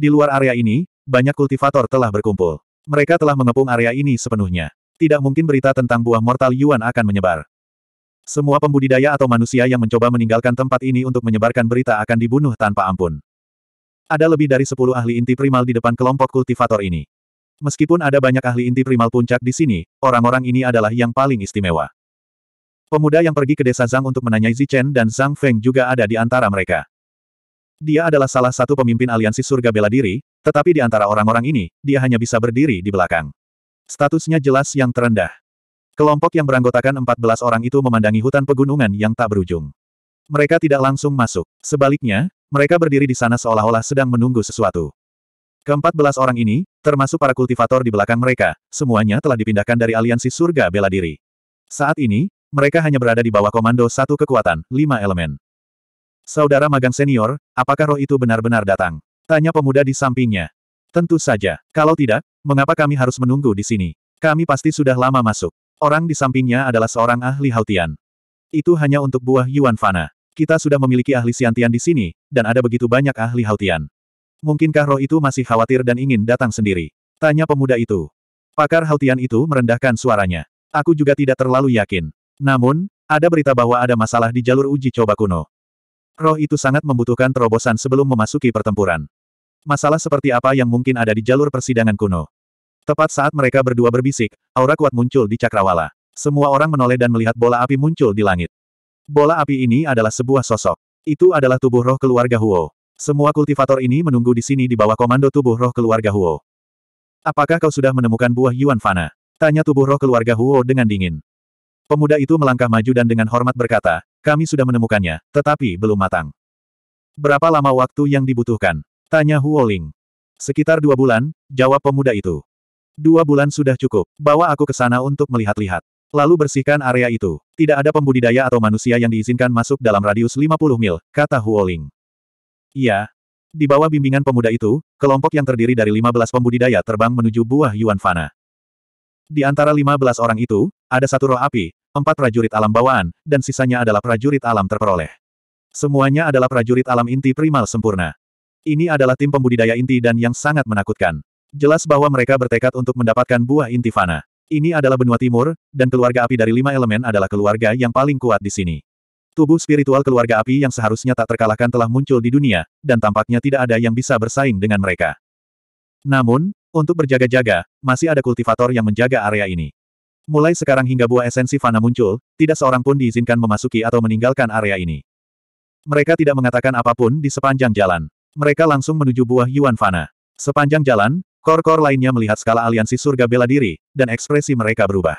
Di luar area ini, banyak kultivator telah berkumpul. Mereka telah mengepung area ini sepenuhnya. Tidak mungkin berita tentang buah mortal Yuan akan menyebar. Semua pembudidaya atau manusia yang mencoba meninggalkan tempat ini untuk menyebarkan berita akan dibunuh tanpa ampun. Ada lebih dari 10 ahli inti primal di depan kelompok kultivator ini. Meskipun ada banyak ahli inti primal puncak di sini, orang-orang ini adalah yang paling istimewa. Pemuda yang pergi ke desa Zhang untuk menanyai Zichen dan Zhang Feng juga ada di antara mereka. Dia adalah salah satu pemimpin aliansi surga bela diri, tetapi di antara orang-orang ini, dia hanya bisa berdiri di belakang. Statusnya jelas yang terendah. Kelompok yang beranggotakan 14 orang itu memandangi hutan pegunungan yang tak berujung. Mereka tidak langsung masuk. Sebaliknya, mereka berdiri di sana seolah-olah sedang menunggu sesuatu. Keempat belas orang ini, termasuk para kultivator di belakang mereka, semuanya telah dipindahkan dari aliansi surga bela diri. Saat ini, mereka hanya berada di bawah komando satu kekuatan, lima elemen. Saudara magang senior, apakah roh itu benar-benar datang? Tanya pemuda di sampingnya. Tentu saja. Kalau tidak, mengapa kami harus menunggu di sini? Kami pasti sudah lama masuk. Orang di sampingnya adalah seorang ahli Hautian. Itu hanya untuk buah Yuan Fana. Kita sudah memiliki ahli Siantian di sini, dan ada begitu banyak ahli Hautian. Mungkinkah roh itu masih khawatir dan ingin datang sendiri? Tanya pemuda itu. Pakar Hautian itu merendahkan suaranya. Aku juga tidak terlalu yakin. Namun, ada berita bahwa ada masalah di jalur uji coba kuno. Roh itu sangat membutuhkan terobosan sebelum memasuki pertempuran. Masalah seperti apa yang mungkin ada di jalur persidangan kuno? Tepat saat mereka berdua berbisik, aura kuat muncul di cakrawala. Semua orang menoleh dan melihat bola api muncul di langit. Bola api ini adalah sebuah sosok. Itu adalah tubuh roh keluarga Huo. Semua kultivator ini menunggu di sini di bawah komando tubuh roh keluarga Huo. Apakah kau sudah menemukan buah Yuan Fana? Tanya tubuh roh keluarga Huo dengan dingin. Pemuda itu melangkah maju dan dengan hormat berkata, kami sudah menemukannya, tetapi belum matang. Berapa lama waktu yang dibutuhkan? Tanya Huoling. Sekitar dua bulan, jawab pemuda itu. Dua bulan sudah cukup, bawa aku ke sana untuk melihat-lihat. Lalu bersihkan area itu. Tidak ada pembudidaya atau manusia yang diizinkan masuk dalam radius 50 mil, kata Huoling. Iya, di bawah bimbingan pemuda itu, kelompok yang terdiri dari 15 pembudidaya terbang menuju buah Yuan Fana. Di antara 15 orang itu, ada satu roh api, empat prajurit alam bawaan, dan sisanya adalah prajurit alam terperoleh. Semuanya adalah prajurit alam inti primal sempurna. Ini adalah tim pembudidaya inti dan yang sangat menakutkan. Jelas bahwa mereka bertekad untuk mendapatkan buah inti fana. Ini adalah benua timur, dan keluarga api dari lima elemen adalah keluarga yang paling kuat di sini. Tubuh spiritual keluarga api yang seharusnya tak terkalahkan telah muncul di dunia, dan tampaknya tidak ada yang bisa bersaing dengan mereka. Namun, untuk berjaga-jaga, masih ada kultivator yang menjaga area ini. Mulai sekarang hingga buah esensi fana muncul, tidak seorang pun diizinkan memasuki atau meninggalkan area ini. Mereka tidak mengatakan apapun di sepanjang jalan. Mereka langsung menuju buah Yuan Fana. Sepanjang jalan, kor-kor lainnya melihat skala aliansi surga bela diri, dan ekspresi mereka berubah.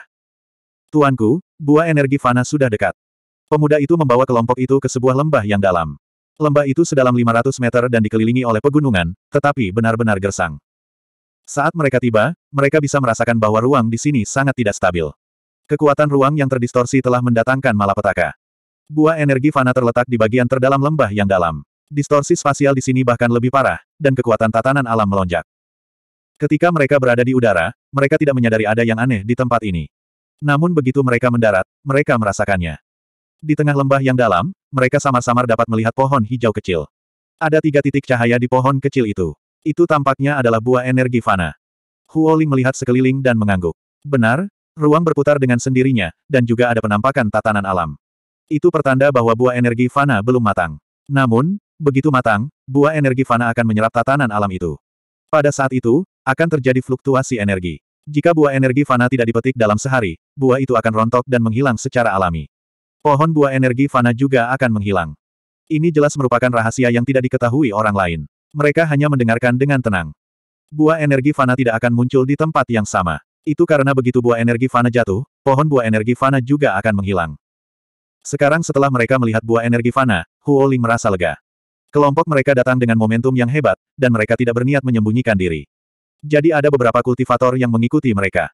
Tuanku, buah energi fana sudah dekat. Pemuda itu membawa kelompok itu ke sebuah lembah yang dalam. Lembah itu sedalam 500 meter dan dikelilingi oleh pegunungan, tetapi benar-benar gersang. Saat mereka tiba, mereka bisa merasakan bahwa ruang di sini sangat tidak stabil. Kekuatan ruang yang terdistorsi telah mendatangkan malapetaka. Buah energi fana terletak di bagian terdalam lembah yang dalam. Distorsi spasial di sini bahkan lebih parah, dan kekuatan tatanan alam melonjak. Ketika mereka berada di udara, mereka tidak menyadari ada yang aneh di tempat ini. Namun begitu mereka mendarat, mereka merasakannya. Di tengah lembah yang dalam, mereka samar-samar dapat melihat pohon hijau kecil. Ada tiga titik cahaya di pohon kecil itu. Itu tampaknya adalah buah energi fana. Huoling melihat sekeliling dan mengangguk. Benar, ruang berputar dengan sendirinya, dan juga ada penampakan tatanan alam. Itu pertanda bahwa buah energi fana belum matang. Namun, begitu matang, buah energi fana akan menyerap tatanan alam itu. Pada saat itu, akan terjadi fluktuasi energi. Jika buah energi fana tidak dipetik dalam sehari, buah itu akan rontok dan menghilang secara alami. Pohon buah energi fana juga akan menghilang. Ini jelas merupakan rahasia yang tidak diketahui orang lain. Mereka hanya mendengarkan dengan tenang. Buah energi fana tidak akan muncul di tempat yang sama. Itu karena begitu buah energi fana jatuh, pohon buah energi fana juga akan menghilang. Sekarang setelah mereka melihat buah energi fana, Huo Ling merasa lega. Kelompok mereka datang dengan momentum yang hebat, dan mereka tidak berniat menyembunyikan diri. Jadi ada beberapa kultivator yang mengikuti mereka.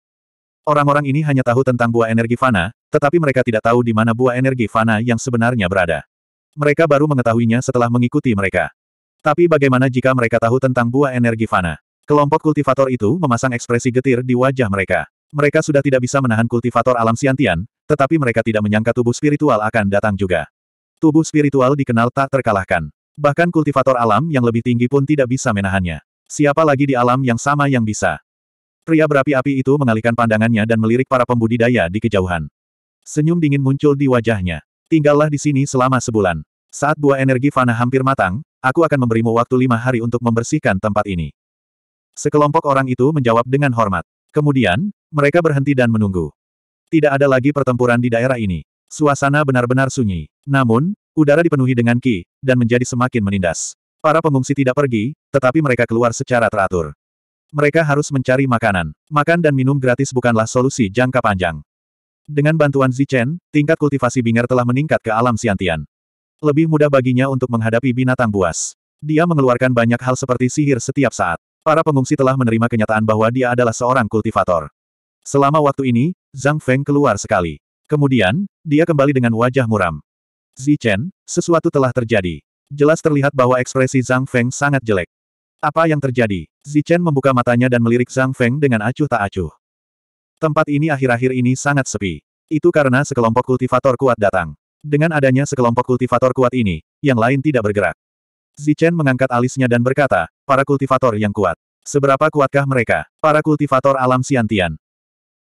Orang-orang ini hanya tahu tentang buah energi fana, tetapi mereka tidak tahu di mana buah energi fana yang sebenarnya berada. Mereka baru mengetahuinya setelah mengikuti mereka. Tapi bagaimana jika mereka tahu tentang buah energi fana? Kelompok kultivator itu memasang ekspresi getir di wajah mereka. Mereka sudah tidak bisa menahan kultivator alam siantian, tetapi mereka tidak menyangka tubuh spiritual akan datang juga. Tubuh spiritual dikenal tak terkalahkan. Bahkan kultivator alam yang lebih tinggi pun tidak bisa menahannya. Siapa lagi di alam yang sama yang bisa? Pria berapi-api itu mengalihkan pandangannya dan melirik para pembudidaya di kejauhan. Senyum dingin muncul di wajahnya. Tinggallah di sini selama sebulan. Saat buah energi fana hampir matang, aku akan memberimu waktu lima hari untuk membersihkan tempat ini. Sekelompok orang itu menjawab dengan hormat. Kemudian, mereka berhenti dan menunggu. Tidak ada lagi pertempuran di daerah ini. Suasana benar-benar sunyi. Namun, udara dipenuhi dengan ki, dan menjadi semakin menindas. Para pengungsi tidak pergi, tetapi mereka keluar secara teratur. Mereka harus mencari makanan. Makan dan minum gratis bukanlah solusi jangka panjang. Dengan bantuan Zichen, tingkat kultivasi Binger telah meningkat ke alam siantian. Lebih mudah baginya untuk menghadapi binatang buas. Dia mengeluarkan banyak hal seperti sihir setiap saat. Para pengungsi telah menerima kenyataan bahwa dia adalah seorang kultivator. Selama waktu ini, Zhang Feng keluar sekali. Kemudian, dia kembali dengan wajah muram. Zichen, sesuatu telah terjadi. Jelas terlihat bahwa ekspresi Zhang Feng sangat jelek. Apa yang terjadi? Zichen membuka matanya dan melirik Zhang Feng dengan acuh tak acuh. Tempat ini akhir-akhir ini sangat sepi. Itu karena sekelompok kultivator kuat datang. Dengan adanya sekelompok kultivator kuat ini, yang lain tidak bergerak. Zichen mengangkat alisnya dan berkata, para kultivator yang kuat. Seberapa kuatkah mereka? Para kultivator alam siantian.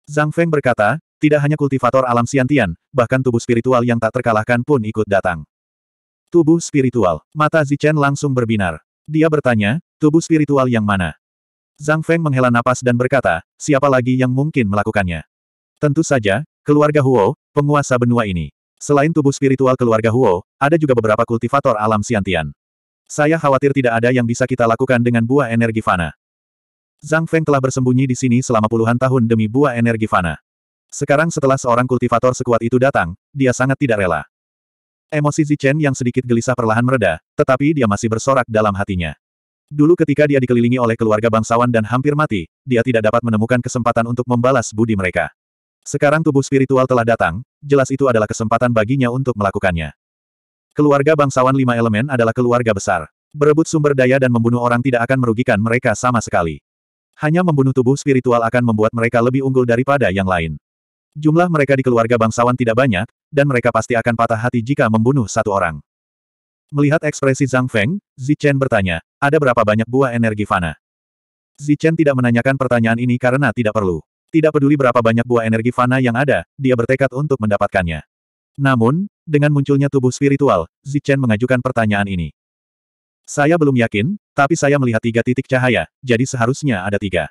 Zhang Feng berkata, tidak hanya kultivator alam siantian, bahkan tubuh spiritual yang tak terkalahkan pun ikut datang. Tubuh spiritual. Mata Zichen langsung berbinar. Dia bertanya, tubuh spiritual yang mana? Zhang Feng menghela napas dan berkata, siapa lagi yang mungkin melakukannya? Tentu saja, keluarga Huo, penguasa benua ini. Selain tubuh spiritual keluarga Huo, ada juga beberapa kultivator alam Siantian. Saya khawatir tidak ada yang bisa kita lakukan dengan buah energi fana. Zhang Feng telah bersembunyi di sini selama puluhan tahun demi buah energi fana. Sekarang setelah seorang kultivator sekuat itu datang, dia sangat tidak rela. Emosi Zichen yang sedikit gelisah perlahan mereda, tetapi dia masih bersorak dalam hatinya. Dulu ketika dia dikelilingi oleh keluarga bangsawan dan hampir mati, dia tidak dapat menemukan kesempatan untuk membalas budi mereka. Sekarang tubuh spiritual telah datang, jelas itu adalah kesempatan baginya untuk melakukannya. Keluarga bangsawan lima elemen adalah keluarga besar. Berebut sumber daya dan membunuh orang tidak akan merugikan mereka sama sekali. Hanya membunuh tubuh spiritual akan membuat mereka lebih unggul daripada yang lain. Jumlah mereka di keluarga bangsawan tidak banyak, dan mereka pasti akan patah hati jika membunuh satu orang. Melihat ekspresi Zhang Feng, Zichen bertanya, ada berapa banyak buah energi fana? Zichen tidak menanyakan pertanyaan ini karena tidak perlu. Tidak peduli berapa banyak buah energi fana yang ada, dia bertekad untuk mendapatkannya. Namun, dengan munculnya tubuh spiritual, Zichen mengajukan pertanyaan ini. Saya belum yakin, tapi saya melihat tiga titik cahaya, jadi seharusnya ada tiga.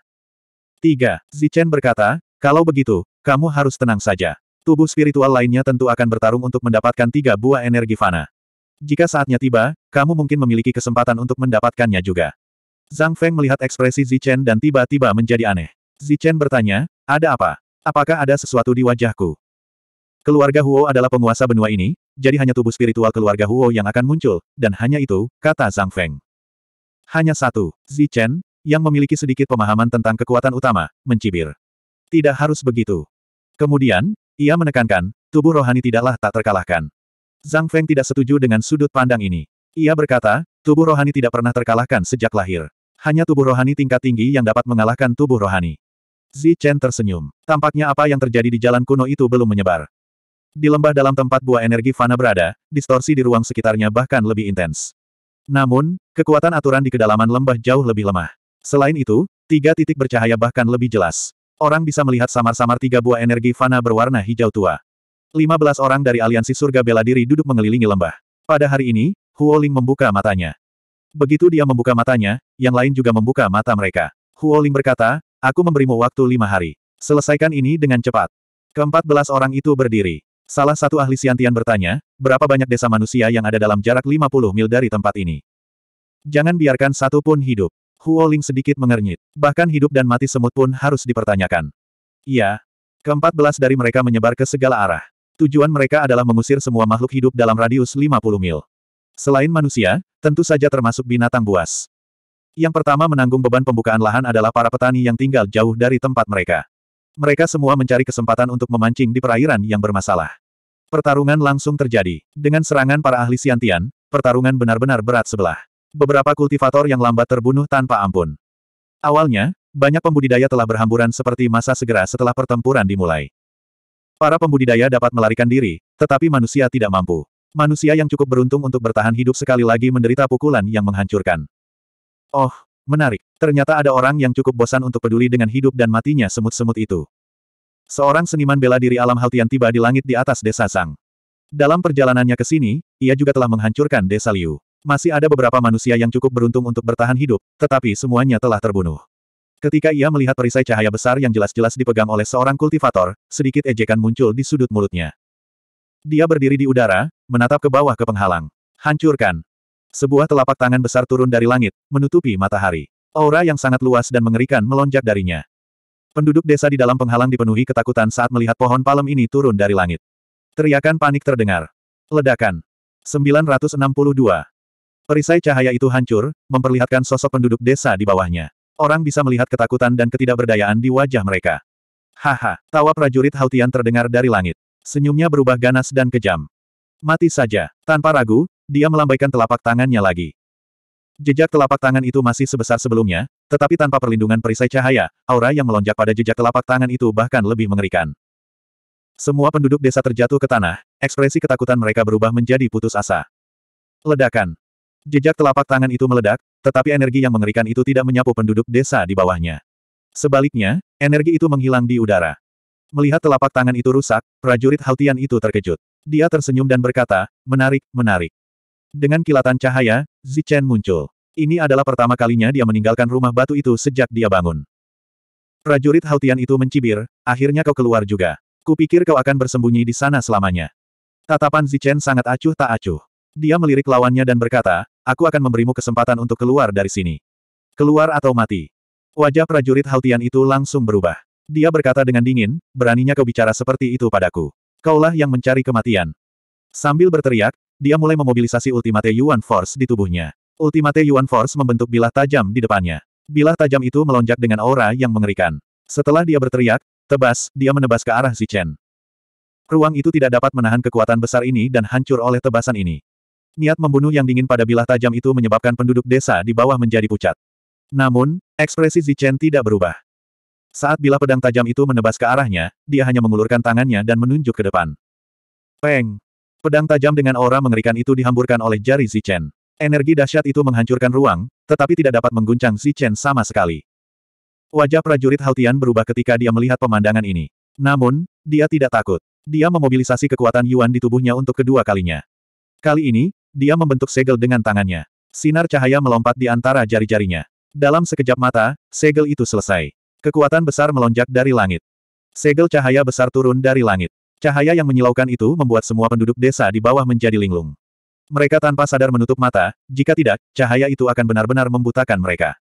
Tiga, Zichen berkata, kalau begitu, kamu harus tenang saja. Tubuh spiritual lainnya tentu akan bertarung untuk mendapatkan tiga buah energi fana. Jika saatnya tiba, kamu mungkin memiliki kesempatan untuk mendapatkannya juga. Zhang Feng melihat ekspresi Zichen dan tiba-tiba menjadi aneh. Zichen bertanya, ada apa? Apakah ada sesuatu di wajahku? Keluarga Huo adalah penguasa benua ini, jadi hanya tubuh spiritual keluarga Huo yang akan muncul, dan hanya itu, kata Zhang Feng. Hanya satu, Zichen, yang memiliki sedikit pemahaman tentang kekuatan utama, mencibir. Tidak harus begitu. Kemudian, ia menekankan, tubuh rohani tidaklah tak terkalahkan. Zhang Feng tidak setuju dengan sudut pandang ini. Ia berkata, tubuh rohani tidak pernah terkalahkan sejak lahir hanya tubuh rohani tingkat tinggi yang dapat mengalahkan tubuh rohani. Zi Chen tersenyum. Tampaknya apa yang terjadi di jalan kuno itu belum menyebar. Di lembah dalam tempat buah energi fana berada, distorsi di ruang sekitarnya bahkan lebih intens. Namun, kekuatan aturan di kedalaman lembah jauh lebih lemah. Selain itu, tiga titik bercahaya bahkan lebih jelas. Orang bisa melihat samar-samar tiga buah energi fana berwarna hijau tua. 15 orang dari aliansi surga bela diri duduk mengelilingi lembah. Pada hari ini, Huoling membuka matanya. Begitu dia membuka matanya, yang lain juga membuka mata mereka. Huo Ling berkata, aku memberimu waktu lima hari. Selesaikan ini dengan cepat. Keempat belas orang itu berdiri. Salah satu ahli Siantian bertanya, berapa banyak desa manusia yang ada dalam jarak 50 mil dari tempat ini? Jangan biarkan satu pun hidup. Huo Ling sedikit mengernyit. Bahkan hidup dan mati semut pun harus dipertanyakan. Iya. Keempat belas dari mereka menyebar ke segala arah. Tujuan mereka adalah mengusir semua makhluk hidup dalam radius 50 mil. Selain manusia, Tentu saja termasuk binatang buas. Yang pertama menanggung beban pembukaan lahan adalah para petani yang tinggal jauh dari tempat mereka. Mereka semua mencari kesempatan untuk memancing di perairan yang bermasalah. Pertarungan langsung terjadi. Dengan serangan para ahli siantian, pertarungan benar-benar berat sebelah. Beberapa kultivator yang lambat terbunuh tanpa ampun. Awalnya, banyak pembudidaya telah berhamburan seperti masa segera setelah pertempuran dimulai. Para pembudidaya dapat melarikan diri, tetapi manusia tidak mampu. Manusia yang cukup beruntung untuk bertahan hidup sekali lagi menderita pukulan yang menghancurkan. Oh, menarik. Ternyata ada orang yang cukup bosan untuk peduli dengan hidup dan matinya semut-semut itu. Seorang seniman bela diri alam Haltian tiba di langit di atas desa Sang. Dalam perjalanannya ke sini, ia juga telah menghancurkan desa Liu. Masih ada beberapa manusia yang cukup beruntung untuk bertahan hidup, tetapi semuanya telah terbunuh. Ketika ia melihat perisai cahaya besar yang jelas-jelas dipegang oleh seorang kultivator, sedikit ejekan muncul di sudut mulutnya. Dia berdiri di udara, menatap ke bawah ke penghalang. Hancurkan. Sebuah telapak tangan besar turun dari langit, menutupi matahari. Aura yang sangat luas dan mengerikan melonjak darinya. Penduduk desa di dalam penghalang dipenuhi ketakutan saat melihat pohon palem ini turun dari langit. Teriakan panik terdengar. Ledakan. 962. Perisai cahaya itu hancur, memperlihatkan sosok penduduk desa di bawahnya. Orang bisa melihat ketakutan dan ketidakberdayaan di wajah mereka. Haha, tawa prajurit Hautian terdengar dari langit. Senyumnya berubah ganas dan kejam. Mati saja. Tanpa ragu, dia melambaikan telapak tangannya lagi. Jejak telapak tangan itu masih sebesar sebelumnya, tetapi tanpa perlindungan perisai cahaya, aura yang melonjak pada jejak telapak tangan itu bahkan lebih mengerikan. Semua penduduk desa terjatuh ke tanah, ekspresi ketakutan mereka berubah menjadi putus asa. Ledakan. Jejak telapak tangan itu meledak, tetapi energi yang mengerikan itu tidak menyapu penduduk desa di bawahnya. Sebaliknya, energi itu menghilang di udara. Melihat telapak tangan itu rusak, prajurit Haltian itu terkejut. Dia tersenyum dan berkata, menarik, menarik. Dengan kilatan cahaya, Zichen muncul. Ini adalah pertama kalinya dia meninggalkan rumah batu itu sejak dia bangun. Prajurit Hautian itu mencibir, akhirnya kau keluar juga. Kupikir kau akan bersembunyi di sana selamanya. Tatapan Zichen sangat acuh tak acuh. Dia melirik lawannya dan berkata, aku akan memberimu kesempatan untuk keluar dari sini. Keluar atau mati. Wajah prajurit Hautian itu langsung berubah. Dia berkata dengan dingin, beraninya kau bicara seperti itu padaku. Kaulah yang mencari kematian. Sambil berteriak, dia mulai memobilisasi Ultimate Yuan Force di tubuhnya. Ultimate Yuan Force membentuk bilah tajam di depannya. Bilah tajam itu melonjak dengan aura yang mengerikan. Setelah dia berteriak, tebas, dia menebas ke arah Zichen. Ruang itu tidak dapat menahan kekuatan besar ini dan hancur oleh tebasan ini. Niat membunuh yang dingin pada bilah tajam itu menyebabkan penduduk desa di bawah menjadi pucat. Namun, ekspresi Zichen tidak berubah. Saat bila pedang tajam itu menebas ke arahnya, dia hanya mengulurkan tangannya dan menunjuk ke depan. Peng! Pedang tajam dengan aura mengerikan itu dihamburkan oleh jari Zichen. Energi dahsyat itu menghancurkan ruang, tetapi tidak dapat mengguncang Zichen sama sekali. Wajah prajurit Haltian berubah ketika dia melihat pemandangan ini. Namun, dia tidak takut. Dia memobilisasi kekuatan Yuan di tubuhnya untuk kedua kalinya. Kali ini, dia membentuk segel dengan tangannya. Sinar cahaya melompat di antara jari-jarinya. Dalam sekejap mata, segel itu selesai. Kekuatan besar melonjak dari langit. Segel cahaya besar turun dari langit. Cahaya yang menyilaukan itu membuat semua penduduk desa di bawah menjadi linglung. Mereka tanpa sadar menutup mata, jika tidak, cahaya itu akan benar-benar membutakan mereka.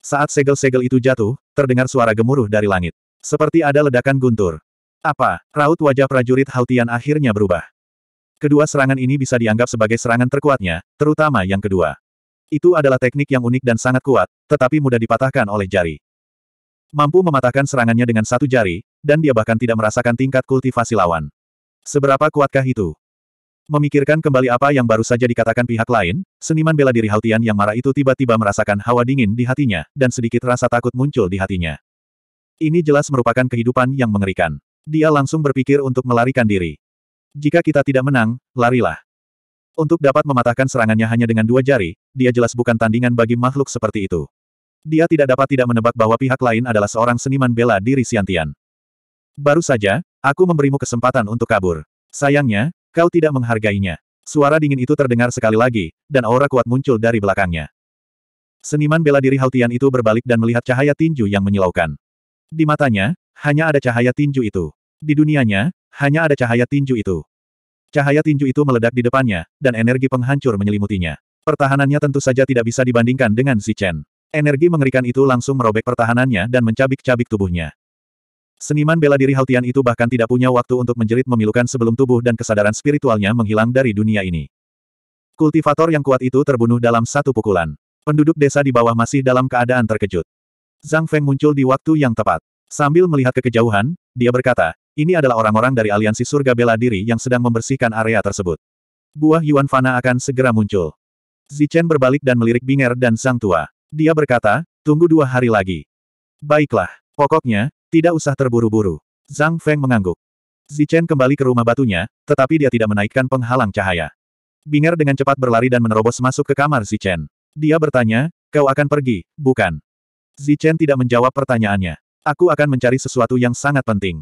Saat segel-segel itu jatuh, terdengar suara gemuruh dari langit. Seperti ada ledakan guntur. Apa? Raut wajah prajurit Hautian akhirnya berubah. Kedua serangan ini bisa dianggap sebagai serangan terkuatnya, terutama yang kedua. Itu adalah teknik yang unik dan sangat kuat, tetapi mudah dipatahkan oleh jari. Mampu mematahkan serangannya dengan satu jari, dan dia bahkan tidak merasakan tingkat kultivasi lawan. Seberapa kuatkah itu? Memikirkan kembali apa yang baru saja dikatakan pihak lain, seniman bela diri Hautian yang marah itu tiba-tiba merasakan hawa dingin di hatinya, dan sedikit rasa takut muncul di hatinya. Ini jelas merupakan kehidupan yang mengerikan. Dia langsung berpikir untuk melarikan diri. Jika kita tidak menang, larilah. Untuk dapat mematahkan serangannya hanya dengan dua jari, dia jelas bukan tandingan bagi makhluk seperti itu. Dia tidak dapat tidak menebak bahwa pihak lain adalah seorang seniman bela diri Siantian. Baru saja, aku memberimu kesempatan untuk kabur. Sayangnya, kau tidak menghargainya. Suara dingin itu terdengar sekali lagi, dan aura kuat muncul dari belakangnya. Seniman bela diri Hautian itu berbalik dan melihat cahaya tinju yang menyilaukan. Di matanya, hanya ada cahaya tinju itu. Di dunianya, hanya ada cahaya tinju itu. Cahaya tinju itu meledak di depannya, dan energi penghancur menyelimutinya. Pertahanannya tentu saja tidak bisa dibandingkan dengan Si Chen. Energi mengerikan itu langsung merobek pertahanannya dan mencabik-cabik tubuhnya. Seniman bela diri Haltian itu bahkan tidak punya waktu untuk menjerit memilukan sebelum tubuh dan kesadaran spiritualnya menghilang dari dunia ini. Kultivator yang kuat itu terbunuh dalam satu pukulan. Penduduk desa di bawah masih dalam keadaan terkejut. Zhang Feng muncul di waktu yang tepat. Sambil melihat kekejauhan, dia berkata, ini adalah orang-orang dari aliansi surga bela diri yang sedang membersihkan area tersebut. Buah Yuan Fana akan segera muncul. Zichen berbalik dan melirik Binger dan Sang Tua. Dia berkata, tunggu dua hari lagi. Baiklah, pokoknya, tidak usah terburu-buru. Zhang Feng mengangguk. Zichen kembali ke rumah batunya, tetapi dia tidak menaikkan penghalang cahaya. Binger dengan cepat berlari dan menerobos masuk ke kamar Zichen. Dia bertanya, kau akan pergi, bukan? Zichen tidak menjawab pertanyaannya. Aku akan mencari sesuatu yang sangat penting.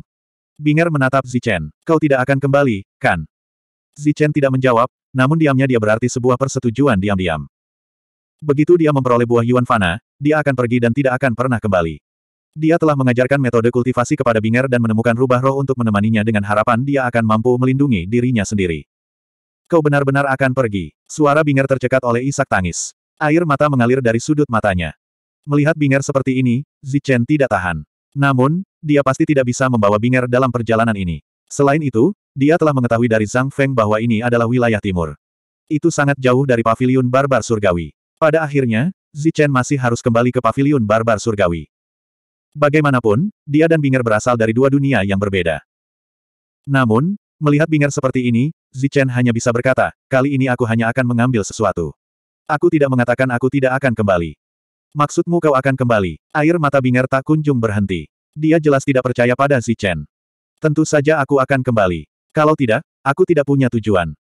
Binger menatap Zichen. Kau tidak akan kembali, kan? Zichen tidak menjawab, namun diamnya dia berarti sebuah persetujuan diam-diam. Begitu dia memperoleh buah Yuan Fana, dia akan pergi dan tidak akan pernah kembali. Dia telah mengajarkan metode kultivasi kepada Binger dan menemukan rubah roh untuk menemaninya dengan harapan dia akan mampu melindungi dirinya sendiri. Kau benar-benar akan pergi. Suara Binger tercekat oleh isak tangis. Air mata mengalir dari sudut matanya. Melihat Binger seperti ini, Zichen tidak tahan. Namun, dia pasti tidak bisa membawa Binger dalam perjalanan ini. Selain itu, dia telah mengetahui dari Zhang Feng bahwa ini adalah wilayah timur. Itu sangat jauh dari Paviliun barbar surgawi. Pada akhirnya, Zichen masih harus kembali ke paviliun barbar surgawi. Bagaimanapun, dia dan Binger berasal dari dua dunia yang berbeda. Namun, melihat Binger seperti ini, Zichen hanya bisa berkata, kali ini aku hanya akan mengambil sesuatu. Aku tidak mengatakan aku tidak akan kembali. Maksudmu kau akan kembali? Air mata Binger tak kunjung berhenti. Dia jelas tidak percaya pada Zichen. Tentu saja aku akan kembali. Kalau tidak, aku tidak punya tujuan.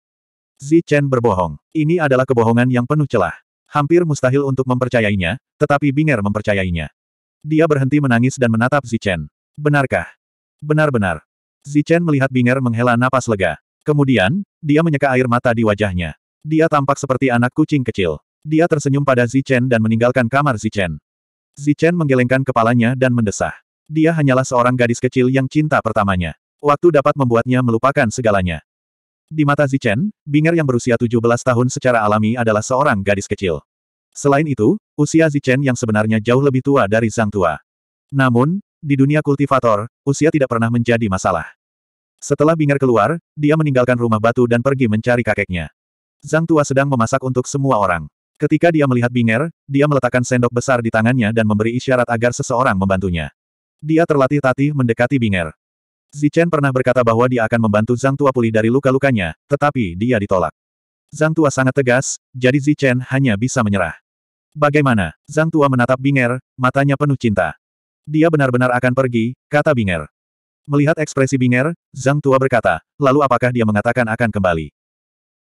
Zichen berbohong. Ini adalah kebohongan yang penuh celah. Hampir mustahil untuk mempercayainya, tetapi Binger mempercayainya. Dia berhenti menangis dan menatap Zichen. Benarkah? Benar-benar. Zichen melihat Binger menghela napas lega. Kemudian, dia menyeka air mata di wajahnya. Dia tampak seperti anak kucing kecil. Dia tersenyum pada Zichen dan meninggalkan kamar Zichen. Zichen menggelengkan kepalanya dan mendesah. Dia hanyalah seorang gadis kecil yang cinta pertamanya. Waktu dapat membuatnya melupakan segalanya. Di mata Zichen, Binger yang berusia 17 tahun secara alami adalah seorang gadis kecil. Selain itu, usia Zichen yang sebenarnya jauh lebih tua dari Zhang Tua. Namun, di dunia kultivator, usia tidak pernah menjadi masalah. Setelah Binger keluar, dia meninggalkan rumah batu dan pergi mencari kakeknya. Zhang Tua sedang memasak untuk semua orang. Ketika dia melihat Binger, dia meletakkan sendok besar di tangannya dan memberi isyarat agar seseorang membantunya. Dia terlatih tatih mendekati Binger. Zichen pernah berkata bahwa dia akan membantu Zhang Tua pulih dari luka-lukanya, tetapi dia ditolak. Zhang Tua sangat tegas, jadi Zichen hanya bisa menyerah. Bagaimana? Zhang Tua menatap Binger, matanya penuh cinta. Dia benar-benar akan pergi, kata Binger. Melihat ekspresi Binger, Zhang Tua berkata, lalu apakah dia mengatakan akan kembali?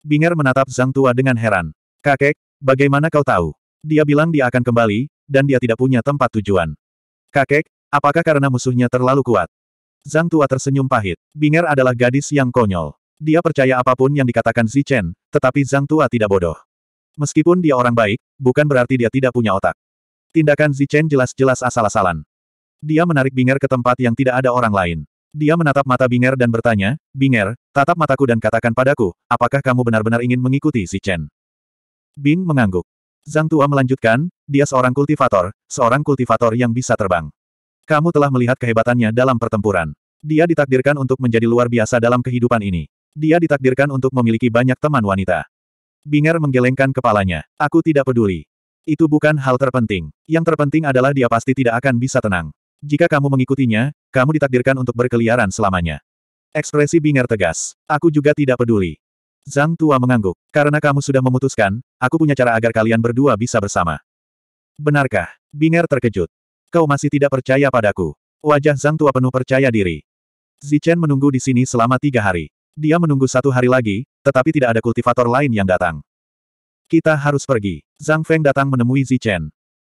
Binger menatap Zhang Tua dengan heran. Kakek, bagaimana kau tahu? Dia bilang dia akan kembali, dan dia tidak punya tempat tujuan. Kakek, apakah karena musuhnya terlalu kuat? Zhang Tua tersenyum pahit. Binger adalah gadis yang konyol. Dia percaya apapun yang dikatakan Zichen, tetapi Zhang Tua tidak bodoh. Meskipun dia orang baik, bukan berarti dia tidak punya otak. Tindakan Zichen jelas-jelas asal-asalan. Dia menarik Binger ke tempat yang tidak ada orang lain. Dia menatap mata Binger dan bertanya, Binger, tatap mataku dan katakan padaku, apakah kamu benar-benar ingin mengikuti Zichen? Chen? Bing mengangguk. Zhang Tua melanjutkan, dia seorang kultivator, seorang kultivator yang bisa terbang. Kamu telah melihat kehebatannya dalam pertempuran. Dia ditakdirkan untuk menjadi luar biasa dalam kehidupan ini. Dia ditakdirkan untuk memiliki banyak teman wanita. Binger menggelengkan kepalanya. Aku tidak peduli. Itu bukan hal terpenting. Yang terpenting adalah dia pasti tidak akan bisa tenang. Jika kamu mengikutinya, kamu ditakdirkan untuk berkeliaran selamanya. Ekspresi Binger tegas. Aku juga tidak peduli. Zhang Tua mengangguk. Karena kamu sudah memutuskan, aku punya cara agar kalian berdua bisa bersama. Benarkah? Binger terkejut. Kau masih tidak percaya padaku. Wajah Zhang Tua penuh percaya diri. Zichen menunggu di sini selama tiga hari. Dia menunggu satu hari lagi, tetapi tidak ada kultivator lain yang datang. Kita harus pergi. Zhang Feng datang menemui Zichen.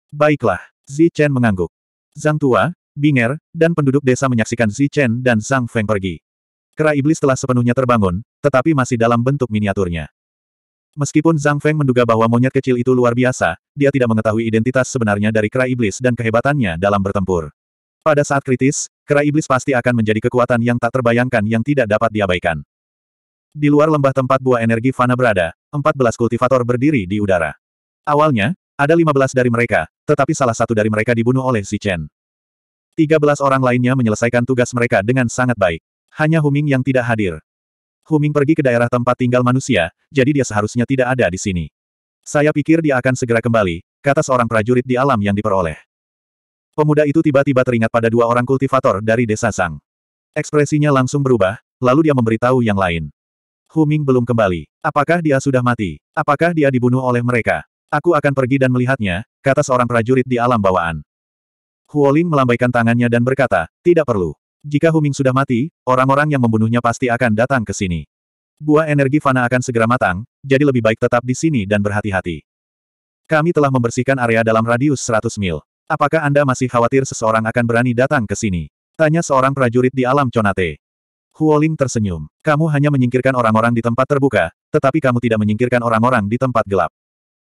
Baiklah. Zichen mengangguk. Zhang Tua, Binger, dan penduduk desa menyaksikan Zichen dan Zhang Feng pergi. Kera iblis telah sepenuhnya terbangun, tetapi masih dalam bentuk miniaturnya. Meskipun Zhang Feng menduga bahwa monyet kecil itu luar biasa, dia tidak mengetahui identitas sebenarnya dari kera iblis dan kehebatannya dalam bertempur. Pada saat kritis, kera iblis pasti akan menjadi kekuatan yang tak terbayangkan yang tidak dapat diabaikan. Di luar lembah tempat buah energi Fana berada, 14 kultivator berdiri di udara. Awalnya, ada 15 dari mereka, tetapi salah satu dari mereka dibunuh oleh Tiga 13 orang lainnya menyelesaikan tugas mereka dengan sangat baik. Hanya Huming yang tidak hadir. Huming pergi ke daerah tempat tinggal manusia, jadi dia seharusnya tidak ada di sini. Saya pikir dia akan segera kembali, kata seorang prajurit di alam yang diperoleh. Pemuda itu tiba-tiba teringat pada dua orang kultivator dari desa Sang. Ekspresinya langsung berubah, lalu dia memberitahu yang lain. Huming belum kembali. Apakah dia sudah mati? Apakah dia dibunuh oleh mereka? Aku akan pergi dan melihatnya, kata seorang prajurit di alam bawaan. Huoling melambaikan tangannya dan berkata, tidak perlu. Jika Huming sudah mati, orang-orang yang membunuhnya pasti akan datang ke sini. Buah energi fana akan segera matang, jadi lebih baik tetap di sini dan berhati-hati. Kami telah membersihkan area dalam radius 100 mil. Apakah Anda masih khawatir seseorang akan berani datang ke sini? Tanya seorang prajurit di alam Conate. Huoling tersenyum. Kamu hanya menyingkirkan orang-orang di tempat terbuka, tetapi kamu tidak menyingkirkan orang-orang di tempat gelap.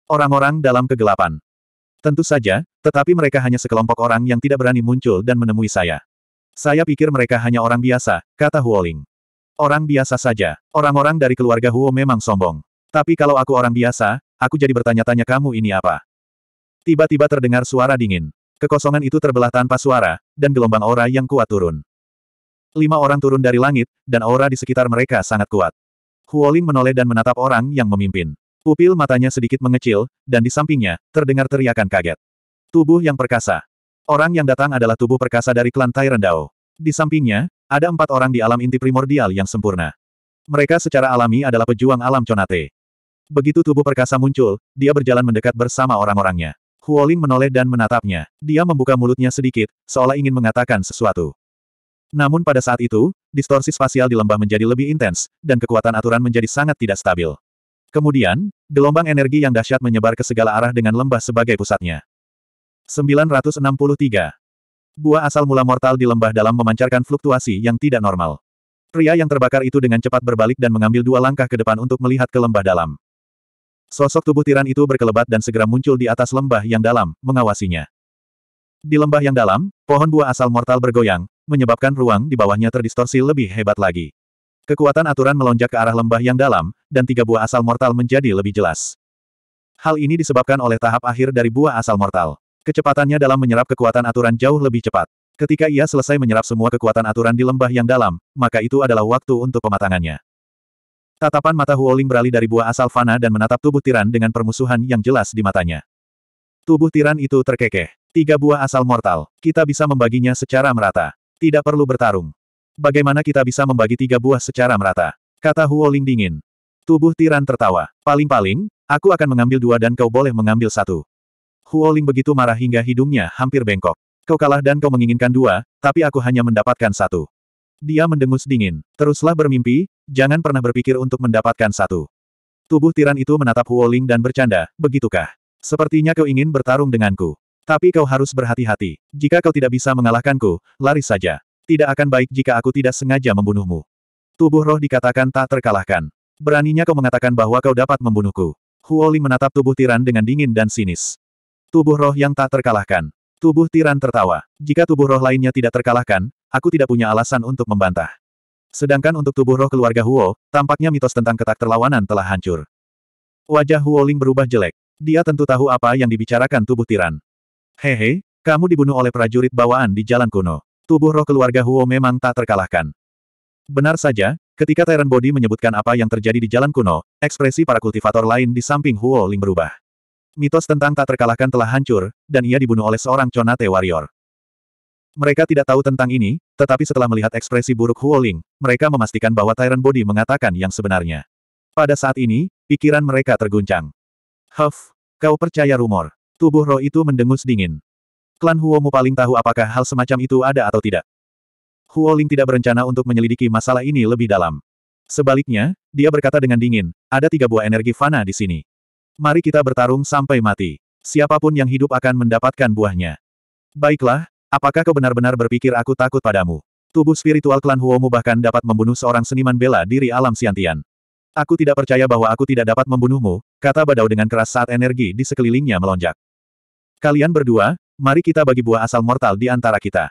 Orang-orang dalam kegelapan. Tentu saja, tetapi mereka hanya sekelompok orang yang tidak berani muncul dan menemui saya. Saya pikir mereka hanya orang biasa, kata Huoling. Orang biasa saja. Orang-orang dari keluarga Huo memang sombong. Tapi kalau aku orang biasa, aku jadi bertanya-tanya kamu ini apa? Tiba-tiba terdengar suara dingin. Kekosongan itu terbelah tanpa suara, dan gelombang aura yang kuat turun. Lima orang turun dari langit, dan aura di sekitar mereka sangat kuat. Huoling menoleh dan menatap orang yang memimpin. Pupil matanya sedikit mengecil, dan di sampingnya, terdengar teriakan kaget. Tubuh yang perkasa. Orang yang datang adalah tubuh perkasa dari klan Tai Rendao. Di sampingnya, ada empat orang di alam inti primordial yang sempurna. Mereka secara alami adalah pejuang alam Conate. Begitu tubuh perkasa muncul, dia berjalan mendekat bersama orang-orangnya. Huoling menoleh dan menatapnya. Dia membuka mulutnya sedikit, seolah ingin mengatakan sesuatu. Namun pada saat itu, distorsi spasial di lembah menjadi lebih intens, dan kekuatan aturan menjadi sangat tidak stabil. Kemudian, gelombang energi yang dahsyat menyebar ke segala arah dengan lembah sebagai pusatnya. 963. Buah asal mula mortal di lembah dalam memancarkan fluktuasi yang tidak normal. Pria yang terbakar itu dengan cepat berbalik dan mengambil dua langkah ke depan untuk melihat ke lembah dalam. Sosok tubuh tiran itu berkelebat dan segera muncul di atas lembah yang dalam, mengawasinya. Di lembah yang dalam, pohon buah asal mortal bergoyang, menyebabkan ruang di bawahnya terdistorsi lebih hebat lagi. Kekuatan aturan melonjak ke arah lembah yang dalam, dan tiga buah asal mortal menjadi lebih jelas. Hal ini disebabkan oleh tahap akhir dari buah asal mortal. Kecepatannya dalam menyerap kekuatan aturan jauh lebih cepat. Ketika ia selesai menyerap semua kekuatan aturan di lembah yang dalam, maka itu adalah waktu untuk pematangannya. Tatapan mata Huoling beralih dari buah asal Fana dan menatap tubuh Tiran dengan permusuhan yang jelas di matanya. Tubuh Tiran itu terkekeh. Tiga buah asal mortal. Kita bisa membaginya secara merata. Tidak perlu bertarung. Bagaimana kita bisa membagi tiga buah secara merata? Kata Huoling dingin. Tubuh Tiran tertawa. Paling-paling, aku akan mengambil dua dan kau boleh mengambil satu. Huoling begitu marah hingga hidungnya hampir bengkok. Kau kalah dan kau menginginkan dua, tapi aku hanya mendapatkan satu. Dia mendengus dingin. Teruslah bermimpi, jangan pernah berpikir untuk mendapatkan satu. Tubuh tiran itu menatap Huoling dan bercanda, begitukah? Sepertinya kau ingin bertarung denganku. Tapi kau harus berhati-hati. Jika kau tidak bisa mengalahkanku, lari saja. Tidak akan baik jika aku tidak sengaja membunuhmu. Tubuh roh dikatakan tak terkalahkan. Beraninya kau mengatakan bahwa kau dapat membunuhku. Huoling menatap tubuh tiran dengan dingin dan sinis. Tubuh roh yang tak terkalahkan. Tubuh tiran tertawa. Jika tubuh roh lainnya tidak terkalahkan, aku tidak punya alasan untuk membantah. Sedangkan untuk tubuh roh keluarga Huo, tampaknya mitos tentang ketak terlawanan telah hancur. Wajah Huo Ling berubah jelek. Dia tentu tahu apa yang dibicarakan tubuh tiran. Hehe, kamu dibunuh oleh prajurit bawaan di jalan kuno. Tubuh roh keluarga Huo memang tak terkalahkan. Benar saja, ketika Tyrant Body menyebutkan apa yang terjadi di jalan kuno, ekspresi para kultivator lain di samping Huo Ling berubah. Mitos tentang tak terkalahkan telah hancur, dan ia dibunuh oleh seorang Conate Warrior. Mereka tidak tahu tentang ini, tetapi setelah melihat ekspresi buruk Huoling, mereka memastikan bahwa Tyrant Body mengatakan yang sebenarnya. Pada saat ini, pikiran mereka terguncang. Huff, kau percaya rumor. Tubuh roh itu mendengus dingin. Klan Huomu paling tahu apakah hal semacam itu ada atau tidak. Huoling tidak berencana untuk menyelidiki masalah ini lebih dalam. Sebaliknya, dia berkata dengan dingin, ada tiga buah energi fana di sini. Mari kita bertarung sampai mati. Siapapun yang hidup akan mendapatkan buahnya. Baiklah, apakah kau benar-benar berpikir aku takut padamu? Tubuh spiritual klan Huomu bahkan dapat membunuh seorang seniman bela diri alam siantian. Aku tidak percaya bahwa aku tidak dapat membunuhmu, kata Badau dengan keras saat energi di sekelilingnya melonjak. Kalian berdua, mari kita bagi buah asal mortal di antara kita.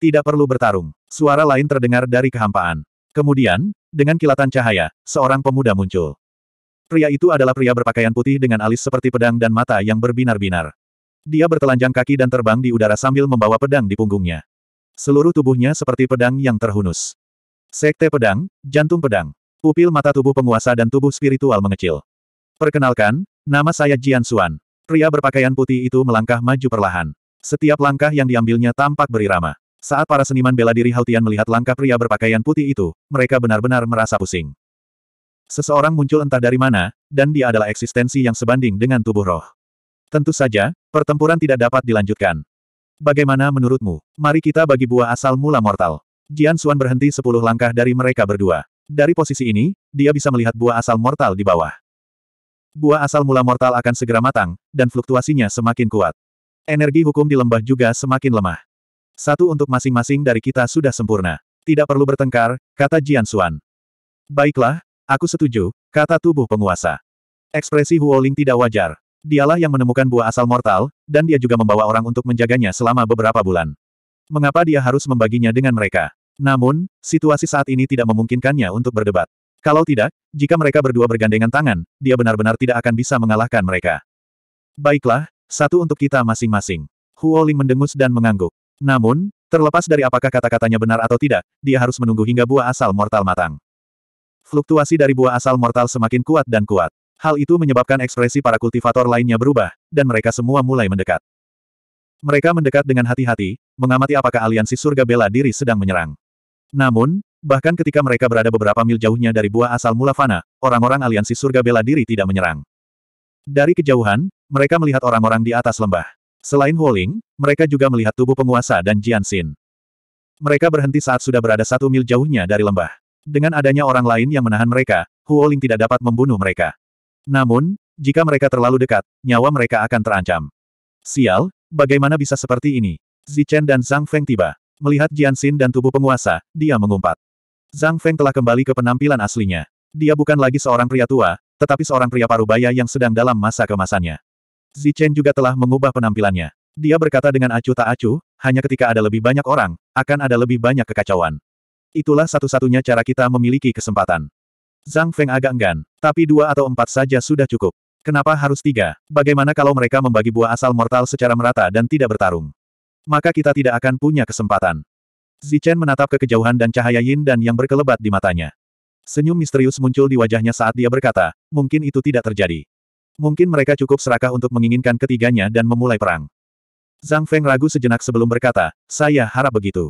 Tidak perlu bertarung. Suara lain terdengar dari kehampaan. Kemudian, dengan kilatan cahaya, seorang pemuda muncul. Pria itu adalah pria berpakaian putih dengan alis seperti pedang dan mata yang berbinar-binar. Dia bertelanjang kaki dan terbang di udara sambil membawa pedang di punggungnya. Seluruh tubuhnya seperti pedang yang terhunus. Sekte pedang, jantung pedang. Pupil mata tubuh penguasa dan tubuh spiritual mengecil. Perkenalkan, nama saya Jian Suan. Pria berpakaian putih itu melangkah maju perlahan. Setiap langkah yang diambilnya tampak berirama. Saat para seniman bela diri Hautian melihat langkah pria berpakaian putih itu, mereka benar-benar merasa pusing. Seseorang muncul entah dari mana, dan dia adalah eksistensi yang sebanding dengan tubuh roh. Tentu saja, pertempuran tidak dapat dilanjutkan. Bagaimana menurutmu? Mari kita bagi buah asal mula mortal. Jian Xuan berhenti sepuluh langkah dari mereka berdua. Dari posisi ini, dia bisa melihat buah asal mortal di bawah. Buah asal mula mortal akan segera matang, dan fluktuasinya semakin kuat. Energi hukum di lembah juga semakin lemah. Satu untuk masing-masing dari kita sudah sempurna. Tidak perlu bertengkar, kata Jian Xuan. Baiklah, Aku setuju, kata tubuh penguasa. Ekspresi Huoling tidak wajar. Dialah yang menemukan buah asal mortal, dan dia juga membawa orang untuk menjaganya selama beberapa bulan. Mengapa dia harus membaginya dengan mereka? Namun, situasi saat ini tidak memungkinkannya untuk berdebat. Kalau tidak, jika mereka berdua bergandengan tangan, dia benar-benar tidak akan bisa mengalahkan mereka. Baiklah, satu untuk kita masing-masing. Huoling mendengus dan mengangguk. Namun, terlepas dari apakah kata-katanya benar atau tidak, dia harus menunggu hingga buah asal mortal matang. Fluktuasi dari buah asal mortal semakin kuat dan kuat. Hal itu menyebabkan ekspresi para kultivator lainnya berubah, dan mereka semua mulai mendekat. Mereka mendekat dengan hati-hati, mengamati apakah aliansi surga bela diri sedang menyerang. Namun, bahkan ketika mereka berada beberapa mil jauhnya dari buah asal Mulafana, orang-orang aliansi surga bela diri tidak menyerang. Dari kejauhan, mereka melihat orang-orang di atas lembah. Selain Huoling, mereka juga melihat tubuh penguasa dan Jianxin. Mereka berhenti saat sudah berada satu mil jauhnya dari lembah. Dengan adanya orang lain yang menahan mereka, Huoling tidak dapat membunuh mereka. Namun, jika mereka terlalu dekat, nyawa mereka akan terancam. Sial, bagaimana bisa seperti ini? Zichen dan Zhang Feng tiba. Melihat Jian Xin dan tubuh penguasa, dia mengumpat. Zhang Feng telah kembali ke penampilan aslinya. Dia bukan lagi seorang pria tua, tetapi seorang pria parubaya yang sedang dalam masa kemasannya. Zichen juga telah mengubah penampilannya. Dia berkata dengan acuh tak acuh, hanya ketika ada lebih banyak orang, akan ada lebih banyak kekacauan. Itulah satu-satunya cara kita memiliki kesempatan. Zhang Feng agak enggan, tapi dua atau empat saja sudah cukup. Kenapa harus tiga? Bagaimana kalau mereka membagi buah asal mortal secara merata dan tidak bertarung? Maka kita tidak akan punya kesempatan. Zichen menatap ke kejauhan dan cahaya yin dan yang berkelebat di matanya. Senyum misterius muncul di wajahnya saat dia berkata, mungkin itu tidak terjadi. Mungkin mereka cukup serakah untuk menginginkan ketiganya dan memulai perang. Zhang Feng ragu sejenak sebelum berkata, saya harap begitu.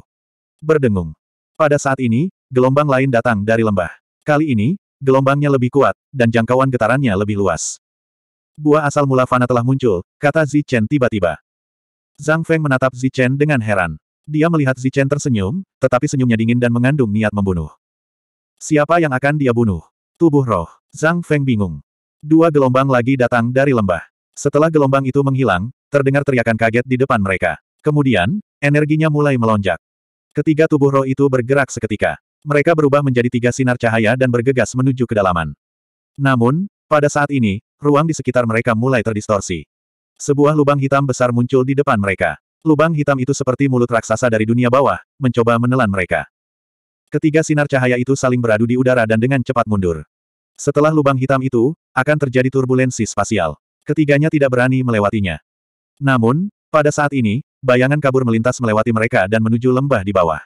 Berdengung, pada saat ini, gelombang lain datang dari lembah. Kali ini, gelombangnya lebih kuat, dan jangkauan getarannya lebih luas. Buah asal mula fana telah muncul, kata Zichen tiba-tiba. Zhang Feng menatap Zichen dengan heran. Dia melihat Zichen tersenyum, tetapi senyumnya dingin dan mengandung niat membunuh. Siapa yang akan dia bunuh? Tubuh roh. Zhang Feng bingung. Dua gelombang lagi datang dari lembah. Setelah gelombang itu menghilang, terdengar teriakan kaget di depan mereka. Kemudian, energinya mulai melonjak. Ketiga tubuh roh itu bergerak seketika. Mereka berubah menjadi tiga sinar cahaya dan bergegas menuju kedalaman. Namun, pada saat ini, ruang di sekitar mereka mulai terdistorsi. Sebuah lubang hitam besar muncul di depan mereka. Lubang hitam itu seperti mulut raksasa dari dunia bawah, mencoba menelan mereka. Ketiga sinar cahaya itu saling beradu di udara dan dengan cepat mundur. Setelah lubang hitam itu, akan terjadi turbulensi spasial. Ketiganya tidak berani melewatinya. Namun, pada saat ini, Bayangan kabur melintas melewati mereka dan menuju lembah di bawah.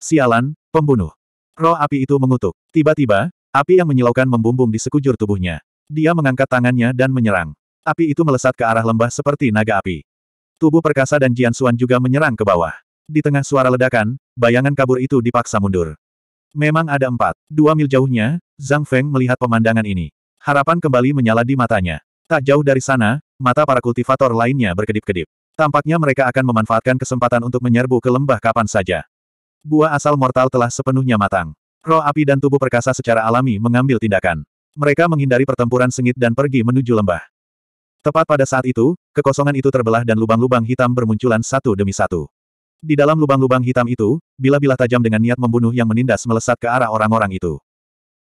Sialan, pembunuh. Roh api itu mengutuk. Tiba-tiba, api yang menyilaukan membumbung di sekujur tubuhnya. Dia mengangkat tangannya dan menyerang. Api itu melesat ke arah lembah seperti naga api. Tubuh perkasa dan Jian Suan juga menyerang ke bawah. Di tengah suara ledakan, bayangan kabur itu dipaksa mundur. Memang ada empat. Dua mil jauhnya, Zhang Feng melihat pemandangan ini. Harapan kembali menyala di matanya. Tak jauh dari sana, mata para kultivator lainnya berkedip-kedip. Tampaknya mereka akan memanfaatkan kesempatan untuk menyerbu ke lembah kapan saja. Buah asal mortal telah sepenuhnya matang. Roh api dan tubuh perkasa secara alami mengambil tindakan. Mereka menghindari pertempuran sengit dan pergi menuju lembah. Tepat pada saat itu, kekosongan itu terbelah dan lubang-lubang hitam bermunculan satu demi satu. Di dalam lubang-lubang hitam itu, bila-bila tajam dengan niat membunuh yang menindas melesat ke arah orang-orang itu.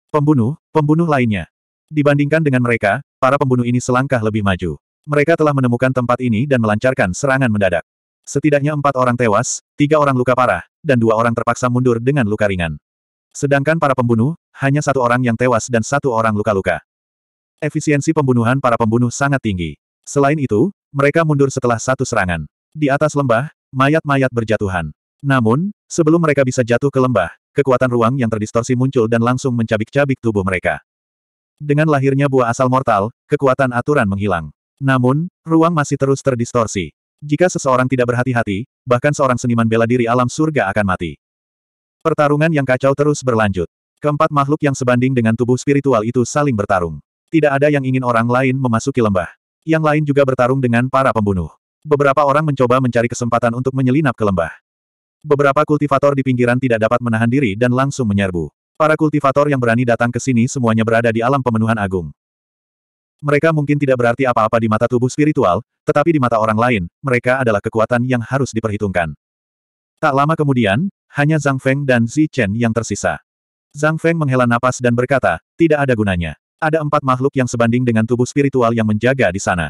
Pembunuh, pembunuh lainnya. Dibandingkan dengan mereka, para pembunuh ini selangkah lebih maju. Mereka telah menemukan tempat ini dan melancarkan serangan mendadak. Setidaknya empat orang tewas, tiga orang luka parah, dan dua orang terpaksa mundur dengan luka ringan. Sedangkan para pembunuh, hanya satu orang yang tewas dan satu orang luka-luka. Efisiensi pembunuhan para pembunuh sangat tinggi. Selain itu, mereka mundur setelah satu serangan. Di atas lembah, mayat-mayat berjatuhan. Namun, sebelum mereka bisa jatuh ke lembah, kekuatan ruang yang terdistorsi muncul dan langsung mencabik-cabik tubuh mereka. Dengan lahirnya buah asal mortal, kekuatan aturan menghilang. Namun, ruang masih terus terdistorsi. Jika seseorang tidak berhati-hati, bahkan seorang seniman bela diri alam surga akan mati. Pertarungan yang kacau terus berlanjut. Keempat makhluk yang sebanding dengan tubuh spiritual itu saling bertarung. Tidak ada yang ingin orang lain memasuki lembah. Yang lain juga bertarung dengan para pembunuh. Beberapa orang mencoba mencari kesempatan untuk menyelinap ke lembah. Beberapa kultivator di pinggiran tidak dapat menahan diri dan langsung menyerbu. Para kultivator yang berani datang ke sini semuanya berada di alam pemenuhan agung. Mereka mungkin tidak berarti apa-apa di mata tubuh spiritual, tetapi di mata orang lain, mereka adalah kekuatan yang harus diperhitungkan. Tak lama kemudian, hanya Zhang Feng dan Zi Chen yang tersisa. Zhang Feng menghela napas dan berkata, tidak ada gunanya. Ada empat makhluk yang sebanding dengan tubuh spiritual yang menjaga di sana.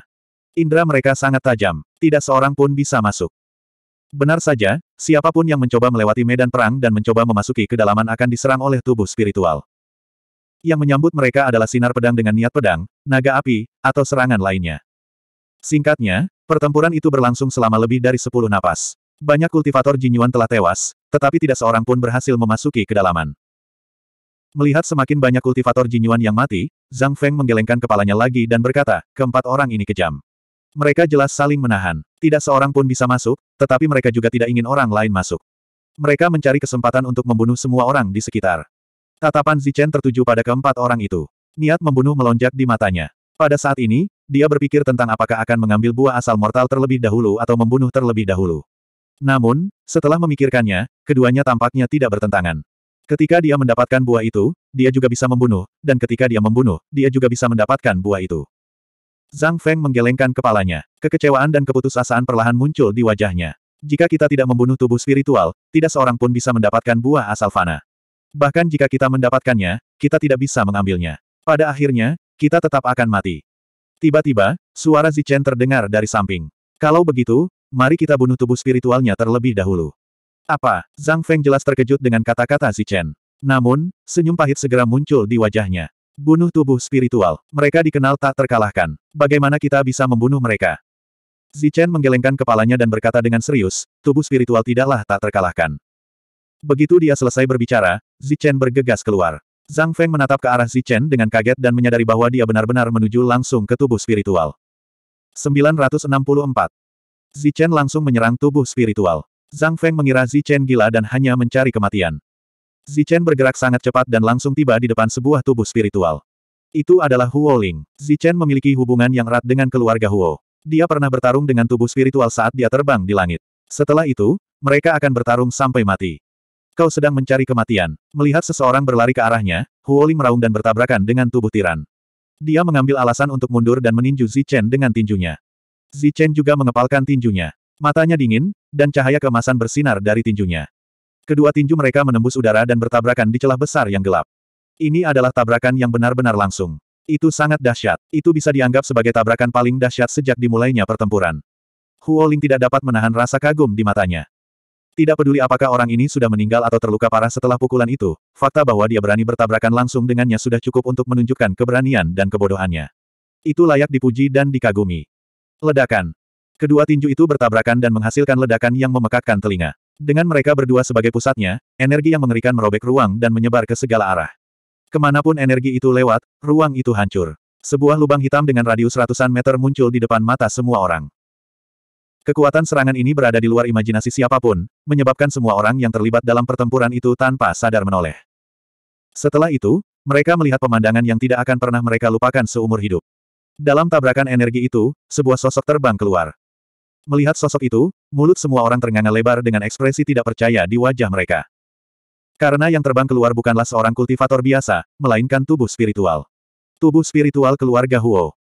Indra mereka sangat tajam, tidak seorang pun bisa masuk. Benar saja, siapapun yang mencoba melewati medan perang dan mencoba memasuki kedalaman akan diserang oleh tubuh spiritual. Yang menyambut mereka adalah sinar pedang dengan niat pedang, naga api, atau serangan lainnya. Singkatnya, pertempuran itu berlangsung selama lebih dari 10 napas. Banyak kultivator Jinyuan telah tewas, tetapi tidak seorang pun berhasil memasuki kedalaman. Melihat semakin banyak kultivator Jinyuan yang mati, Zhang Feng menggelengkan kepalanya lagi dan berkata, keempat orang ini kejam. Mereka jelas saling menahan. Tidak seorang pun bisa masuk, tetapi mereka juga tidak ingin orang lain masuk. Mereka mencari kesempatan untuk membunuh semua orang di sekitar. Tatapan Zichen tertuju pada keempat orang itu. Niat membunuh melonjak di matanya. Pada saat ini, dia berpikir tentang apakah akan mengambil buah asal mortal terlebih dahulu atau membunuh terlebih dahulu. Namun, setelah memikirkannya, keduanya tampaknya tidak bertentangan. Ketika dia mendapatkan buah itu, dia juga bisa membunuh, dan ketika dia membunuh, dia juga bisa mendapatkan buah itu. Zhang Feng menggelengkan kepalanya. Kekecewaan dan keputusasaan perlahan muncul di wajahnya. Jika kita tidak membunuh tubuh spiritual, tidak seorang pun bisa mendapatkan buah asal fana. Bahkan jika kita mendapatkannya, kita tidak bisa mengambilnya. Pada akhirnya, kita tetap akan mati. Tiba-tiba, suara Zichen terdengar dari samping. Kalau begitu, mari kita bunuh tubuh spiritualnya terlebih dahulu. Apa? Zhang Feng jelas terkejut dengan kata-kata Zichen. Namun, senyum pahit segera muncul di wajahnya. Bunuh tubuh spiritual. Mereka dikenal tak terkalahkan. Bagaimana kita bisa membunuh mereka? Zichen menggelengkan kepalanya dan berkata dengan serius, tubuh spiritual tidaklah tak terkalahkan. Begitu dia selesai berbicara, Zichen bergegas keluar. Zhang Feng menatap ke arah Zichen dengan kaget dan menyadari bahwa dia benar-benar menuju langsung ke tubuh spiritual. 964. Zichen langsung menyerang tubuh spiritual. Zhang Feng mengira Zichen gila dan hanya mencari kematian. Zichen bergerak sangat cepat dan langsung tiba di depan sebuah tubuh spiritual. Itu adalah Huo Ling. Zichen memiliki hubungan yang erat dengan keluarga Huo. Dia pernah bertarung dengan tubuh spiritual saat dia terbang di langit. Setelah itu, mereka akan bertarung sampai mati kau sedang mencari kematian. Melihat seseorang berlari ke arahnya, Huoli meraung dan bertabrakan dengan tubuh tiran. Dia mengambil alasan untuk mundur dan meninju Zichen dengan tinjunya. Zichen juga mengepalkan tinjunya. Matanya dingin, dan cahaya kemasan bersinar dari tinjunya. Kedua tinju mereka menembus udara dan bertabrakan di celah besar yang gelap. Ini adalah tabrakan yang benar-benar langsung. Itu sangat dahsyat. Itu bisa dianggap sebagai tabrakan paling dahsyat sejak dimulainya pertempuran. Huoling tidak dapat menahan rasa kagum di matanya. Tidak peduli apakah orang ini sudah meninggal atau terluka parah setelah pukulan itu, fakta bahwa dia berani bertabrakan langsung dengannya sudah cukup untuk menunjukkan keberanian dan kebodohannya. Itu layak dipuji dan dikagumi. Ledakan. Kedua tinju itu bertabrakan dan menghasilkan ledakan yang memekakkan telinga. Dengan mereka berdua sebagai pusatnya, energi yang mengerikan merobek ruang dan menyebar ke segala arah. Kemanapun energi itu lewat, ruang itu hancur. Sebuah lubang hitam dengan radius ratusan meter muncul di depan mata semua orang. Kekuatan serangan ini berada di luar imajinasi siapapun, menyebabkan semua orang yang terlibat dalam pertempuran itu tanpa sadar menoleh. Setelah itu, mereka melihat pemandangan yang tidak akan pernah mereka lupakan seumur hidup. Dalam tabrakan energi itu, sebuah sosok terbang keluar. Melihat sosok itu, mulut semua orang ternganga lebar dengan ekspresi tidak percaya di wajah mereka. Karena yang terbang keluar bukanlah seorang kultivator biasa, melainkan tubuh spiritual. Tubuh spiritual keluarga Huo.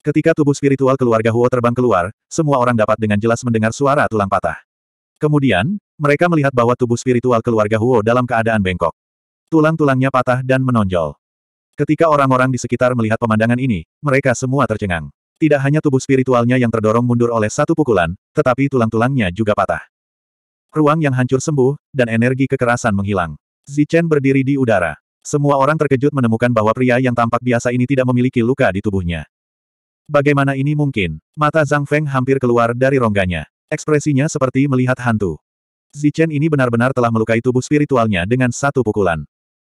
Ketika tubuh spiritual keluarga Huo terbang keluar, semua orang dapat dengan jelas mendengar suara tulang patah. Kemudian, mereka melihat bahwa tubuh spiritual keluarga Huo dalam keadaan bengkok. Tulang-tulangnya patah dan menonjol. Ketika orang-orang di sekitar melihat pemandangan ini, mereka semua tercengang. Tidak hanya tubuh spiritualnya yang terdorong mundur oleh satu pukulan, tetapi tulang-tulangnya juga patah. Ruang yang hancur sembuh, dan energi kekerasan menghilang. Zichen berdiri di udara. Semua orang terkejut menemukan bahwa pria yang tampak biasa ini tidak memiliki luka di tubuhnya. Bagaimana ini mungkin? Mata Zhang Feng hampir keluar dari rongganya. Ekspresinya seperti melihat hantu. Zichen ini benar-benar telah melukai tubuh spiritualnya dengan satu pukulan.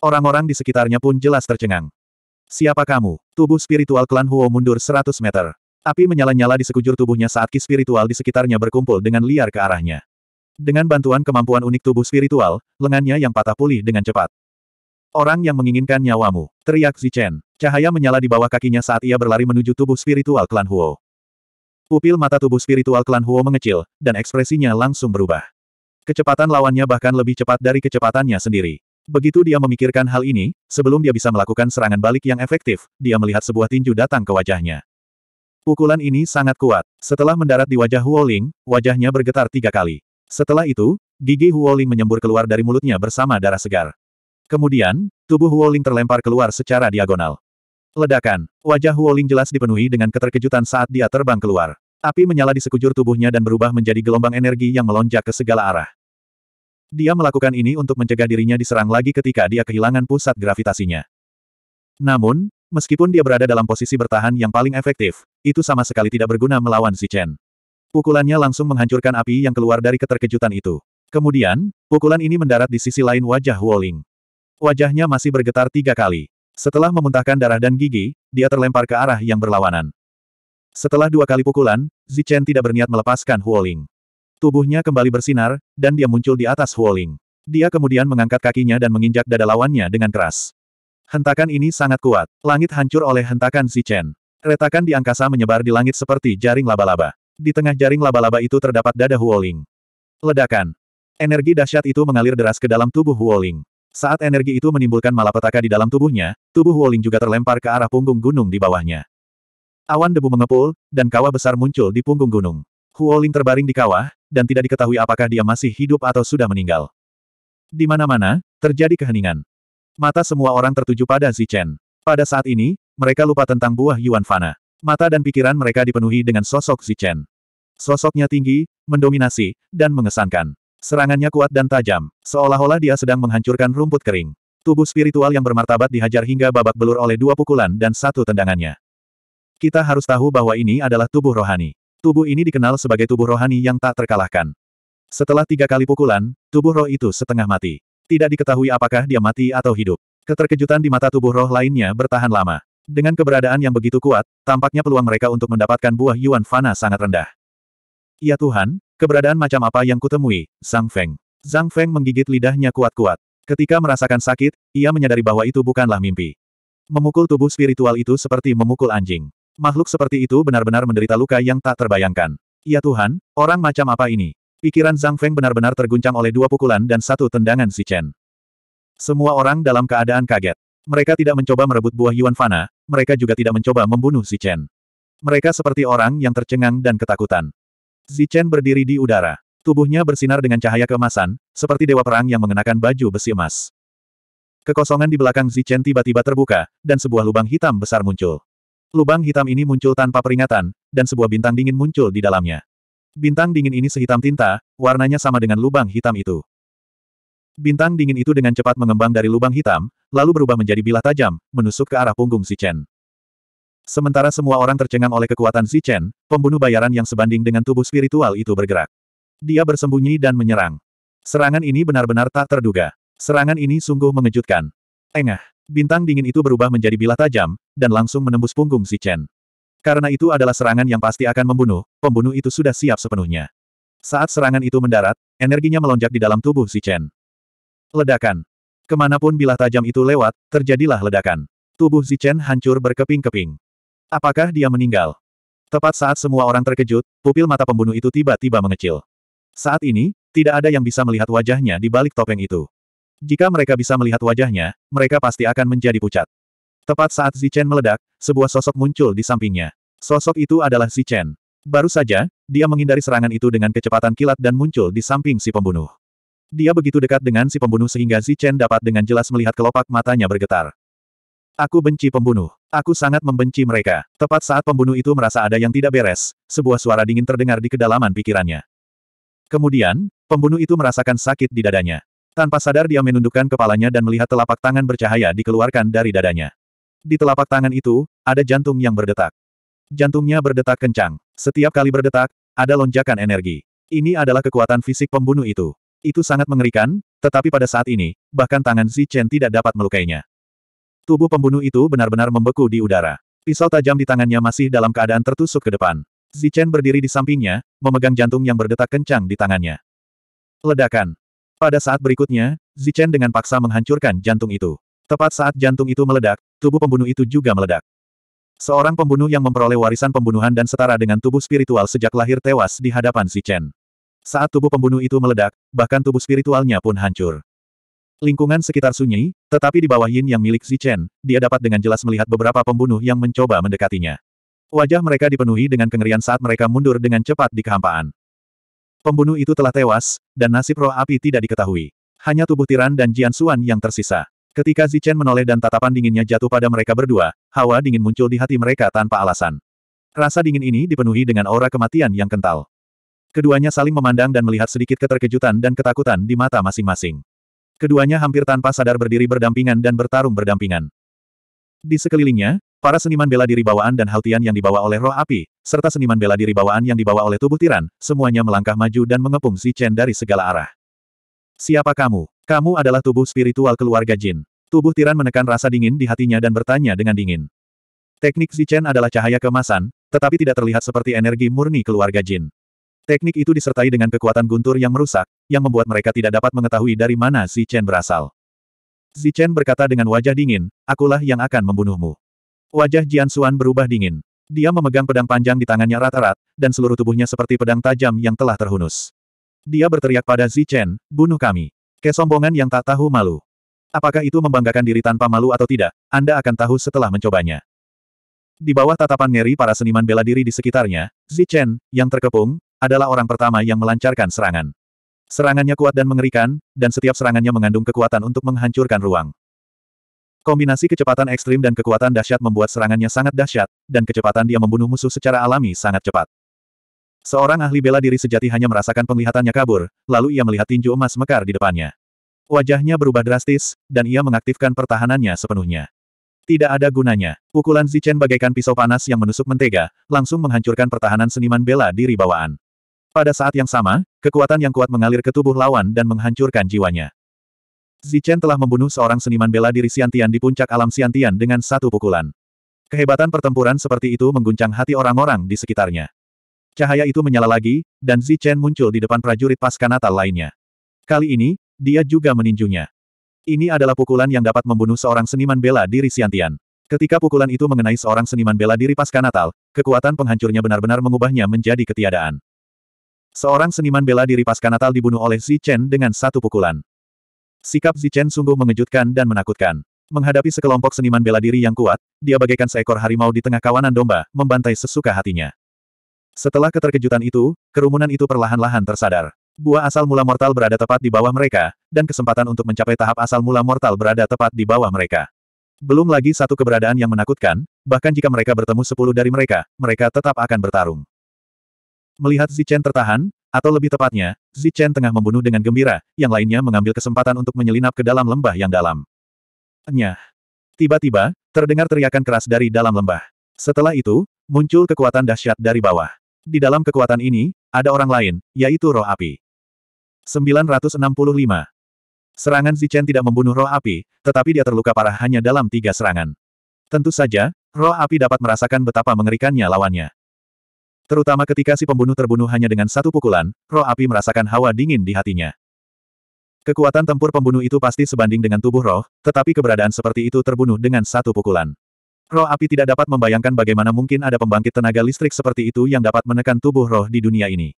Orang-orang di sekitarnya pun jelas tercengang. Siapa kamu? Tubuh spiritual klan Huo mundur 100 meter. Api menyala-nyala di sekujur tubuhnya saat ki spiritual di sekitarnya berkumpul dengan liar ke arahnya. Dengan bantuan kemampuan unik tubuh spiritual, lengannya yang patah pulih dengan cepat. Orang yang menginginkan nyawamu, teriak Zichen. Cahaya menyala di bawah kakinya saat ia berlari menuju tubuh spiritual klan Huo. Pupil mata tubuh spiritual klan Huo mengecil, dan ekspresinya langsung berubah. Kecepatan lawannya bahkan lebih cepat dari kecepatannya sendiri. Begitu dia memikirkan hal ini, sebelum dia bisa melakukan serangan balik yang efektif, dia melihat sebuah tinju datang ke wajahnya. Pukulan ini sangat kuat. Setelah mendarat di wajah Huo Ling, wajahnya bergetar tiga kali. Setelah itu, gigi Huo Ling menyembur keluar dari mulutnya bersama darah segar. Kemudian, tubuh Huo Ling terlempar keluar secara diagonal. Ledakan. Wajah Huoling jelas dipenuhi dengan keterkejutan saat dia terbang keluar. Api menyala di sekujur tubuhnya dan berubah menjadi gelombang energi yang melonjak ke segala arah. Dia melakukan ini untuk mencegah dirinya diserang lagi ketika dia kehilangan pusat gravitasinya. Namun, meskipun dia berada dalam posisi bertahan yang paling efektif, itu sama sekali tidak berguna melawan Si Chen. Pukulannya langsung menghancurkan api yang keluar dari keterkejutan itu. Kemudian, pukulan ini mendarat di sisi lain wajah Huoling. Wajahnya masih bergetar tiga kali. Setelah memuntahkan darah dan gigi, dia terlempar ke arah yang berlawanan. Setelah dua kali pukulan, Zichen tidak berniat melepaskan Huoling. Tubuhnya kembali bersinar, dan dia muncul di atas Huoling. Dia kemudian mengangkat kakinya dan menginjak dada lawannya dengan keras. Hentakan ini sangat kuat. Langit hancur oleh hentakan Zichen. Retakan di angkasa menyebar di langit seperti jaring laba-laba. Di tengah jaring laba-laba itu terdapat dada Huoling. Ledakan. Energi dahsyat itu mengalir deras ke dalam tubuh Huoling. Saat energi itu menimbulkan malapetaka di dalam tubuhnya, tubuh Woling juga terlempar ke arah punggung gunung di bawahnya. Awan debu mengepul, dan kawah besar muncul di punggung gunung. Huoling terbaring di kawah, dan tidak diketahui apakah dia masih hidup atau sudah meninggal. Di mana-mana, terjadi keheningan. Mata semua orang tertuju pada Zichen. Pada saat ini, mereka lupa tentang buah Yuan Fana. Mata dan pikiran mereka dipenuhi dengan sosok Zichen. Sosoknya tinggi, mendominasi, dan mengesankan. Serangannya kuat dan tajam, seolah-olah dia sedang menghancurkan rumput kering. Tubuh spiritual yang bermartabat dihajar hingga babak belur oleh dua pukulan dan satu tendangannya. Kita harus tahu bahwa ini adalah tubuh rohani. Tubuh ini dikenal sebagai tubuh rohani yang tak terkalahkan. Setelah tiga kali pukulan, tubuh roh itu setengah mati. Tidak diketahui apakah dia mati atau hidup. Keterkejutan di mata tubuh roh lainnya bertahan lama. Dengan keberadaan yang begitu kuat, tampaknya peluang mereka untuk mendapatkan buah Yuan Fana sangat rendah. Ya Tuhan, keberadaan macam apa yang kutemui, Zhang Feng. Zhang Feng menggigit lidahnya kuat-kuat. Ketika merasakan sakit, ia menyadari bahwa itu bukanlah mimpi. Memukul tubuh spiritual itu seperti memukul anjing. Makhluk seperti itu benar-benar menderita luka yang tak terbayangkan. Ya Tuhan, orang macam apa ini? Pikiran Zhang Feng benar-benar terguncang oleh dua pukulan dan satu tendangan si Chen. Semua orang dalam keadaan kaget. Mereka tidak mencoba merebut buah Yuan Fana, mereka juga tidak mencoba membunuh si Chen. Mereka seperti orang yang tercengang dan ketakutan. Zichen berdiri di udara. Tubuhnya bersinar dengan cahaya kemasan, seperti dewa perang yang mengenakan baju besi emas. Kekosongan di belakang Zichen tiba-tiba terbuka, dan sebuah lubang hitam besar muncul. Lubang hitam ini muncul tanpa peringatan, dan sebuah bintang dingin muncul di dalamnya. Bintang dingin ini sehitam tinta, warnanya sama dengan lubang hitam itu. Bintang dingin itu dengan cepat mengembang dari lubang hitam, lalu berubah menjadi bilah tajam, menusuk ke arah punggung Zichen. Sementara semua orang tercengang oleh kekuatan Zichen, pembunuh bayaran yang sebanding dengan tubuh spiritual itu bergerak. Dia bersembunyi dan menyerang. Serangan ini benar-benar tak terduga. Serangan ini sungguh mengejutkan. Engah, bintang dingin itu berubah menjadi bilah tajam, dan langsung menembus punggung Zichen. Karena itu adalah serangan yang pasti akan membunuh, pembunuh itu sudah siap sepenuhnya. Saat serangan itu mendarat, energinya melonjak di dalam tubuh Zichen. Ledakan. Kemanapun bilah tajam itu lewat, terjadilah ledakan. Tubuh Zichen hancur berkeping-keping. Apakah dia meninggal? Tepat saat semua orang terkejut, pupil mata pembunuh itu tiba-tiba mengecil. Saat ini, tidak ada yang bisa melihat wajahnya di balik topeng itu. Jika mereka bisa melihat wajahnya, mereka pasti akan menjadi pucat. Tepat saat Zichen meledak, sebuah sosok muncul di sampingnya. Sosok itu adalah Zichen. Baru saja, dia menghindari serangan itu dengan kecepatan kilat dan muncul di samping si pembunuh. Dia begitu dekat dengan si pembunuh sehingga Zichen dapat dengan jelas melihat kelopak matanya bergetar. Aku benci pembunuh. Aku sangat membenci mereka. Tepat saat pembunuh itu merasa ada yang tidak beres, sebuah suara dingin terdengar di kedalaman pikirannya. Kemudian, pembunuh itu merasakan sakit di dadanya. Tanpa sadar dia menundukkan kepalanya dan melihat telapak tangan bercahaya dikeluarkan dari dadanya. Di telapak tangan itu, ada jantung yang berdetak. Jantungnya berdetak kencang. Setiap kali berdetak, ada lonjakan energi. Ini adalah kekuatan fisik pembunuh itu. Itu sangat mengerikan, tetapi pada saat ini, bahkan tangan Zichen tidak dapat melukainya. Tubuh pembunuh itu benar-benar membeku di udara. Pisau tajam di tangannya masih dalam keadaan tertusuk ke depan. Zichen berdiri di sampingnya, memegang jantung yang berdetak kencang di tangannya. Ledakan. Pada saat berikutnya, Zichen dengan paksa menghancurkan jantung itu. Tepat saat jantung itu meledak, tubuh pembunuh itu juga meledak. Seorang pembunuh yang memperoleh warisan pembunuhan dan setara dengan tubuh spiritual sejak lahir tewas di hadapan Zichen. Saat tubuh pembunuh itu meledak, bahkan tubuh spiritualnya pun hancur. Lingkungan sekitar sunyi, tetapi di bawah yin yang milik Zichen, dia dapat dengan jelas melihat beberapa pembunuh yang mencoba mendekatinya. Wajah mereka dipenuhi dengan kengerian saat mereka mundur dengan cepat di kehampaan. Pembunuh itu telah tewas, dan nasib roh api tidak diketahui. Hanya tubuh Tiran dan Jian Suan yang tersisa. Ketika Zichen menoleh dan tatapan dinginnya jatuh pada mereka berdua, hawa dingin muncul di hati mereka tanpa alasan. Rasa dingin ini dipenuhi dengan aura kematian yang kental. Keduanya saling memandang dan melihat sedikit keterkejutan dan ketakutan di mata masing-masing. Keduanya hampir tanpa sadar berdiri berdampingan dan bertarung berdampingan. Di sekelilingnya, para seniman bela diri bawaan dan Haltian yang dibawa oleh roh api, serta seniman bela diri bawaan yang dibawa oleh tubuh tiran, semuanya melangkah maju dan mengepung Xi Chen dari segala arah. Siapa kamu? Kamu adalah tubuh spiritual keluarga Jin. Tubuh tiran menekan rasa dingin di hatinya dan bertanya dengan dingin. Teknik Xi Chen adalah cahaya kemasan, tetapi tidak terlihat seperti energi murni keluarga Jin. Teknik itu disertai dengan kekuatan guntur yang merusak, yang membuat mereka tidak dapat mengetahui dari mana Chen berasal. Chen berkata dengan wajah dingin, akulah yang akan membunuhmu. Wajah Jian Xuan berubah dingin. Dia memegang pedang panjang di tangannya rata-rat, dan seluruh tubuhnya seperti pedang tajam yang telah terhunus. Dia berteriak pada Chen, bunuh kami. Kesombongan yang tak tahu malu. Apakah itu membanggakan diri tanpa malu atau tidak, Anda akan tahu setelah mencobanya. Di bawah tatapan ngeri para seniman bela diri di sekitarnya, Zichen, yang terkepung, adalah orang pertama yang melancarkan serangan. Serangannya kuat dan mengerikan, dan setiap serangannya mengandung kekuatan untuk menghancurkan ruang. Kombinasi kecepatan ekstrim dan kekuatan dahsyat membuat serangannya sangat dahsyat, dan kecepatan dia membunuh musuh secara alami sangat cepat. Seorang ahli bela diri sejati hanya merasakan penglihatannya kabur, lalu ia melihat tinju emas mekar di depannya. Wajahnya berubah drastis, dan ia mengaktifkan pertahanannya sepenuhnya. Tidak ada gunanya. Pukulan Zichen bagaikan pisau panas yang menusuk mentega, langsung menghancurkan pertahanan seniman bela diri bawaan. Pada saat yang sama, kekuatan yang kuat mengalir ke tubuh lawan dan menghancurkan jiwanya. Zichen telah membunuh seorang seniman bela diri siantian di puncak alam siantian dengan satu pukulan. Kehebatan pertempuran seperti itu mengguncang hati orang-orang di sekitarnya. Cahaya itu menyala lagi, dan Zichen muncul di depan prajurit Natal lainnya. Kali ini, dia juga meninjunya. Ini adalah pukulan yang dapat membunuh seorang seniman bela diri siantian. Ketika pukulan itu mengenai seorang seniman bela diri Natal, kekuatan penghancurnya benar-benar mengubahnya menjadi ketiadaan. Seorang seniman bela diri pasca Natal dibunuh oleh Chen dengan satu pukulan. Sikap Chen sungguh mengejutkan dan menakutkan. Menghadapi sekelompok seniman bela diri yang kuat, dia bagaikan seekor harimau di tengah kawanan domba, membantai sesuka hatinya. Setelah keterkejutan itu, kerumunan itu perlahan-lahan tersadar. Buah asal mula mortal berada tepat di bawah mereka, dan kesempatan untuk mencapai tahap asal mula mortal berada tepat di bawah mereka. Belum lagi satu keberadaan yang menakutkan, bahkan jika mereka bertemu sepuluh dari mereka, mereka tetap akan bertarung. Melihat Zichen tertahan, atau lebih tepatnya, Zichen tengah membunuh dengan gembira, yang lainnya mengambil kesempatan untuk menyelinap ke dalam lembah yang dalam. Nyah. Tiba-tiba, terdengar teriakan keras dari dalam lembah. Setelah itu, muncul kekuatan dahsyat dari bawah. Di dalam kekuatan ini, ada orang lain, yaitu roh api. 965. Serangan Zichen tidak membunuh roh api, tetapi dia terluka parah hanya dalam tiga serangan. Tentu saja, roh api dapat merasakan betapa mengerikannya lawannya. Terutama ketika si pembunuh terbunuh hanya dengan satu pukulan, roh api merasakan hawa dingin di hatinya. Kekuatan tempur pembunuh itu pasti sebanding dengan tubuh roh, tetapi keberadaan seperti itu terbunuh dengan satu pukulan. Roh api tidak dapat membayangkan bagaimana mungkin ada pembangkit tenaga listrik seperti itu yang dapat menekan tubuh roh di dunia ini.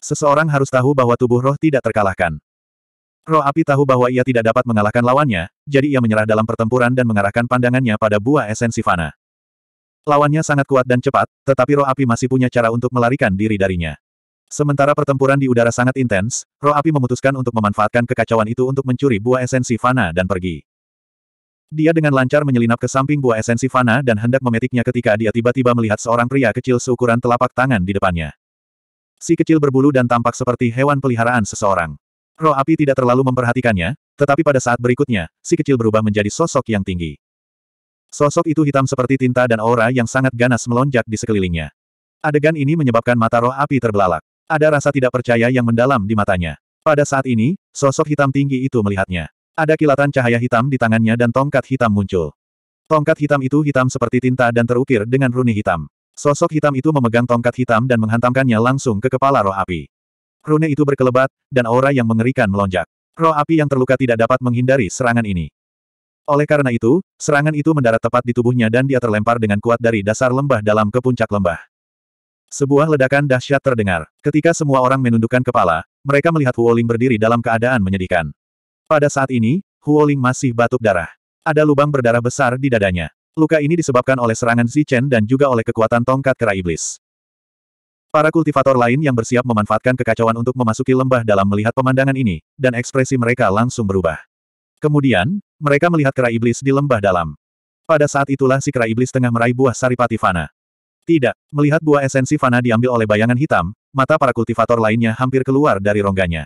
Seseorang harus tahu bahwa tubuh roh tidak terkalahkan. Roh api tahu bahwa ia tidak dapat mengalahkan lawannya, jadi ia menyerah dalam pertempuran dan mengarahkan pandangannya pada buah esensi fana. Lawannya sangat kuat dan cepat, tetapi roh api masih punya cara untuk melarikan diri darinya. Sementara pertempuran di udara sangat intens, roh api memutuskan untuk memanfaatkan kekacauan itu untuk mencuri buah esensi fana dan pergi. Dia dengan lancar menyelinap ke samping buah esensi fana dan hendak memetiknya ketika dia tiba-tiba melihat seorang pria kecil seukuran telapak tangan di depannya. Si kecil berbulu dan tampak seperti hewan peliharaan seseorang. Roh api tidak terlalu memperhatikannya, tetapi pada saat berikutnya, si kecil berubah menjadi sosok yang tinggi. Sosok itu hitam seperti tinta dan aura yang sangat ganas melonjak di sekelilingnya. Adegan ini menyebabkan mata roh api terbelalak. Ada rasa tidak percaya yang mendalam di matanya. Pada saat ini, sosok hitam tinggi itu melihatnya. Ada kilatan cahaya hitam di tangannya dan tongkat hitam muncul. Tongkat hitam itu hitam seperti tinta dan terukir dengan runi hitam. Sosok hitam itu memegang tongkat hitam dan menghantamkannya langsung ke kepala roh api. Rune itu berkelebat, dan aura yang mengerikan melonjak. Roh api yang terluka tidak dapat menghindari serangan ini. Oleh karena itu, serangan itu mendarat tepat di tubuhnya dan dia terlempar dengan kuat dari dasar lembah dalam ke puncak lembah. Sebuah ledakan dahsyat terdengar. Ketika semua orang menundukkan kepala, mereka melihat Huoling berdiri dalam keadaan menyedihkan. Pada saat ini, Huoling masih batuk darah. Ada lubang berdarah besar di dadanya. Luka ini disebabkan oleh serangan Zichen dan juga oleh kekuatan tongkat kera iblis. Para kultivator lain yang bersiap memanfaatkan kekacauan untuk memasuki lembah dalam melihat pemandangan ini, dan ekspresi mereka langsung berubah. Kemudian, mereka melihat kera iblis di lembah dalam. Pada saat itulah si kera iblis tengah meraih buah saripati fana. Tidak, melihat buah esensi fana diambil oleh bayangan hitam, mata para kultivator lainnya hampir keluar dari rongganya.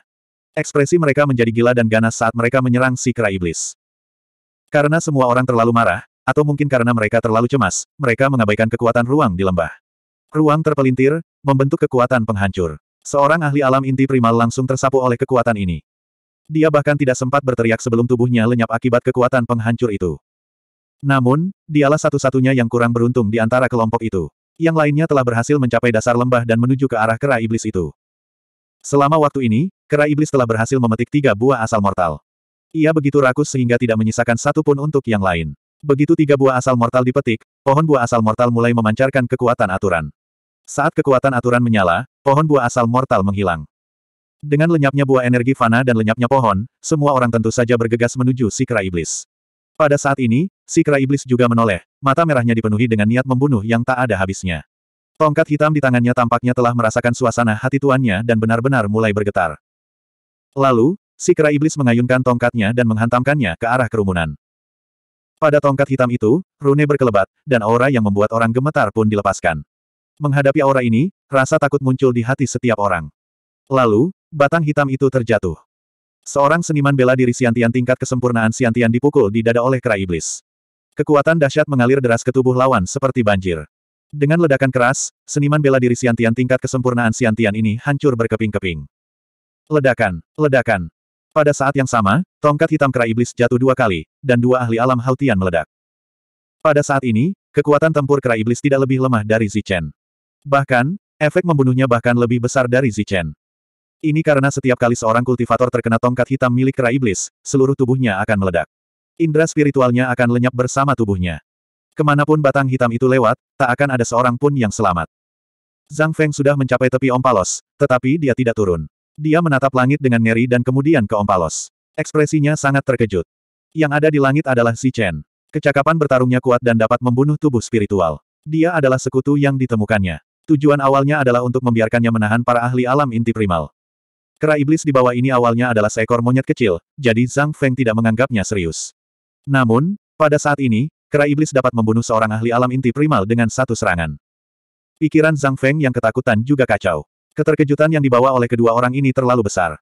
Ekspresi mereka menjadi gila dan ganas saat mereka menyerang si kera iblis. Karena semua orang terlalu marah, atau mungkin karena mereka terlalu cemas, mereka mengabaikan kekuatan ruang di lembah. Ruang terpelintir, membentuk kekuatan penghancur. Seorang ahli alam inti primal langsung tersapu oleh kekuatan ini. Dia bahkan tidak sempat berteriak sebelum tubuhnya lenyap akibat kekuatan penghancur itu. Namun, dialah satu-satunya yang kurang beruntung di antara kelompok itu. Yang lainnya telah berhasil mencapai dasar lembah dan menuju ke arah kera iblis itu. Selama waktu ini, kera iblis telah berhasil memetik tiga buah asal mortal. Ia begitu rakus sehingga tidak menyisakan satu pun untuk yang lain. Begitu tiga buah asal mortal dipetik, pohon buah asal mortal mulai memancarkan kekuatan aturan. Saat kekuatan aturan menyala, pohon buah asal mortal menghilang. Dengan lenyapnya buah energi fana dan lenyapnya pohon, semua orang tentu saja bergegas menuju si kera Iblis. Pada saat ini, si kera Iblis juga menoleh, mata merahnya dipenuhi dengan niat membunuh yang tak ada habisnya. Tongkat hitam di tangannya tampaknya telah merasakan suasana hati tuannya dan benar-benar mulai bergetar. Lalu, si kera Iblis mengayunkan tongkatnya dan menghantamkannya ke arah kerumunan. Pada tongkat hitam itu, rune berkelebat, dan aura yang membuat orang gemetar pun dilepaskan. Menghadapi aura ini, rasa takut muncul di hati setiap orang. Lalu, batang hitam itu terjatuh. Seorang seniman bela diri Siantian tingkat kesempurnaan Siantian dipukul di dada oleh kera iblis. Kekuatan dahsyat mengalir deras ke tubuh lawan seperti banjir. Dengan ledakan keras, seniman bela diri Siantian tingkat kesempurnaan Siantian ini hancur berkeping-keping. Ledakan, ledakan. Pada saat yang sama, tongkat hitam kera iblis jatuh dua kali, dan dua ahli alam Hautian meledak. Pada saat ini, kekuatan tempur kera iblis tidak lebih lemah dari Zichen. Bahkan, efek membunuhnya bahkan lebih besar dari Zichen. Ini karena setiap kali seorang kultivator terkena tongkat hitam milik kera iblis, seluruh tubuhnya akan meledak. Indra spiritualnya akan lenyap bersama tubuhnya. Kemanapun batang hitam itu lewat, tak akan ada seorang pun yang selamat. Zhang Feng sudah mencapai tepi Ompalos, tetapi dia tidak turun. Dia menatap langit dengan ngeri dan kemudian ke Ompalos. Ekspresinya sangat terkejut. Yang ada di langit adalah Si Chen. Kecakapan bertarungnya kuat dan dapat membunuh tubuh spiritual. Dia adalah sekutu yang ditemukannya. Tujuan awalnya adalah untuk membiarkannya menahan para ahli alam inti primal. Kera iblis di bawah ini awalnya adalah seekor monyet kecil, jadi Zhang Feng tidak menganggapnya serius. Namun, pada saat ini, kera iblis dapat membunuh seorang ahli alam inti primal dengan satu serangan. Pikiran Zhang Feng yang ketakutan juga kacau. Keterkejutan yang dibawa oleh kedua orang ini terlalu besar.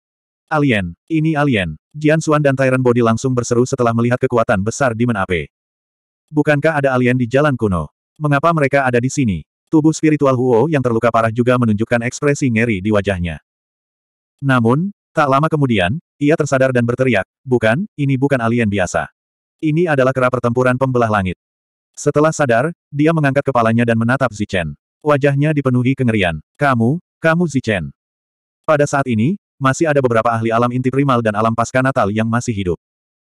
Alien, ini alien. Jian Xuan dan Tyrant Body langsung berseru setelah melihat kekuatan besar di Menape. Bukankah ada alien di jalan kuno? Mengapa mereka ada di sini? Tubuh spiritual Huo yang terluka parah juga menunjukkan ekspresi ngeri di wajahnya. Namun, tak lama kemudian, ia tersadar dan berteriak, bukan, ini bukan alien biasa. Ini adalah kera pertempuran pembelah langit. Setelah sadar, dia mengangkat kepalanya dan menatap Zichen. Wajahnya dipenuhi kengerian. Kamu, kamu Zichen. Pada saat ini, masih ada beberapa ahli alam inti primal dan alam pasca natal yang masih hidup.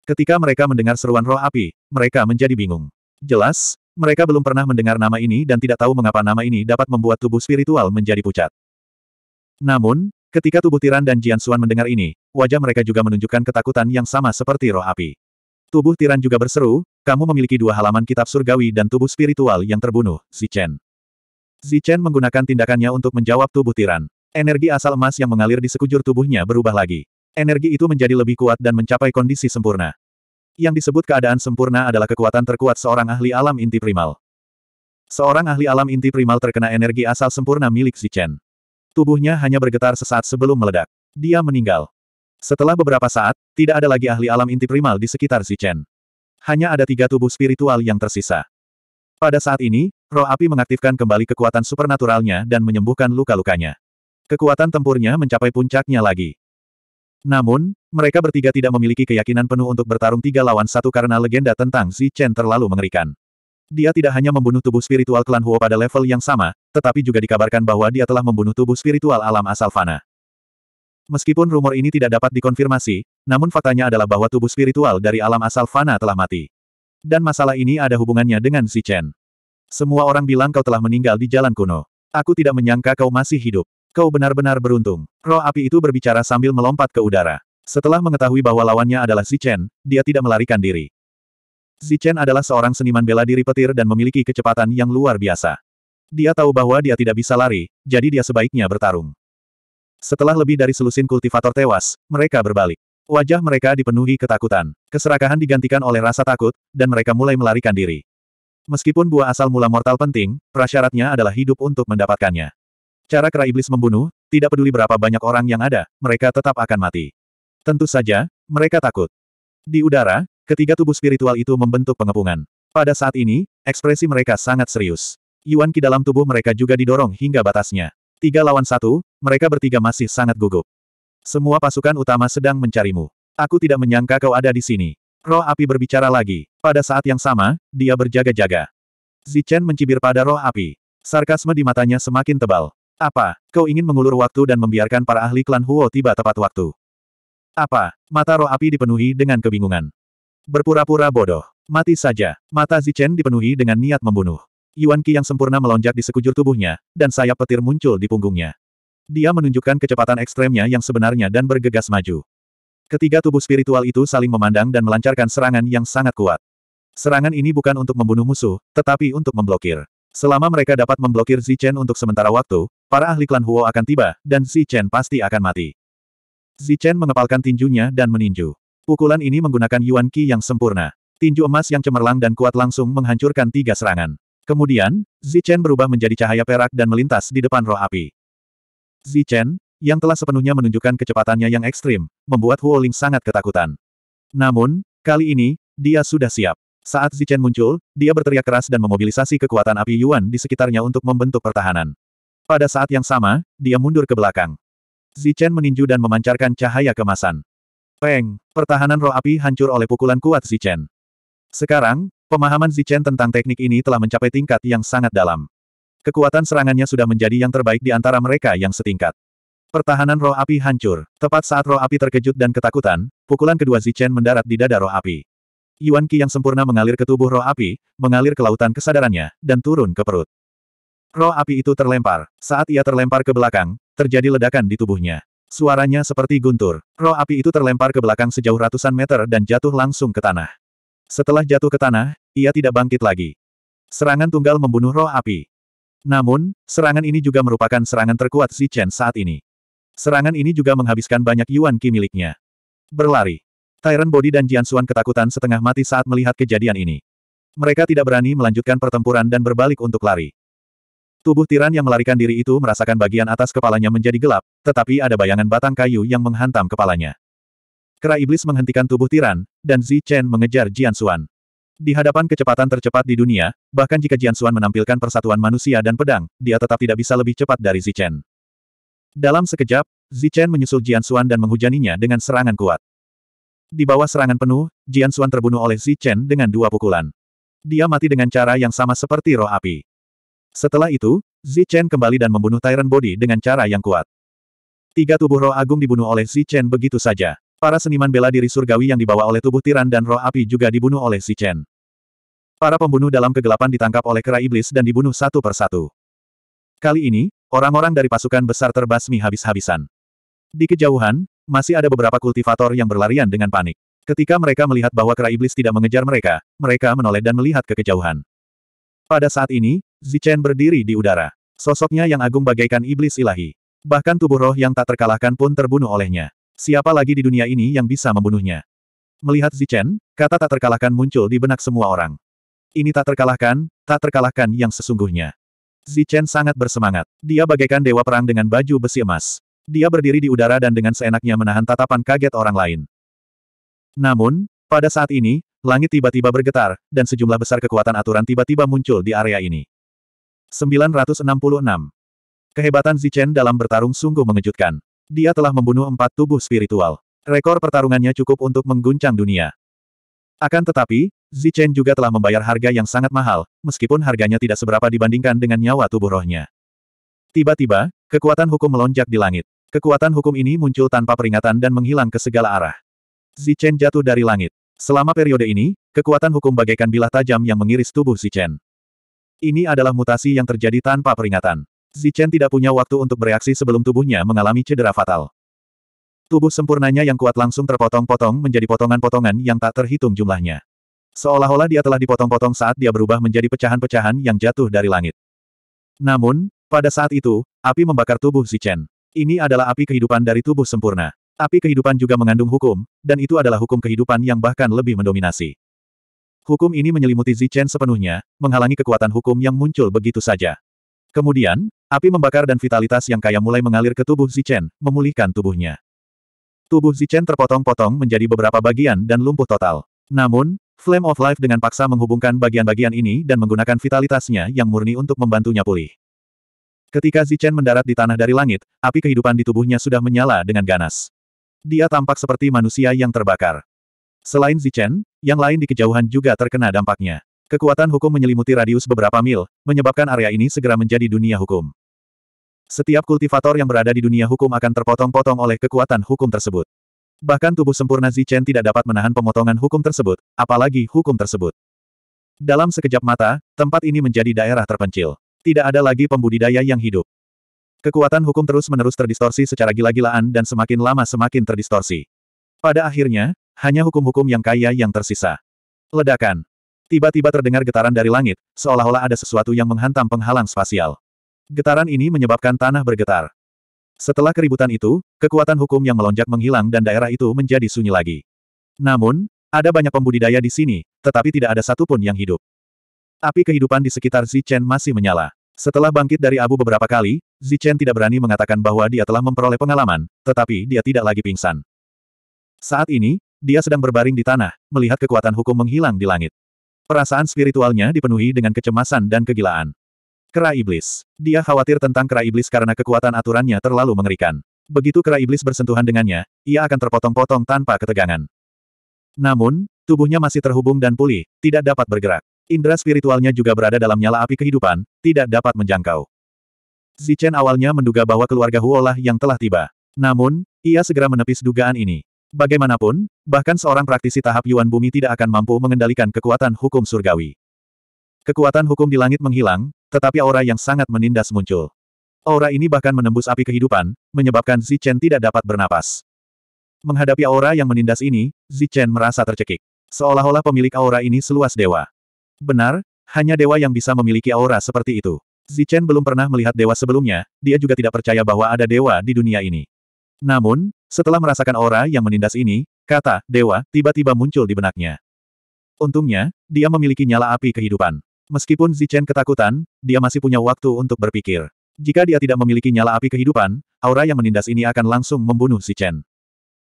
Ketika mereka mendengar seruan roh api, mereka menjadi bingung. Jelas, mereka belum pernah mendengar nama ini dan tidak tahu mengapa nama ini dapat membuat tubuh spiritual menjadi pucat. Namun, Ketika tubuh Tiran dan Jiansuan mendengar ini, wajah mereka juga menunjukkan ketakutan yang sama seperti roh api. Tubuh Tiran juga berseru, kamu memiliki dua halaman kitab surgawi dan tubuh spiritual yang terbunuh, Zichen. Zichen menggunakan tindakannya untuk menjawab tubuh Tiran. Energi asal emas yang mengalir di sekujur tubuhnya berubah lagi. Energi itu menjadi lebih kuat dan mencapai kondisi sempurna. Yang disebut keadaan sempurna adalah kekuatan terkuat seorang ahli alam inti primal. Seorang ahli alam inti primal terkena energi asal sempurna milik Zichen. Tubuhnya hanya bergetar sesaat sebelum meledak. Dia meninggal. Setelah beberapa saat, tidak ada lagi ahli alam inti primal di sekitar Zichen. Hanya ada tiga tubuh spiritual yang tersisa. Pada saat ini, roh api mengaktifkan kembali kekuatan supernaturalnya dan menyembuhkan luka-lukanya. Kekuatan tempurnya mencapai puncaknya lagi. Namun, mereka bertiga tidak memiliki keyakinan penuh untuk bertarung tiga lawan satu karena legenda tentang Zichen terlalu mengerikan. Dia tidak hanya membunuh tubuh spiritual klan Huo pada level yang sama, tetapi juga dikabarkan bahwa dia telah membunuh tubuh spiritual alam asal Fana. Meskipun rumor ini tidak dapat dikonfirmasi, namun faktanya adalah bahwa tubuh spiritual dari alam asal Fana telah mati. Dan masalah ini ada hubungannya dengan si Chen. Semua orang bilang kau telah meninggal di jalan kuno. Aku tidak menyangka kau masih hidup. Kau benar-benar beruntung. Roh api itu berbicara sambil melompat ke udara. Setelah mengetahui bahwa lawannya adalah si Chen, dia tidak melarikan diri. Zichen adalah seorang seniman bela diri petir dan memiliki kecepatan yang luar biasa. Dia tahu bahwa dia tidak bisa lari, jadi dia sebaiknya bertarung. Setelah lebih dari selusin kultivator tewas, mereka berbalik. Wajah mereka dipenuhi ketakutan. Keserakahan digantikan oleh rasa takut, dan mereka mulai melarikan diri. Meskipun buah asal mula mortal penting, prasyaratnya adalah hidup untuk mendapatkannya. Cara kera iblis membunuh, tidak peduli berapa banyak orang yang ada, mereka tetap akan mati. Tentu saja, mereka takut. Di udara, Ketiga tubuh spiritual itu membentuk pengepungan. Pada saat ini, ekspresi mereka sangat serius. Yuan Qi dalam tubuh mereka juga didorong hingga batasnya. Tiga lawan satu, mereka bertiga masih sangat gugup. Semua pasukan utama sedang mencarimu. Aku tidak menyangka kau ada di sini. Roh api berbicara lagi. Pada saat yang sama, dia berjaga-jaga. Zichen mencibir pada roh api. Sarkasme di matanya semakin tebal. Apa, kau ingin mengulur waktu dan membiarkan para ahli klan Huo tiba tepat waktu? Apa, mata roh api dipenuhi dengan kebingungan. Berpura-pura bodoh. Mati saja. Mata Zichen dipenuhi dengan niat membunuh. Yuan Qi yang sempurna melonjak di sekujur tubuhnya, dan sayap petir muncul di punggungnya. Dia menunjukkan kecepatan ekstremnya yang sebenarnya dan bergegas maju. Ketiga tubuh spiritual itu saling memandang dan melancarkan serangan yang sangat kuat. Serangan ini bukan untuk membunuh musuh, tetapi untuk memblokir. Selama mereka dapat memblokir Zichen untuk sementara waktu, para ahli klan Huo akan tiba, dan Zichen pasti akan mati. Zichen mengepalkan tinjunya dan meninju. Pukulan ini menggunakan Yuan Qi yang sempurna. Tinju emas yang cemerlang dan kuat langsung menghancurkan tiga serangan. Kemudian, Zichen berubah menjadi cahaya perak dan melintas di depan roh api. Zichen, yang telah sepenuhnya menunjukkan kecepatannya yang ekstrim, membuat Huoling sangat ketakutan. Namun, kali ini, dia sudah siap. Saat Zichen muncul, dia berteriak keras dan memobilisasi kekuatan api Yuan di sekitarnya untuk membentuk pertahanan. Pada saat yang sama, dia mundur ke belakang. Zichen meninju dan memancarkan cahaya kemasan. Peng, pertahanan roh api hancur oleh pukulan kuat Zichen. Sekarang, pemahaman Zichen tentang teknik ini telah mencapai tingkat yang sangat dalam. Kekuatan serangannya sudah menjadi yang terbaik di antara mereka yang setingkat. Pertahanan roh api hancur. Tepat saat roh api terkejut dan ketakutan, pukulan kedua Zichen mendarat di dada roh api. Yuan Qi yang sempurna mengalir ke tubuh roh api, mengalir ke lautan kesadarannya, dan turun ke perut. Roh api itu terlempar. Saat ia terlempar ke belakang, terjadi ledakan di tubuhnya. Suaranya seperti guntur. Roh api itu terlempar ke belakang sejauh ratusan meter dan jatuh langsung ke tanah. Setelah jatuh ke tanah, ia tidak bangkit lagi. Serangan tunggal membunuh roh api. Namun, serangan ini juga merupakan serangan terkuat Si Chen saat ini. Serangan ini juga menghabiskan banyak Yuan Qi miliknya. Berlari. Tyrant Body dan Jiansuan ketakutan setengah mati saat melihat kejadian ini. Mereka tidak berani melanjutkan pertempuran dan berbalik untuk lari. Tubuh tiran yang melarikan diri itu merasakan bagian atas kepalanya menjadi gelap, tetapi ada bayangan batang kayu yang menghantam kepalanya. Kera iblis menghentikan tubuh tiran, dan Zi Chen mengejar Jian Xuan. Di hadapan kecepatan tercepat di dunia, bahkan jika Jian Xuan menampilkan persatuan manusia dan pedang, dia tetap tidak bisa lebih cepat dari Zi Chen. Dalam sekejap, Zi Chen menyusul Jian Xuan dan menghujaninya dengan serangan kuat. Di bawah serangan penuh, Jian Xuan terbunuh oleh Zi Chen dengan dua pukulan. Dia mati dengan cara yang sama seperti roh api. Setelah itu, Zichen kembali dan membunuh Tyrant Body dengan cara yang kuat. Tiga tubuh roh agung dibunuh oleh Zichen begitu saja. Para seniman bela diri surgawi yang dibawa oleh tubuh tiran dan roh api juga dibunuh oleh Zichen. Para pembunuh dalam kegelapan ditangkap oleh kera iblis dan dibunuh satu persatu. Kali ini, orang-orang dari pasukan besar terbasmi habis-habisan. Di kejauhan, masih ada beberapa kultivator yang berlarian dengan panik. Ketika mereka melihat bahwa kera iblis tidak mengejar mereka, mereka menoleh dan melihat ke kejauhan. Pada saat ini, Zichen berdiri di udara. Sosoknya yang agung bagaikan iblis ilahi. Bahkan tubuh roh yang tak terkalahkan pun terbunuh olehnya. Siapa lagi di dunia ini yang bisa membunuhnya? Melihat Zichen, kata tak terkalahkan muncul di benak semua orang. Ini tak terkalahkan, tak terkalahkan yang sesungguhnya. Zichen sangat bersemangat. Dia bagaikan dewa perang dengan baju besi emas. Dia berdiri di udara dan dengan seenaknya menahan tatapan kaget orang lain. Namun, pada saat ini, Langit tiba-tiba bergetar, dan sejumlah besar kekuatan aturan tiba-tiba muncul di area ini. 966. Kehebatan Zichen dalam bertarung sungguh mengejutkan. Dia telah membunuh empat tubuh spiritual. Rekor pertarungannya cukup untuk mengguncang dunia. Akan tetapi, Zichen juga telah membayar harga yang sangat mahal, meskipun harganya tidak seberapa dibandingkan dengan nyawa tubuh rohnya. Tiba-tiba, kekuatan hukum melonjak di langit. Kekuatan hukum ini muncul tanpa peringatan dan menghilang ke segala arah. Zichen jatuh dari langit. Selama periode ini, kekuatan hukum bagaikan bilah tajam yang mengiris tubuh Zichen. Ini adalah mutasi yang terjadi tanpa peringatan. Zichen tidak punya waktu untuk bereaksi sebelum tubuhnya mengalami cedera fatal. Tubuh sempurnanya yang kuat langsung terpotong-potong menjadi potongan-potongan yang tak terhitung jumlahnya. Seolah-olah dia telah dipotong-potong saat dia berubah menjadi pecahan-pecahan yang jatuh dari langit. Namun, pada saat itu, api membakar tubuh Zichen. Ini adalah api kehidupan dari tubuh sempurna. Api kehidupan juga mengandung hukum, dan itu adalah hukum kehidupan yang bahkan lebih mendominasi. Hukum ini menyelimuti Zichen sepenuhnya, menghalangi kekuatan hukum yang muncul begitu saja. Kemudian, api membakar dan vitalitas yang kaya mulai mengalir ke tubuh Zichen, memulihkan tubuhnya. Tubuh Zichen terpotong-potong menjadi beberapa bagian dan lumpuh total. Namun, Flame of Life dengan paksa menghubungkan bagian-bagian ini dan menggunakan vitalitasnya yang murni untuk membantunya pulih. Ketika Zichen mendarat di tanah dari langit, api kehidupan di tubuhnya sudah menyala dengan ganas. Dia tampak seperti manusia yang terbakar. Selain Zichen, yang lain di kejauhan juga terkena dampaknya. Kekuatan hukum menyelimuti radius beberapa mil, menyebabkan area ini segera menjadi dunia hukum. Setiap kultivator yang berada di dunia hukum akan terpotong-potong oleh kekuatan hukum tersebut. Bahkan tubuh sempurna Zichen tidak dapat menahan pemotongan hukum tersebut, apalagi hukum tersebut. Dalam sekejap mata, tempat ini menjadi daerah terpencil. Tidak ada lagi pembudidaya yang hidup. Kekuatan hukum terus-menerus terdistorsi secara gila-gilaan dan semakin lama semakin terdistorsi. Pada akhirnya, hanya hukum-hukum yang kaya yang tersisa. Ledakan. Tiba-tiba terdengar getaran dari langit, seolah-olah ada sesuatu yang menghantam penghalang spasial. Getaran ini menyebabkan tanah bergetar. Setelah keributan itu, kekuatan hukum yang melonjak menghilang dan daerah itu menjadi sunyi lagi. Namun, ada banyak pembudidaya di sini, tetapi tidak ada satupun yang hidup. Api kehidupan di sekitar Zichen masih menyala. Setelah bangkit dari abu beberapa kali, Zichen tidak berani mengatakan bahwa dia telah memperoleh pengalaman, tetapi dia tidak lagi pingsan. Saat ini, dia sedang berbaring di tanah, melihat kekuatan hukum menghilang di langit. Perasaan spiritualnya dipenuhi dengan kecemasan dan kegilaan. Kera Iblis. Dia khawatir tentang Kera Iblis karena kekuatan aturannya terlalu mengerikan. Begitu Kera Iblis bersentuhan dengannya, ia akan terpotong-potong tanpa ketegangan. Namun, tubuhnya masih terhubung dan pulih, tidak dapat bergerak. Indra spiritualnya juga berada dalam nyala api kehidupan, tidak dapat menjangkau. Zichen awalnya menduga bahwa keluarga Huolah yang telah tiba. Namun, ia segera menepis dugaan ini. Bagaimanapun, bahkan seorang praktisi tahap Yuan Bumi tidak akan mampu mengendalikan kekuatan hukum surgawi. Kekuatan hukum di langit menghilang, tetapi aura yang sangat menindas muncul. Aura ini bahkan menembus api kehidupan, menyebabkan Zichen tidak dapat bernapas. Menghadapi aura yang menindas ini, Zichen merasa tercekik. Seolah-olah pemilik aura ini seluas dewa. Benar, hanya dewa yang bisa memiliki aura seperti itu. Zichen belum pernah melihat dewa sebelumnya, dia juga tidak percaya bahwa ada dewa di dunia ini. Namun, setelah merasakan aura yang menindas ini, kata dewa tiba-tiba muncul di benaknya. Untungnya, dia memiliki nyala api kehidupan. Meskipun Zichen ketakutan, dia masih punya waktu untuk berpikir. Jika dia tidak memiliki nyala api kehidupan, aura yang menindas ini akan langsung membunuh Zichen.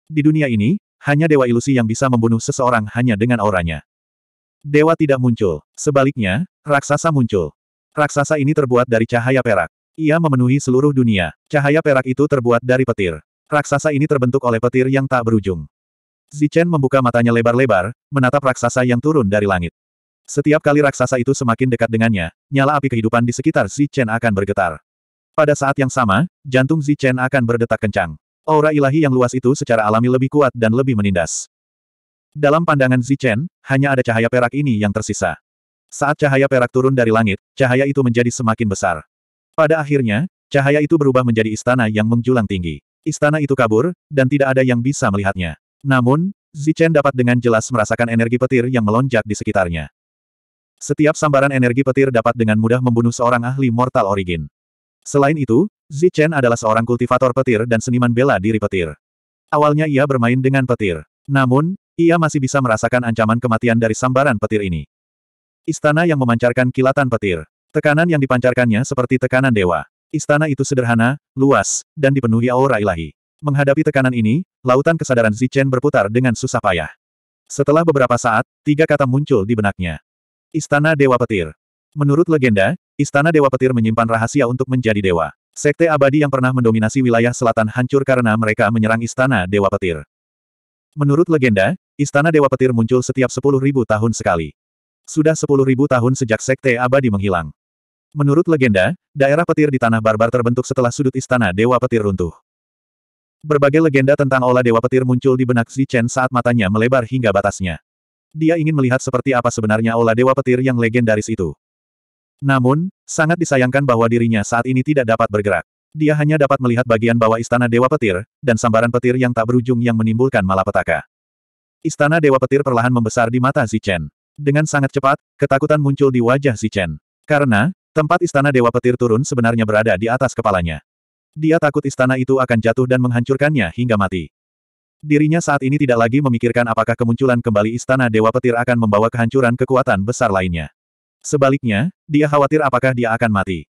Di dunia ini, hanya dewa ilusi yang bisa membunuh seseorang hanya dengan auranya. Dewa tidak muncul. Sebaliknya, raksasa muncul. Raksasa ini terbuat dari cahaya perak. Ia memenuhi seluruh dunia. Cahaya perak itu terbuat dari petir. Raksasa ini terbentuk oleh petir yang tak berujung. Zichen membuka matanya lebar-lebar, menatap raksasa yang turun dari langit. Setiap kali raksasa itu semakin dekat dengannya, nyala api kehidupan di sekitar Zichen akan bergetar. Pada saat yang sama, jantung Zichen akan berdetak kencang. Aura ilahi yang luas itu secara alami lebih kuat dan lebih menindas. Dalam pandangan Zichen, hanya ada cahaya perak ini yang tersisa. Saat cahaya perak turun dari langit, cahaya itu menjadi semakin besar. Pada akhirnya, cahaya itu berubah menjadi istana yang menjulang tinggi. Istana itu kabur, dan tidak ada yang bisa melihatnya. Namun, Zichen dapat dengan jelas merasakan energi petir yang melonjak di sekitarnya. Setiap sambaran energi petir dapat dengan mudah membunuh seorang ahli mortal origin. Selain itu, Zichen adalah seorang kultivator petir dan seniman bela diri petir. Awalnya ia bermain dengan petir. Namun, ia masih bisa merasakan ancaman kematian dari sambaran petir ini. Istana yang memancarkan kilatan petir. Tekanan yang dipancarkannya seperti tekanan dewa. Istana itu sederhana, luas, dan dipenuhi aura ilahi. Menghadapi tekanan ini, lautan kesadaran Zichen berputar dengan susah payah. Setelah beberapa saat, tiga kata muncul di benaknya. Istana Dewa Petir. Menurut legenda, Istana Dewa Petir menyimpan rahasia untuk menjadi dewa. Sekte abadi yang pernah mendominasi wilayah selatan hancur karena mereka menyerang Istana Dewa Petir. Menurut legenda, Istana Dewa Petir muncul setiap 10.000 tahun sekali sudah sepuluh ribu tahun sejak Sekte Abadi menghilang. Menurut legenda, daerah petir di Tanah Barbar terbentuk setelah sudut istana Dewa Petir runtuh. Berbagai legenda tentang olah Dewa Petir muncul di benak Zichen saat matanya melebar hingga batasnya. Dia ingin melihat seperti apa sebenarnya olah Dewa Petir yang legendaris itu. Namun, sangat disayangkan bahwa dirinya saat ini tidak dapat bergerak. Dia hanya dapat melihat bagian bawah Istana Dewa Petir, dan sambaran petir yang tak berujung yang menimbulkan malapetaka. Istana Dewa Petir perlahan membesar di mata Zichen. Dengan sangat cepat, ketakutan muncul di wajah si Chen. Karena, tempat istana Dewa Petir turun sebenarnya berada di atas kepalanya. Dia takut istana itu akan jatuh dan menghancurkannya hingga mati. Dirinya saat ini tidak lagi memikirkan apakah kemunculan kembali istana Dewa Petir akan membawa kehancuran kekuatan besar lainnya. Sebaliknya, dia khawatir apakah dia akan mati.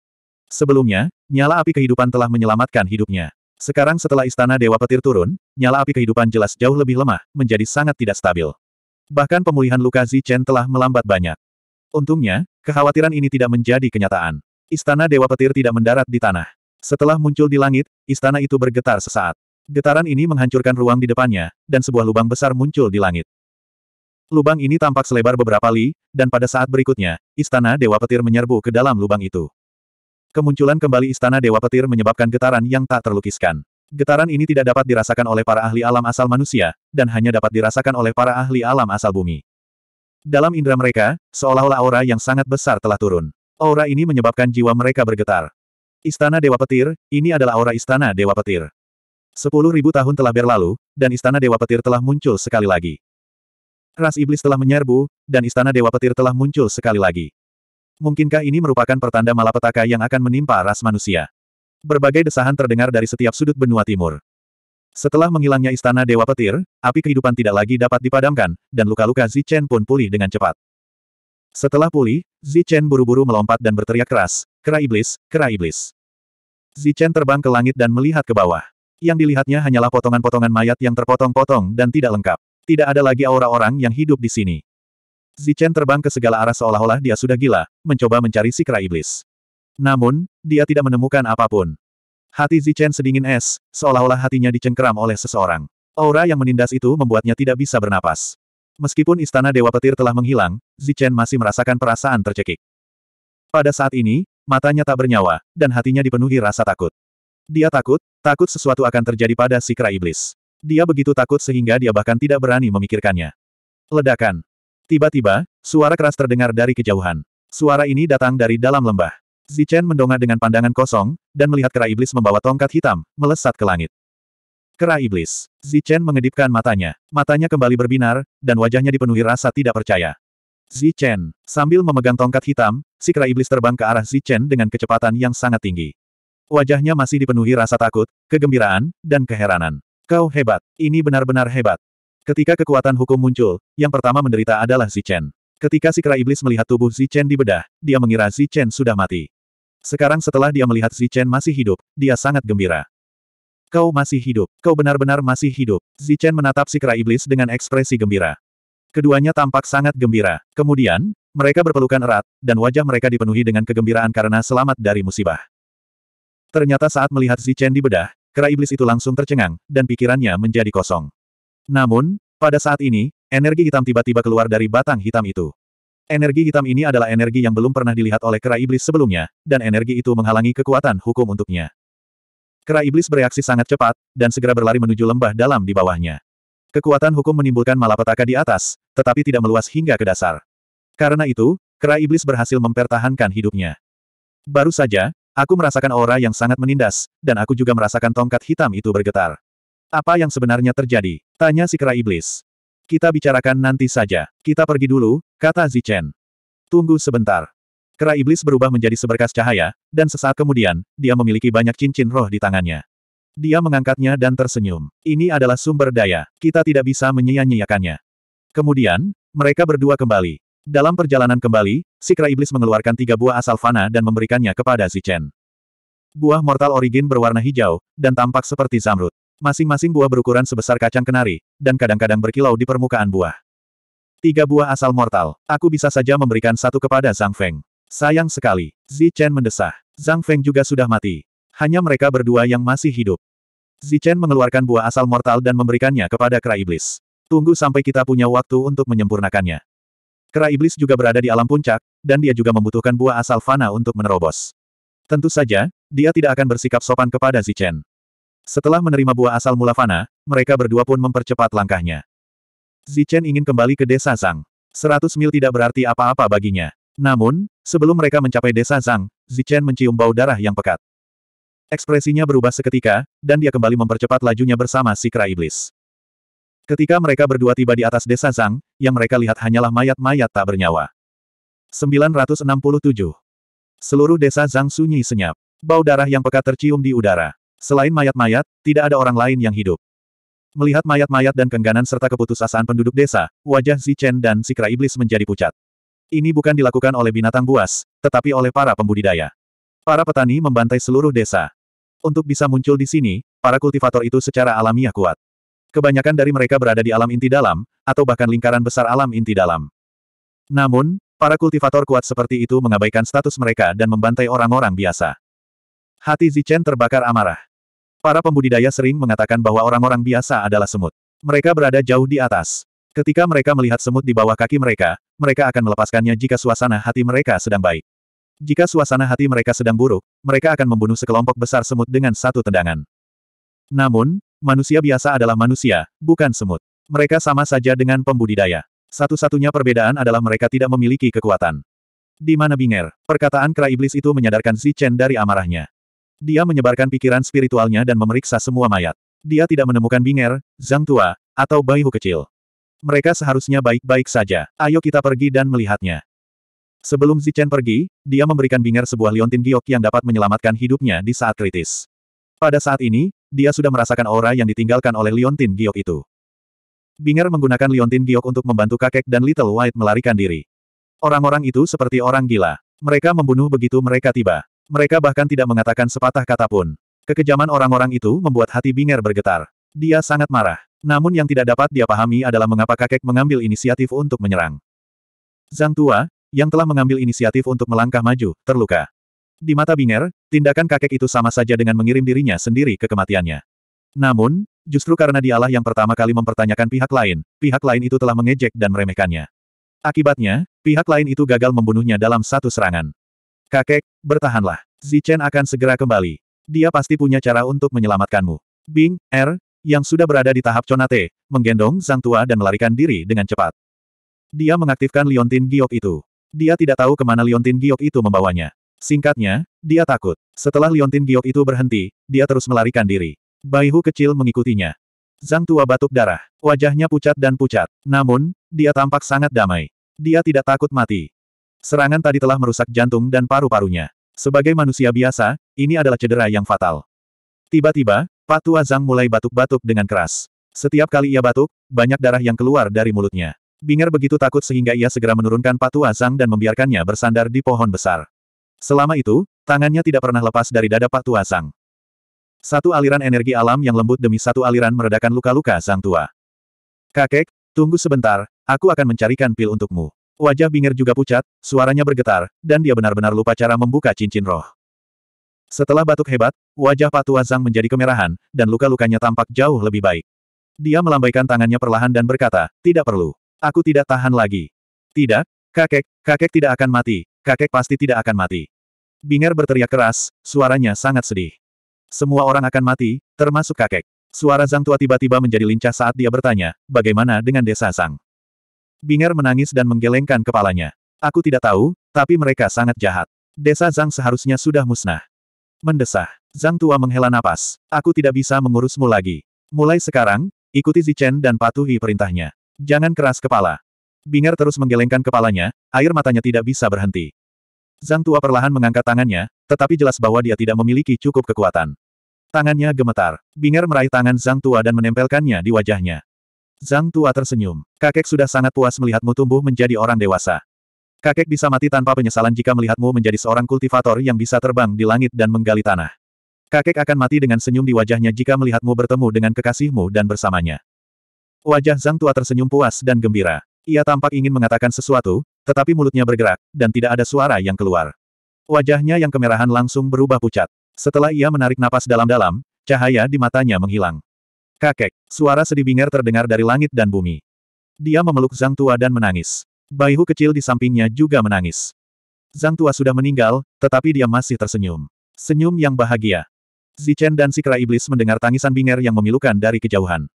Sebelumnya, nyala api kehidupan telah menyelamatkan hidupnya. Sekarang setelah istana Dewa Petir turun, nyala api kehidupan jelas jauh lebih lemah, menjadi sangat tidak stabil. Bahkan pemulihan luka Zichen telah melambat banyak. Untungnya, kekhawatiran ini tidak menjadi kenyataan. Istana Dewa Petir tidak mendarat di tanah. Setelah muncul di langit, istana itu bergetar sesaat. Getaran ini menghancurkan ruang di depannya, dan sebuah lubang besar muncul di langit. Lubang ini tampak selebar beberapa li, dan pada saat berikutnya, istana Dewa Petir menyerbu ke dalam lubang itu. Kemunculan kembali istana Dewa Petir menyebabkan getaran yang tak terlukiskan. Getaran ini tidak dapat dirasakan oleh para ahli alam asal manusia, dan hanya dapat dirasakan oleh para ahli alam asal bumi. Dalam indera mereka, seolah-olah aura yang sangat besar telah turun. Aura ini menyebabkan jiwa mereka bergetar. Istana Dewa Petir, ini adalah aura Istana Dewa Petir. Sepuluh ribu tahun telah berlalu, dan Istana Dewa Petir telah muncul sekali lagi. Ras Iblis telah menyerbu, dan Istana Dewa Petir telah muncul sekali lagi. Mungkinkah ini merupakan pertanda malapetaka yang akan menimpa ras manusia? Berbagai desahan terdengar dari setiap sudut benua timur. Setelah menghilangnya istana Dewa Petir, api kehidupan tidak lagi dapat dipadamkan, dan luka-luka Zichen pun pulih dengan cepat. Setelah pulih, Zichen buru-buru melompat dan berteriak keras, Kera Iblis, Kera Iblis. Zichen terbang ke langit dan melihat ke bawah. Yang dilihatnya hanyalah potongan-potongan mayat yang terpotong-potong dan tidak lengkap. Tidak ada lagi aura orang yang hidup di sini. Zichen terbang ke segala arah seolah-olah dia sudah gila, mencoba mencari si kera iblis. Namun, dia tidak menemukan apapun. Hati Zichen sedingin es, seolah-olah hatinya dicengkeram oleh seseorang. Aura yang menindas itu membuatnya tidak bisa bernapas. Meskipun istana Dewa Petir telah menghilang, Zichen masih merasakan perasaan tercekik. Pada saat ini, matanya tak bernyawa, dan hatinya dipenuhi rasa takut. Dia takut, takut sesuatu akan terjadi pada si kera iblis. Dia begitu takut sehingga dia bahkan tidak berani memikirkannya. Ledakan. Tiba-tiba, suara keras terdengar dari kejauhan. Suara ini datang dari dalam lembah. Zichen mendongak dengan pandangan kosong, dan melihat kera iblis membawa tongkat hitam, melesat ke langit. Kera iblis. Zichen mengedipkan matanya. Matanya kembali berbinar, dan wajahnya dipenuhi rasa tidak percaya. Zichen. Sambil memegang tongkat hitam, si kera iblis terbang ke arah Zichen dengan kecepatan yang sangat tinggi. Wajahnya masih dipenuhi rasa takut, kegembiraan, dan keheranan. Kau hebat. Ini benar-benar hebat. Ketika kekuatan hukum muncul, yang pertama menderita adalah Zichen. Ketika si kera iblis melihat tubuh Zichen di bedah, dia mengira Zichen sudah mati. Sekarang setelah dia melihat Zichen masih hidup, dia sangat gembira. Kau masih hidup. Kau benar-benar masih hidup. Zichen menatap si kera iblis dengan ekspresi gembira. Keduanya tampak sangat gembira. Kemudian, mereka berpelukan erat, dan wajah mereka dipenuhi dengan kegembiraan karena selamat dari musibah. Ternyata saat melihat Zichen bedah, kera iblis itu langsung tercengang, dan pikirannya menjadi kosong. Namun, pada saat ini, energi hitam tiba-tiba keluar dari batang hitam itu. Energi hitam ini adalah energi yang belum pernah dilihat oleh kera iblis sebelumnya, dan energi itu menghalangi kekuatan hukum untuknya. Kera iblis bereaksi sangat cepat, dan segera berlari menuju lembah dalam di bawahnya. Kekuatan hukum menimbulkan malapetaka di atas, tetapi tidak meluas hingga ke dasar. Karena itu, kera iblis berhasil mempertahankan hidupnya. Baru saja, aku merasakan aura yang sangat menindas, dan aku juga merasakan tongkat hitam itu bergetar. Apa yang sebenarnya terjadi? Tanya si kera iblis. Kita bicarakan nanti saja. Kita pergi dulu, kata Zichen. Tunggu sebentar. Kera iblis berubah menjadi seberkas cahaya, dan sesaat kemudian, dia memiliki banyak cincin roh di tangannya. Dia mengangkatnya dan tersenyum. Ini adalah sumber daya, kita tidak bisa menyia-nyiakannya. Kemudian, mereka berdua kembali. Dalam perjalanan kembali, si kera iblis mengeluarkan tiga buah asal fana dan memberikannya kepada Zichen. Buah mortal origin berwarna hijau, dan tampak seperti zamrud. Masing-masing buah berukuran sebesar kacang kenari, dan kadang-kadang berkilau di permukaan buah. Tiga buah asal mortal, aku bisa saja memberikan satu kepada Zhang Feng. Sayang sekali, Zi Chen mendesah. Zhang Feng juga sudah mati. Hanya mereka berdua yang masih hidup. Zi Chen mengeluarkan buah asal mortal dan memberikannya kepada kera iblis. Tunggu sampai kita punya waktu untuk menyempurnakannya. Kera iblis juga berada di alam puncak, dan dia juga membutuhkan buah asal fana untuk menerobos. Tentu saja, dia tidak akan bersikap sopan kepada Zichen. Setelah menerima buah asal mula mereka berdua pun mempercepat langkahnya. Zichen ingin kembali ke desa Zhang. Seratus mil tidak berarti apa-apa baginya. Namun, sebelum mereka mencapai desa Zhang, Zichen mencium bau darah yang pekat. Ekspresinya berubah seketika, dan dia kembali mempercepat lajunya bersama si kera iblis. Ketika mereka berdua tiba di atas desa Zhang, yang mereka lihat hanyalah mayat-mayat tak bernyawa. 967. Seluruh desa Zhang sunyi senyap. Bau darah yang pekat tercium di udara. Selain mayat-mayat, tidak ada orang lain yang hidup. Melihat mayat-mayat dan kengganan serta keputusasaan penduduk desa, wajah Zichen dan si Iblis menjadi pucat. Ini bukan dilakukan oleh binatang buas, tetapi oleh para pembudidaya. Para petani membantai seluruh desa. Untuk bisa muncul di sini, para kultivator itu secara alamiah kuat. Kebanyakan dari mereka berada di alam inti dalam, atau bahkan lingkaran besar alam inti dalam. Namun, para kultivator kuat seperti itu mengabaikan status mereka dan membantai orang-orang biasa. Hati Zichen terbakar amarah. Para pembudidaya sering mengatakan bahwa orang-orang biasa adalah semut. Mereka berada jauh di atas. Ketika mereka melihat semut di bawah kaki mereka, mereka akan melepaskannya jika suasana hati mereka sedang baik. Jika suasana hati mereka sedang buruk, mereka akan membunuh sekelompok besar semut dengan satu tendangan. Namun, manusia biasa adalah manusia, bukan semut. Mereka sama saja dengan pembudidaya. Satu-satunya perbedaan adalah mereka tidak memiliki kekuatan. Di mana Binger, perkataan kera iblis itu menyadarkan Zichen Chen dari amarahnya. Dia menyebarkan pikiran spiritualnya dan memeriksa semua mayat. Dia tidak menemukan Binger, Zhang Tua, atau Baihu kecil. Mereka seharusnya baik-baik saja. Ayo kita pergi dan melihatnya. Sebelum Zichen pergi, dia memberikan Binger sebuah liontin giok yang dapat menyelamatkan hidupnya di saat kritis. Pada saat ini, dia sudah merasakan aura yang ditinggalkan oleh liontin giok itu. Binger menggunakan liontin giok untuk membantu kakek dan Little White melarikan diri. Orang-orang itu seperti orang gila. Mereka membunuh begitu mereka tiba. Mereka bahkan tidak mengatakan sepatah kata pun. Kekejaman orang-orang itu membuat hati Binger bergetar. Dia sangat marah. Namun yang tidak dapat dia pahami adalah mengapa kakek mengambil inisiatif untuk menyerang. Zhang Tua, yang telah mengambil inisiatif untuk melangkah maju, terluka. Di mata Binger, tindakan kakek itu sama saja dengan mengirim dirinya sendiri ke kematiannya. Namun, justru karena dialah yang pertama kali mempertanyakan pihak lain, pihak lain itu telah mengejek dan meremehkannya. Akibatnya, pihak lain itu gagal membunuhnya dalam satu serangan. Kakek, bertahanlah. Zichen akan segera kembali. Dia pasti punya cara untuk menyelamatkanmu. Bing, Er, yang sudah berada di tahap conate, menggendong sang tua dan melarikan diri dengan cepat. Dia mengaktifkan liontin giok itu. Dia tidak tahu kemana liontin giok itu membawanya. Singkatnya, dia takut. Setelah liontin giok itu berhenti, dia terus melarikan diri. Baihu kecil mengikutinya. Zhang Tua batuk darah. Wajahnya pucat dan pucat. Namun, dia tampak sangat damai. Dia tidak takut mati. Serangan tadi telah merusak jantung dan paru-parunya. Sebagai manusia biasa, ini adalah cedera yang fatal. Tiba-tiba, Pak tua Zhang mulai batuk-batuk dengan keras. Setiap kali ia batuk, banyak darah yang keluar dari mulutnya. Binger begitu takut sehingga ia segera menurunkan Pak tua Zhang dan membiarkannya bersandar di pohon besar. Selama itu, tangannya tidak pernah lepas dari dada Pak tua Zhang. Satu aliran energi alam yang lembut demi satu aliran meredakan luka-luka sang tua. Kakek, tunggu sebentar, aku akan mencarikan pil untukmu. Wajah Binger juga pucat, suaranya bergetar, dan dia benar-benar lupa cara membuka cincin roh. Setelah batuk hebat, wajah Pak Tua Zhang menjadi kemerahan, dan luka-lukanya tampak jauh lebih baik. Dia melambaikan tangannya perlahan dan berkata, tidak perlu. Aku tidak tahan lagi. Tidak, kakek, kakek tidak akan mati, kakek pasti tidak akan mati. Binger berteriak keras, suaranya sangat sedih. Semua orang akan mati, termasuk kakek. Suara Zhang Tua tiba-tiba menjadi lincah saat dia bertanya, bagaimana dengan desa Zhang? Binger menangis dan menggelengkan kepalanya. Aku tidak tahu, tapi mereka sangat jahat. Desa Zhang seharusnya sudah musnah. Mendesah. Zhang Tua menghela napas. Aku tidak bisa mengurusmu lagi. Mulai sekarang, ikuti Zichen dan patuhi perintahnya. Jangan keras kepala. Binger terus menggelengkan kepalanya, air matanya tidak bisa berhenti. Zhang Tua perlahan mengangkat tangannya, tetapi jelas bahwa dia tidak memiliki cukup kekuatan. Tangannya gemetar. Binger meraih tangan Zhang Tua dan menempelkannya di wajahnya. Zhang Tua tersenyum. Kakek sudah sangat puas melihatmu tumbuh menjadi orang dewasa. Kakek bisa mati tanpa penyesalan jika melihatmu menjadi seorang kultivator yang bisa terbang di langit dan menggali tanah. Kakek akan mati dengan senyum di wajahnya jika melihatmu bertemu dengan kekasihmu dan bersamanya. Wajah Zhang Tua tersenyum puas dan gembira. Ia tampak ingin mengatakan sesuatu, tetapi mulutnya bergerak, dan tidak ada suara yang keluar. Wajahnya yang kemerahan langsung berubah pucat. Setelah ia menarik napas dalam-dalam, cahaya di matanya menghilang. Kakek, suara sedih bingar terdengar dari langit dan bumi. Dia memeluk Zhang Tua dan menangis. Baihu kecil di sampingnya juga menangis. Zhang Tua sudah meninggal, tetapi dia masih tersenyum. Senyum yang bahagia. Zichen dan si kera iblis mendengar tangisan bingar yang memilukan dari kejauhan.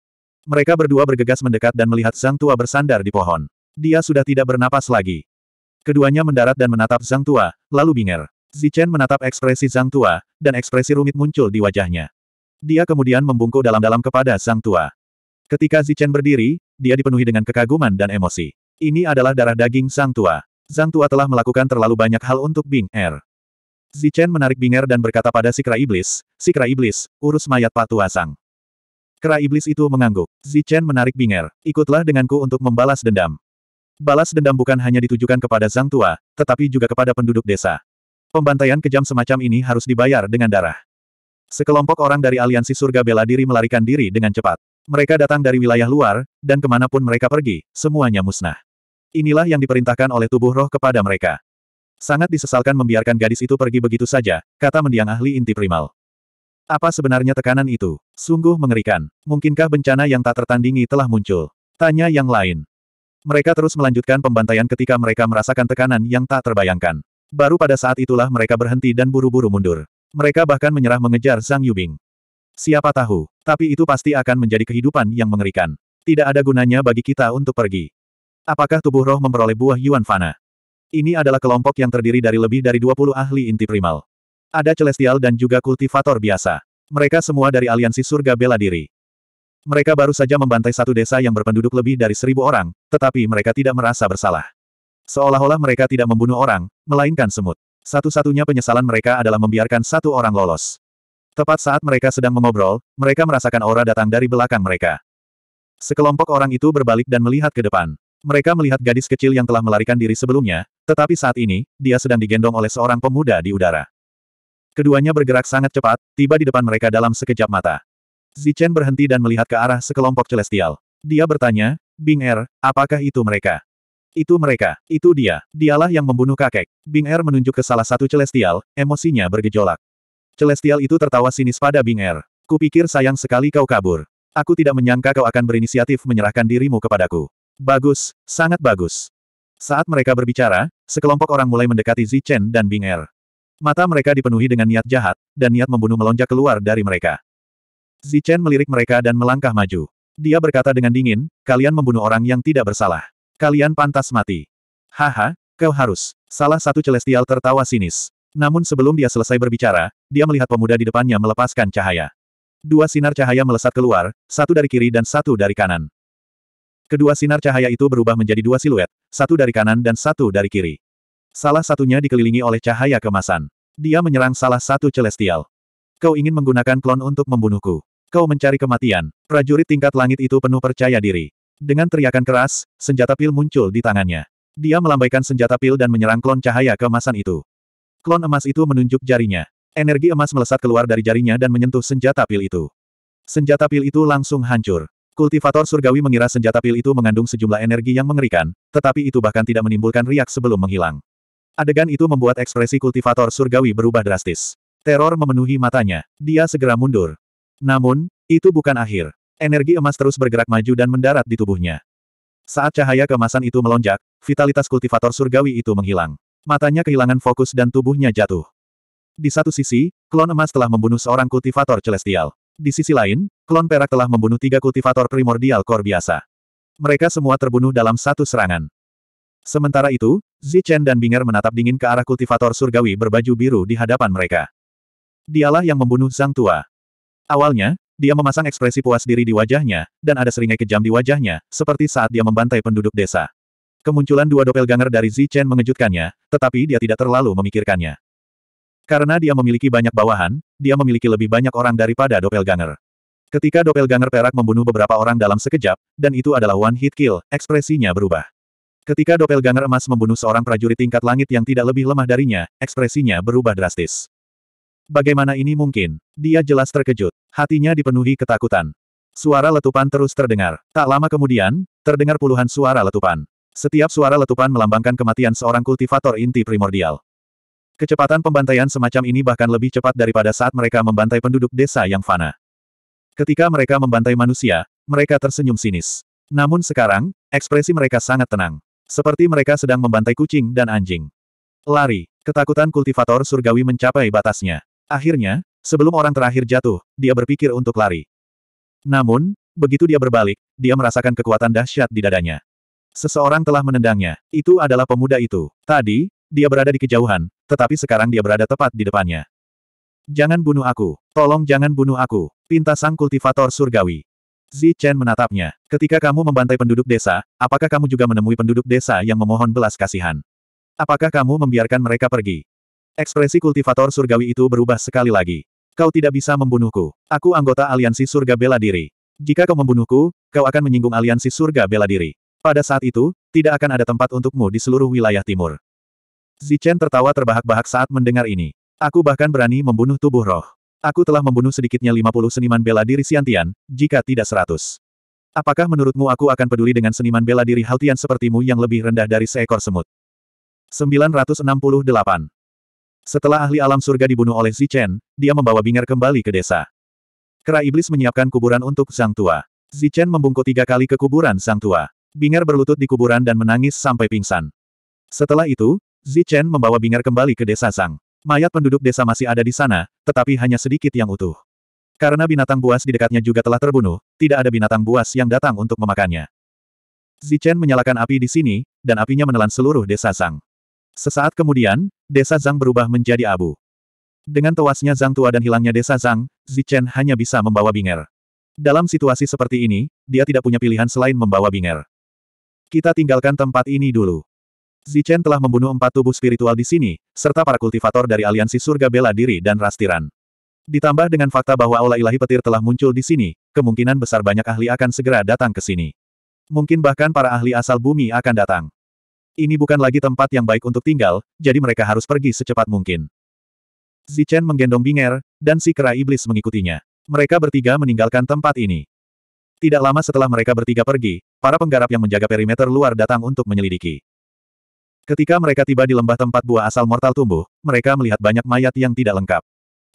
Mereka berdua bergegas mendekat dan melihat Zhang Tua bersandar di pohon. Dia sudah tidak bernapas lagi. Keduanya mendarat dan menatap Zhang Tua, lalu bingar. Zichen menatap ekspresi Zhang Tua, dan ekspresi rumit muncul di wajahnya. Dia kemudian membungkuk dalam-dalam kepada sang tua. Ketika Zichen berdiri, dia dipenuhi dengan kekaguman dan emosi. Ini adalah darah daging sang tua. Sang tua telah melakukan terlalu banyak hal untuk Bing Er. Zichen menarik Bing Er dan berkata pada si kera iblis, si kera iblis, urus mayat Patua Sang. Kera iblis itu mengangguk. Zichen menarik Bing Er, ikutlah denganku untuk membalas dendam. Balas dendam bukan hanya ditujukan kepada sang tua, tetapi juga kepada penduduk desa. Pembantaian kejam semacam ini harus dibayar dengan darah. Sekelompok orang dari aliansi surga bela diri melarikan diri dengan cepat. Mereka datang dari wilayah luar, dan kemanapun mereka pergi, semuanya musnah. Inilah yang diperintahkan oleh tubuh roh kepada mereka. Sangat disesalkan membiarkan gadis itu pergi begitu saja, kata mendiang ahli inti primal. Apa sebenarnya tekanan itu? Sungguh mengerikan. Mungkinkah bencana yang tak tertandingi telah muncul? Tanya yang lain. Mereka terus melanjutkan pembantaian ketika mereka merasakan tekanan yang tak terbayangkan. Baru pada saat itulah mereka berhenti dan buru-buru mundur. Mereka bahkan menyerah mengejar Zhang Yubing. Siapa tahu, tapi itu pasti akan menjadi kehidupan yang mengerikan. Tidak ada gunanya bagi kita untuk pergi. Apakah tubuh roh memperoleh buah Yuan Fana? Ini adalah kelompok yang terdiri dari lebih dari 20 ahli inti primal. Ada celestial dan juga kultivator biasa. Mereka semua dari aliansi surga bela diri. Mereka baru saja membantai satu desa yang berpenduduk lebih dari seribu orang, tetapi mereka tidak merasa bersalah. Seolah-olah mereka tidak membunuh orang, melainkan semut. Satu-satunya penyesalan mereka adalah membiarkan satu orang lolos. Tepat saat mereka sedang mengobrol, mereka merasakan aura datang dari belakang mereka. Sekelompok orang itu berbalik dan melihat ke depan. Mereka melihat gadis kecil yang telah melarikan diri sebelumnya, tetapi saat ini, dia sedang digendong oleh seorang pemuda di udara. Keduanya bergerak sangat cepat, tiba di depan mereka dalam sekejap mata. Zichen berhenti dan melihat ke arah sekelompok celestial. Dia bertanya, Bing Er, apakah itu mereka? Itu mereka, itu dia, dialah yang membunuh kakek. Bing Er menunjuk ke salah satu Celestial, emosinya bergejolak. Celestial itu tertawa sinis pada Bing Er. Kupikir sayang sekali kau kabur. Aku tidak menyangka kau akan berinisiatif menyerahkan dirimu kepadaku. Bagus, sangat bagus. Saat mereka berbicara, sekelompok orang mulai mendekati Zi Chen dan Bing Er. Mata mereka dipenuhi dengan niat jahat, dan niat membunuh melonjak keluar dari mereka. Zi Chen melirik mereka dan melangkah maju. Dia berkata dengan dingin, kalian membunuh orang yang tidak bersalah. Kalian pantas mati. Haha, kau harus. Salah satu celestial tertawa sinis. Namun sebelum dia selesai berbicara, dia melihat pemuda di depannya melepaskan cahaya. Dua sinar cahaya melesat keluar, satu dari kiri dan satu dari kanan. Kedua sinar cahaya itu berubah menjadi dua siluet, satu dari kanan dan satu dari kiri. Salah satunya dikelilingi oleh cahaya kemasan. Dia menyerang salah satu celestial. Kau ingin menggunakan klon untuk membunuhku. Kau mencari kematian. Prajurit tingkat langit itu penuh percaya diri. Dengan teriakan keras, senjata pil muncul di tangannya. Dia melambaikan senjata pil dan menyerang klon cahaya keemasan itu. Klon emas itu menunjuk jarinya. Energi emas melesat keluar dari jarinya dan menyentuh senjata pil itu. Senjata pil itu langsung hancur. Kultivator surgawi mengira senjata pil itu mengandung sejumlah energi yang mengerikan, tetapi itu bahkan tidak menimbulkan riak sebelum menghilang. Adegan itu membuat ekspresi kultivator surgawi berubah drastis. Teror memenuhi matanya. Dia segera mundur. Namun, itu bukan akhir. Energi emas terus bergerak maju dan mendarat di tubuhnya. Saat cahaya kemasan itu melonjak, vitalitas kultivator surgawi itu menghilang. Matanya kehilangan fokus dan tubuhnya jatuh. Di satu sisi, klon emas telah membunuh seorang kultivator celestial. Di sisi lain, klon perak telah membunuh tiga kultivator primordial kor biasa. Mereka semua terbunuh dalam satu serangan. Sementara itu, Zichen dan Binger menatap dingin ke arah kultivator surgawi berbaju biru di hadapan mereka. Dialah yang membunuh Zhang Tua. Awalnya, dia memasang ekspresi puas diri di wajahnya, dan ada seringai kejam di wajahnya, seperti saat dia membantai penduduk desa. Kemunculan dua doppelganger dari Zichen mengejutkannya, tetapi dia tidak terlalu memikirkannya. Karena dia memiliki banyak bawahan, dia memiliki lebih banyak orang daripada doppelganger. Ketika doppelganger perak membunuh beberapa orang dalam sekejap, dan itu adalah one hit kill, ekspresinya berubah. Ketika doppelganger emas membunuh seorang prajurit tingkat langit yang tidak lebih lemah darinya, ekspresinya berubah drastis. Bagaimana ini mungkin? Dia jelas terkejut. Hatinya dipenuhi ketakutan. Suara letupan terus terdengar. Tak lama kemudian, terdengar puluhan suara letupan. Setiap suara letupan melambangkan kematian seorang kultivator inti primordial. Kecepatan pembantaian semacam ini bahkan lebih cepat daripada saat mereka membantai penduduk desa yang fana. Ketika mereka membantai manusia, mereka tersenyum sinis. Namun sekarang, ekspresi mereka sangat tenang. Seperti mereka sedang membantai kucing dan anjing. Lari, ketakutan kultivator surgawi mencapai batasnya. Akhirnya, sebelum orang terakhir jatuh, dia berpikir untuk lari. Namun, begitu dia berbalik, dia merasakan kekuatan dahsyat di dadanya. Seseorang telah menendangnya. Itu adalah pemuda itu. Tadi, dia berada di kejauhan, tetapi sekarang dia berada tepat di depannya. Jangan bunuh aku. Tolong jangan bunuh aku. Pinta sang kultivator surgawi. Zi Chen menatapnya. Ketika kamu membantai penduduk desa, apakah kamu juga menemui penduduk desa yang memohon belas kasihan? Apakah kamu membiarkan mereka pergi? Ekspresi kultivator surgawi itu berubah sekali lagi. Kau tidak bisa membunuhku. Aku anggota aliansi surga bela diri. Jika kau membunuhku, kau akan menyinggung aliansi surga bela diri. Pada saat itu, tidak akan ada tempat untukmu di seluruh wilayah timur. Zichen tertawa terbahak-bahak saat mendengar ini. Aku bahkan berani membunuh tubuh roh. Aku telah membunuh sedikitnya 50 seniman bela diri Siantian, jika tidak 100. Apakah menurutmu aku akan peduli dengan seniman bela diri Haltian sepertimu yang lebih rendah dari seekor semut? 968. Setelah ahli alam surga dibunuh oleh Zichen, Chen, dia membawa Bing'er kembali ke desa. Kera iblis menyiapkan kuburan untuk sang tua. Zichen Chen membungkuk tiga kali ke kuburan sang tua. Bing'er berlutut di kuburan dan menangis sampai pingsan. Setelah itu, Zichen Chen membawa Bing'er kembali ke desa Sang. Mayat penduduk desa masih ada di sana, tetapi hanya sedikit yang utuh. Karena binatang buas di dekatnya juga telah terbunuh, tidak ada binatang buas yang datang untuk memakannya. Zichen menyalakan api di sini, dan apinya menelan seluruh desa Sang. Sesaat kemudian, desa Zhang berubah menjadi abu. Dengan tewasnya Zhang Tua dan hilangnya desa Zhang, Zichen hanya bisa membawa Binger. Dalam situasi seperti ini, dia tidak punya pilihan selain membawa Binger. Kita tinggalkan tempat ini dulu. Zichen telah membunuh empat tubuh spiritual di sini, serta para kultivator dari aliansi surga bela diri dan rastiran. Ditambah dengan fakta bahwa aula ilahi petir telah muncul di sini, kemungkinan besar banyak ahli akan segera datang ke sini. Mungkin bahkan para ahli asal bumi akan datang. Ini bukan lagi tempat yang baik untuk tinggal, jadi mereka harus pergi secepat mungkin. Zichen menggendong Binger, dan si kera iblis mengikutinya. Mereka bertiga meninggalkan tempat ini. Tidak lama setelah mereka bertiga pergi, para penggarap yang menjaga perimeter luar datang untuk menyelidiki. Ketika mereka tiba di lembah tempat buah asal mortal tumbuh, mereka melihat banyak mayat yang tidak lengkap.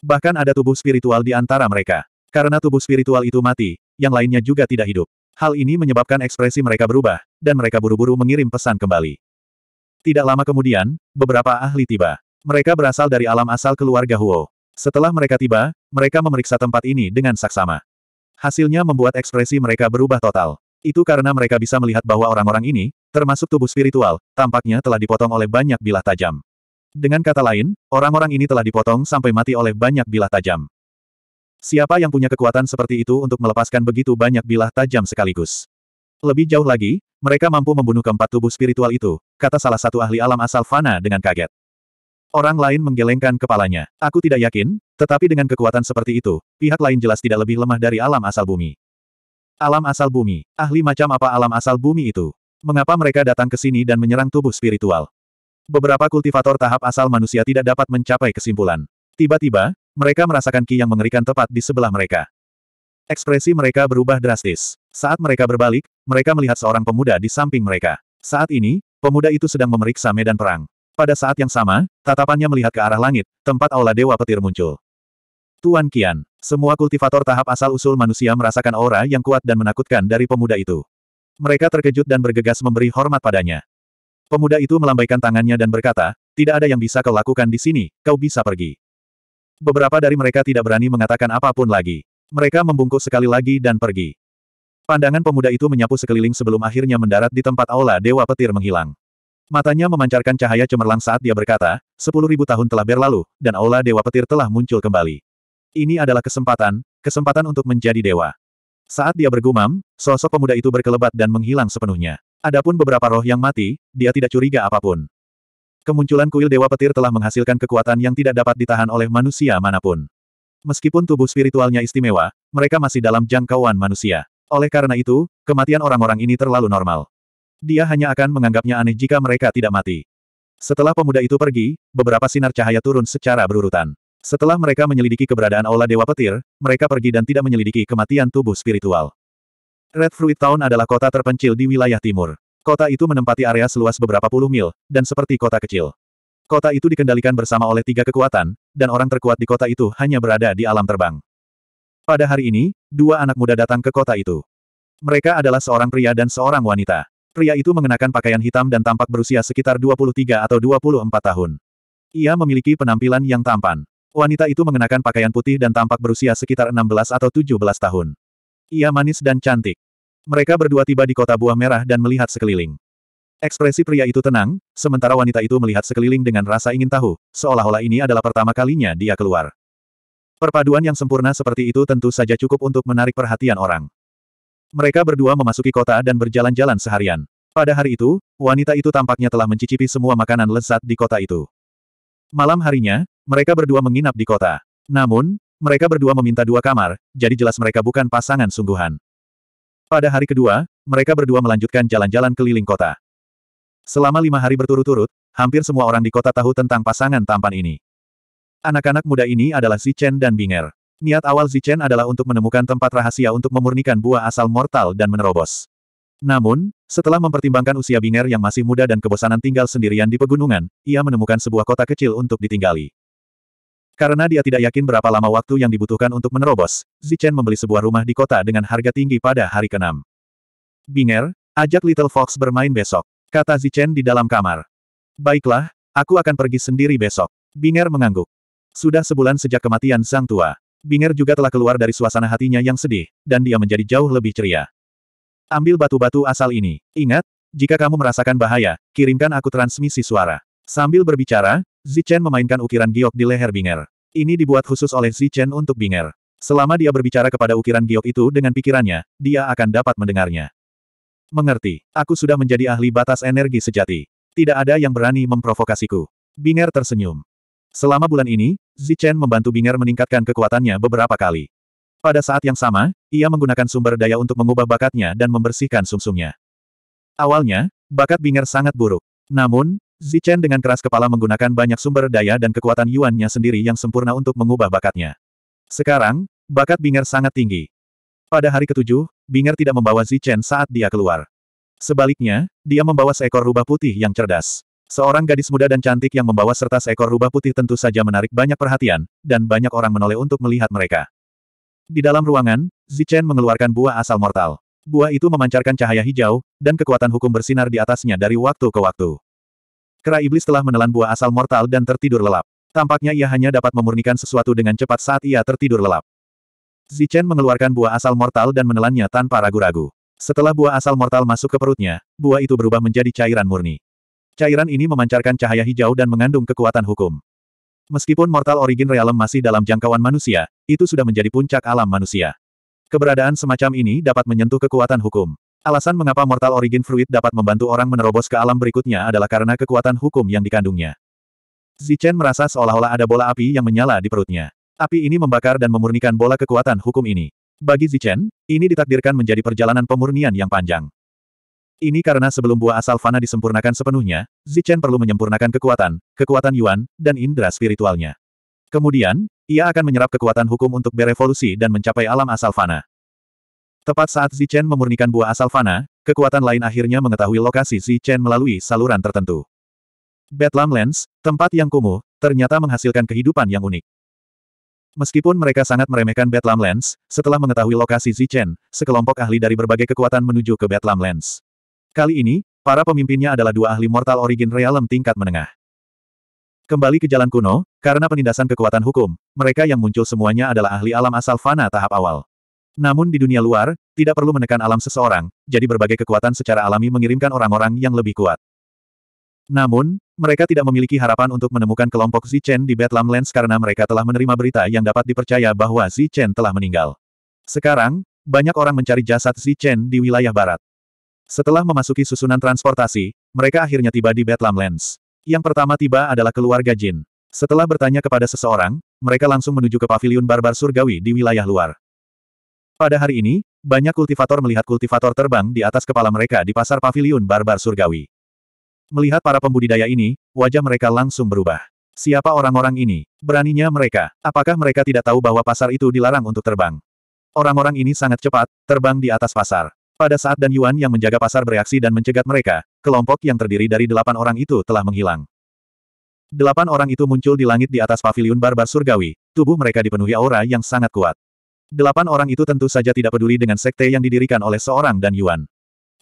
Bahkan ada tubuh spiritual di antara mereka. Karena tubuh spiritual itu mati, yang lainnya juga tidak hidup. Hal ini menyebabkan ekspresi mereka berubah, dan mereka buru-buru mengirim pesan kembali. Tidak lama kemudian, beberapa ahli tiba. Mereka berasal dari alam asal keluarga Huo. Setelah mereka tiba, mereka memeriksa tempat ini dengan saksama. Hasilnya membuat ekspresi mereka berubah total. Itu karena mereka bisa melihat bahwa orang-orang ini, termasuk tubuh spiritual, tampaknya telah dipotong oleh banyak bilah tajam. Dengan kata lain, orang-orang ini telah dipotong sampai mati oleh banyak bilah tajam. Siapa yang punya kekuatan seperti itu untuk melepaskan begitu banyak bilah tajam sekaligus? Lebih jauh lagi, mereka mampu membunuh keempat tubuh spiritual itu, kata salah satu ahli alam asal Fana dengan kaget. Orang lain menggelengkan kepalanya. Aku tidak yakin, tetapi dengan kekuatan seperti itu, pihak lain jelas tidak lebih lemah dari alam asal bumi. Alam asal bumi. Ahli macam apa alam asal bumi itu? Mengapa mereka datang ke sini dan menyerang tubuh spiritual? Beberapa kultivator tahap asal manusia tidak dapat mencapai kesimpulan. Tiba-tiba, mereka merasakan ki yang mengerikan tepat di sebelah mereka. Ekspresi mereka berubah drastis. Saat mereka berbalik, mereka melihat seorang pemuda di samping mereka. Saat ini, pemuda itu sedang memeriksa medan perang. Pada saat yang sama, tatapannya melihat ke arah langit, tempat aula Dewa Petir muncul. Tuan Kian, semua kultivator tahap asal-usul manusia merasakan aura yang kuat dan menakutkan dari pemuda itu. Mereka terkejut dan bergegas memberi hormat padanya. Pemuda itu melambaikan tangannya dan berkata, tidak ada yang bisa kau lakukan di sini, kau bisa pergi. Beberapa dari mereka tidak berani mengatakan apapun lagi. Mereka membungkuk sekali lagi dan pergi. Pandangan pemuda itu menyapu sekeliling sebelum akhirnya mendarat di tempat aula Dewa Petir menghilang. Matanya memancarkan cahaya cemerlang saat dia berkata, sepuluh ribu tahun telah berlalu, dan aula Dewa Petir telah muncul kembali. Ini adalah kesempatan, kesempatan untuk menjadi dewa. Saat dia bergumam, sosok pemuda itu berkelebat dan menghilang sepenuhnya. Adapun beberapa roh yang mati, dia tidak curiga apapun. Kemunculan kuil Dewa Petir telah menghasilkan kekuatan yang tidak dapat ditahan oleh manusia manapun. Meskipun tubuh spiritualnya istimewa, mereka masih dalam jangkauan manusia. Oleh karena itu, kematian orang-orang ini terlalu normal. Dia hanya akan menganggapnya aneh jika mereka tidak mati. Setelah pemuda itu pergi, beberapa sinar cahaya turun secara berurutan. Setelah mereka menyelidiki keberadaan Aula Dewa Petir, mereka pergi dan tidak menyelidiki kematian tubuh spiritual. Red Fruit Town adalah kota terpencil di wilayah timur. Kota itu menempati area seluas beberapa puluh mil, dan seperti kota kecil. Kota itu dikendalikan bersama oleh tiga kekuatan, dan orang terkuat di kota itu hanya berada di alam terbang. Pada hari ini, dua anak muda datang ke kota itu. Mereka adalah seorang pria dan seorang wanita. Pria itu mengenakan pakaian hitam dan tampak berusia sekitar 23 atau 24 tahun. Ia memiliki penampilan yang tampan. Wanita itu mengenakan pakaian putih dan tampak berusia sekitar 16 atau 17 tahun. Ia manis dan cantik. Mereka berdua tiba di kota buah merah dan melihat sekeliling. Ekspresi pria itu tenang, sementara wanita itu melihat sekeliling dengan rasa ingin tahu, seolah-olah ini adalah pertama kalinya dia keluar. Perpaduan yang sempurna seperti itu tentu saja cukup untuk menarik perhatian orang. Mereka berdua memasuki kota dan berjalan-jalan seharian. Pada hari itu, wanita itu tampaknya telah mencicipi semua makanan lezat di kota itu. Malam harinya, mereka berdua menginap di kota. Namun, mereka berdua meminta dua kamar, jadi jelas mereka bukan pasangan sungguhan. Pada hari kedua, mereka berdua melanjutkan jalan-jalan keliling kota. Selama lima hari berturut-turut, hampir semua orang di kota tahu tentang pasangan tampan ini. Anak-anak muda ini adalah Zichen dan Binger. Niat awal Zichen adalah untuk menemukan tempat rahasia untuk memurnikan buah asal mortal dan menerobos. Namun, setelah mempertimbangkan usia Binger yang masih muda dan kebosanan tinggal sendirian di pegunungan, ia menemukan sebuah kota kecil untuk ditinggali. Karena dia tidak yakin berapa lama waktu yang dibutuhkan untuk menerobos, Zichen membeli sebuah rumah di kota dengan harga tinggi pada hari ke-6. Binger, ajak Little Fox bermain besok. Kata Zichen di dalam kamar. Baiklah, aku akan pergi sendiri besok. Binger mengangguk. Sudah sebulan sejak kematian sang tua. Binger juga telah keluar dari suasana hatinya yang sedih, dan dia menjadi jauh lebih ceria. Ambil batu-batu asal ini. Ingat, jika kamu merasakan bahaya, kirimkan aku transmisi suara. Sambil berbicara, Zichen memainkan ukiran giok di leher Binger. Ini dibuat khusus oleh Zichen untuk Binger. Selama dia berbicara kepada ukiran giok itu dengan pikirannya, dia akan dapat mendengarnya. Mengerti, aku sudah menjadi ahli batas energi sejati. Tidak ada yang berani memprovokasiku. Binger tersenyum. Selama bulan ini, Zichen membantu Binger meningkatkan kekuatannya beberapa kali. Pada saat yang sama, ia menggunakan sumber daya untuk mengubah bakatnya dan membersihkan sumsumnya. Awalnya, bakat Binger sangat buruk. Namun, Zichen dengan keras kepala menggunakan banyak sumber daya dan kekuatan Yuan-nya sendiri yang sempurna untuk mengubah bakatnya. Sekarang, bakat Binger sangat tinggi. Pada hari ketujuh, Binger tidak membawa Zichen saat dia keluar. Sebaliknya, dia membawa seekor rubah putih yang cerdas. Seorang gadis muda dan cantik yang membawa serta seekor rubah putih tentu saja menarik banyak perhatian, dan banyak orang menoleh untuk melihat mereka. Di dalam ruangan, Zichen mengeluarkan buah asal mortal. Buah itu memancarkan cahaya hijau, dan kekuatan hukum bersinar di atasnya dari waktu ke waktu. Kera iblis telah menelan buah asal mortal dan tertidur lelap. Tampaknya ia hanya dapat memurnikan sesuatu dengan cepat saat ia tertidur lelap. Zichen mengeluarkan buah asal mortal dan menelannya tanpa ragu-ragu. Setelah buah asal mortal masuk ke perutnya, buah itu berubah menjadi cairan murni. Cairan ini memancarkan cahaya hijau dan mengandung kekuatan hukum. Meskipun mortal origin realem masih dalam jangkauan manusia, itu sudah menjadi puncak alam manusia. Keberadaan semacam ini dapat menyentuh kekuatan hukum. Alasan mengapa mortal origin fruit dapat membantu orang menerobos ke alam berikutnya adalah karena kekuatan hukum yang dikandungnya. Zichen merasa seolah-olah ada bola api yang menyala di perutnya. Api ini membakar dan memurnikan bola kekuatan hukum ini. Bagi Zichen, ini ditakdirkan menjadi perjalanan pemurnian yang panjang. Ini karena sebelum buah asal fana disempurnakan sepenuhnya, Zichen perlu menyempurnakan kekuatan, kekuatan Yuan, dan indera spiritualnya. Kemudian, ia akan menyerap kekuatan hukum untuk berevolusi dan mencapai alam asal fana. Tepat saat Zichen memurnikan buah asal fana, kekuatan lain akhirnya mengetahui lokasi Zichen melalui saluran tertentu. Bedlam Lens, tempat yang kumuh, ternyata menghasilkan kehidupan yang unik. Meskipun mereka sangat meremehkan Bedlam Lens, setelah mengetahui lokasi Zichen, sekelompok ahli dari berbagai kekuatan menuju ke Bedlam Lens. Kali ini, para pemimpinnya adalah dua ahli Mortal Origin Realm tingkat menengah. Kembali ke jalan kuno, karena penindasan kekuatan hukum, mereka yang muncul semuanya adalah ahli alam asal fana tahap awal. Namun di dunia luar, tidak perlu menekan alam seseorang, jadi berbagai kekuatan secara alami mengirimkan orang-orang yang lebih kuat. Namun, mereka tidak memiliki harapan untuk menemukan kelompok Zichen di Bedlam Lands karena mereka telah menerima berita yang dapat dipercaya bahwa Zichen telah meninggal. Sekarang, banyak orang mencari jasad Zichen di wilayah barat. Setelah memasuki susunan transportasi, mereka akhirnya tiba di Bedlam Lands. Yang pertama tiba adalah keluarga Jin. Setelah bertanya kepada seseorang, mereka langsung menuju ke paviliun barbar surgawi di wilayah luar. Pada hari ini, banyak kultivator melihat kultivator terbang di atas kepala mereka di pasar paviliun barbar surgawi. Melihat para pembudidaya ini, wajah mereka langsung berubah. Siapa orang-orang ini? Beraninya mereka. Apakah mereka tidak tahu bahwa pasar itu dilarang untuk terbang? Orang-orang ini sangat cepat, terbang di atas pasar. Pada saat Dan Yuan yang menjaga pasar bereaksi dan mencegat mereka, kelompok yang terdiri dari delapan orang itu telah menghilang. Delapan orang itu muncul di langit di atas Pavilion barbar surgawi, tubuh mereka dipenuhi aura yang sangat kuat. Delapan orang itu tentu saja tidak peduli dengan sekte yang didirikan oleh seorang Dan Yuan.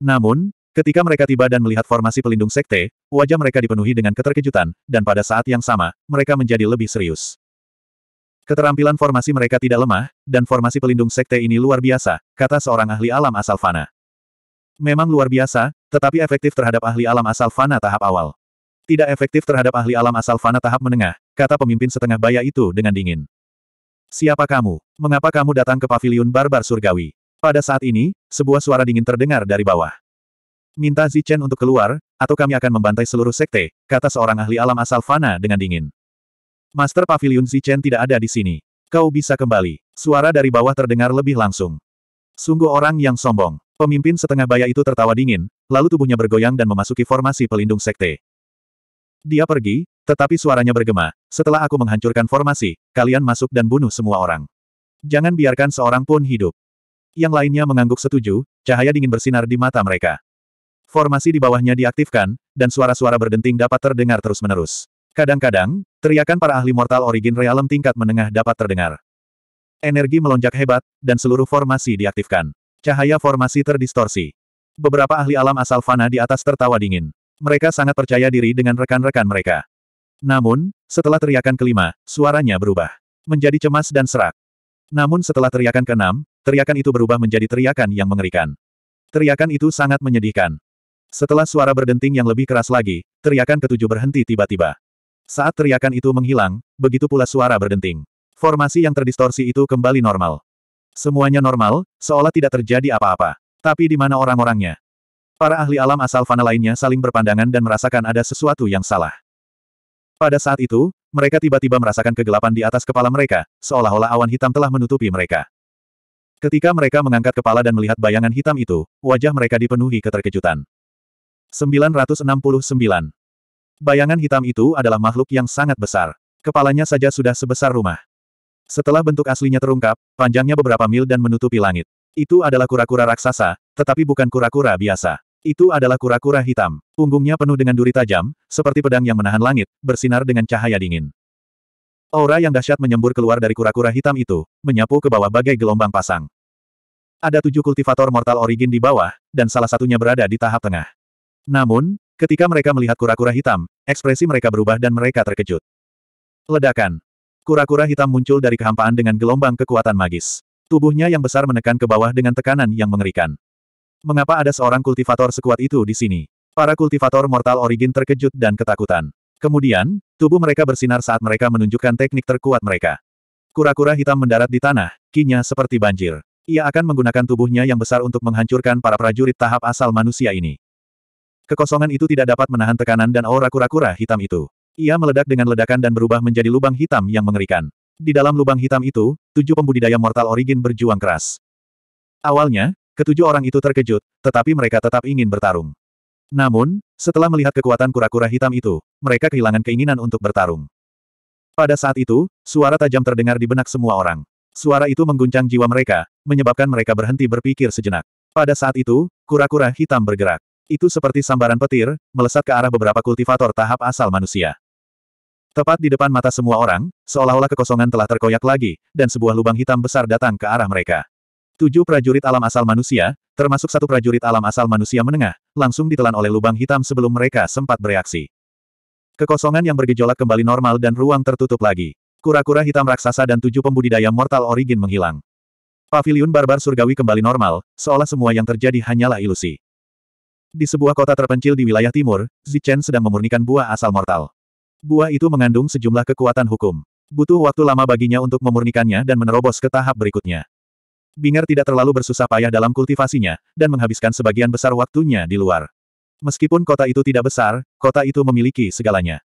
Namun, Ketika mereka tiba dan melihat formasi pelindung sekte, wajah mereka dipenuhi dengan keterkejutan, dan pada saat yang sama, mereka menjadi lebih serius. Keterampilan formasi mereka tidak lemah, dan formasi pelindung sekte ini luar biasa, kata seorang ahli alam asal Fana. Memang luar biasa, tetapi efektif terhadap ahli alam asal Fana tahap awal. Tidak efektif terhadap ahli alam asal Fana tahap menengah, kata pemimpin setengah baya itu dengan dingin. Siapa kamu? Mengapa kamu datang ke paviliun barbar surgawi? Pada saat ini, sebuah suara dingin terdengar dari bawah. Minta Zichen untuk keluar, atau kami akan membantai seluruh sekte, kata seorang ahli alam asal Fana dengan dingin. Master Pavilion Zichen tidak ada di sini. Kau bisa kembali. Suara dari bawah terdengar lebih langsung. Sungguh orang yang sombong. Pemimpin setengah baya itu tertawa dingin, lalu tubuhnya bergoyang dan memasuki formasi pelindung sekte. Dia pergi, tetapi suaranya bergema, setelah aku menghancurkan formasi, kalian masuk dan bunuh semua orang. Jangan biarkan seorang pun hidup. Yang lainnya mengangguk setuju, cahaya dingin bersinar di mata mereka. Formasi di bawahnya diaktifkan, dan suara-suara berdenting dapat terdengar terus-menerus. Kadang-kadang, teriakan para ahli mortal origin realem tingkat menengah dapat terdengar. Energi melonjak hebat, dan seluruh formasi diaktifkan. Cahaya formasi terdistorsi. Beberapa ahli alam asal fana di atas tertawa dingin. Mereka sangat percaya diri dengan rekan-rekan mereka. Namun, setelah teriakan kelima, suaranya berubah. Menjadi cemas dan serak. Namun setelah teriakan keenam, teriakan itu berubah menjadi teriakan yang mengerikan. Teriakan itu sangat menyedihkan. Setelah suara berdenting yang lebih keras lagi, teriakan ketujuh berhenti tiba-tiba. Saat teriakan itu menghilang, begitu pula suara berdenting. Formasi yang terdistorsi itu kembali normal. Semuanya normal, seolah tidak terjadi apa-apa. Tapi di mana orang-orangnya? Para ahli alam asal fana lainnya saling berpandangan dan merasakan ada sesuatu yang salah. Pada saat itu, mereka tiba-tiba merasakan kegelapan di atas kepala mereka, seolah-olah awan hitam telah menutupi mereka. Ketika mereka mengangkat kepala dan melihat bayangan hitam itu, wajah mereka dipenuhi keterkejutan. 969. Bayangan hitam itu adalah makhluk yang sangat besar. Kepalanya saja sudah sebesar rumah. Setelah bentuk aslinya terungkap, panjangnya beberapa mil dan menutupi langit. Itu adalah kura-kura raksasa, tetapi bukan kura-kura biasa. Itu adalah kura-kura hitam. Punggungnya penuh dengan duri tajam, seperti pedang yang menahan langit, bersinar dengan cahaya dingin. Aura yang dahsyat menyembur keluar dari kura-kura hitam itu, menyapu ke bawah bagai gelombang pasang. Ada tujuh kultivator mortal origin di bawah, dan salah satunya berada di tahap tengah. Namun, ketika mereka melihat kura-kura hitam, ekspresi mereka berubah dan mereka terkejut. Ledakan. Kura-kura hitam muncul dari kehampaan dengan gelombang kekuatan magis. Tubuhnya yang besar menekan ke bawah dengan tekanan yang mengerikan. Mengapa ada seorang kultivator sekuat itu di sini? Para kultivator mortal origin terkejut dan ketakutan. Kemudian, tubuh mereka bersinar saat mereka menunjukkan teknik terkuat mereka. Kura-kura hitam mendarat di tanah, kinya seperti banjir. Ia akan menggunakan tubuhnya yang besar untuk menghancurkan para prajurit tahap asal manusia ini. Kekosongan itu tidak dapat menahan tekanan dan aura kura-kura hitam itu. Ia meledak dengan ledakan dan berubah menjadi lubang hitam yang mengerikan. Di dalam lubang hitam itu, tujuh pembudidaya mortal origin berjuang keras. Awalnya, ketujuh orang itu terkejut, tetapi mereka tetap ingin bertarung. Namun, setelah melihat kekuatan kura-kura hitam itu, mereka kehilangan keinginan untuk bertarung. Pada saat itu, suara tajam terdengar di benak semua orang. Suara itu mengguncang jiwa mereka, menyebabkan mereka berhenti berpikir sejenak. Pada saat itu, kura-kura hitam bergerak. Itu seperti sambaran petir, melesat ke arah beberapa kultivator tahap asal manusia. Tepat di depan mata semua orang, seolah-olah kekosongan telah terkoyak lagi, dan sebuah lubang hitam besar datang ke arah mereka. Tujuh prajurit alam asal manusia, termasuk satu prajurit alam asal manusia menengah, langsung ditelan oleh lubang hitam sebelum mereka sempat bereaksi. Kekosongan yang bergejolak kembali normal dan ruang tertutup lagi. Kura-kura hitam raksasa dan tujuh pembudidaya mortal origin menghilang. Pavilion barbar surgawi kembali normal, seolah semua yang terjadi hanyalah ilusi. Di sebuah kota terpencil di wilayah timur, Zichen sedang memurnikan buah asal mortal. Buah itu mengandung sejumlah kekuatan hukum. Butuh waktu lama baginya untuk memurnikannya dan menerobos ke tahap berikutnya. Binger tidak terlalu bersusah payah dalam kultivasinya, dan menghabiskan sebagian besar waktunya di luar. Meskipun kota itu tidak besar, kota itu memiliki segalanya.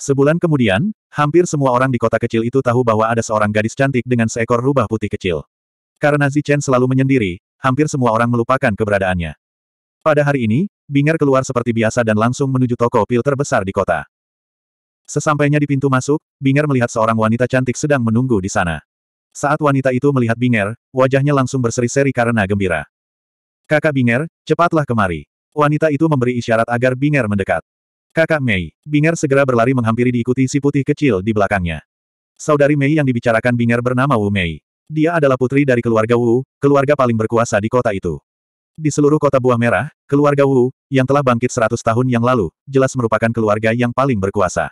Sebulan kemudian, hampir semua orang di kota kecil itu tahu bahwa ada seorang gadis cantik dengan seekor rubah putih kecil. Karena Zichen selalu menyendiri, hampir semua orang melupakan keberadaannya. Pada hari ini, Binger keluar seperti biasa dan langsung menuju toko pil terbesar di kota. Sesampainya di pintu masuk, Binger melihat seorang wanita cantik sedang menunggu di sana. Saat wanita itu melihat Binger, wajahnya langsung berseri-seri karena gembira. Kakak Binger, cepatlah kemari. Wanita itu memberi isyarat agar Binger mendekat. Kakak Mei, Binger segera berlari menghampiri diikuti si putih kecil di belakangnya. Saudari Mei yang dibicarakan Binger bernama Wu Mei. Dia adalah putri dari keluarga Wu, keluarga paling berkuasa di kota itu. Di seluruh kota Buah Merah, keluarga Wu, yang telah bangkit 100 tahun yang lalu, jelas merupakan keluarga yang paling berkuasa.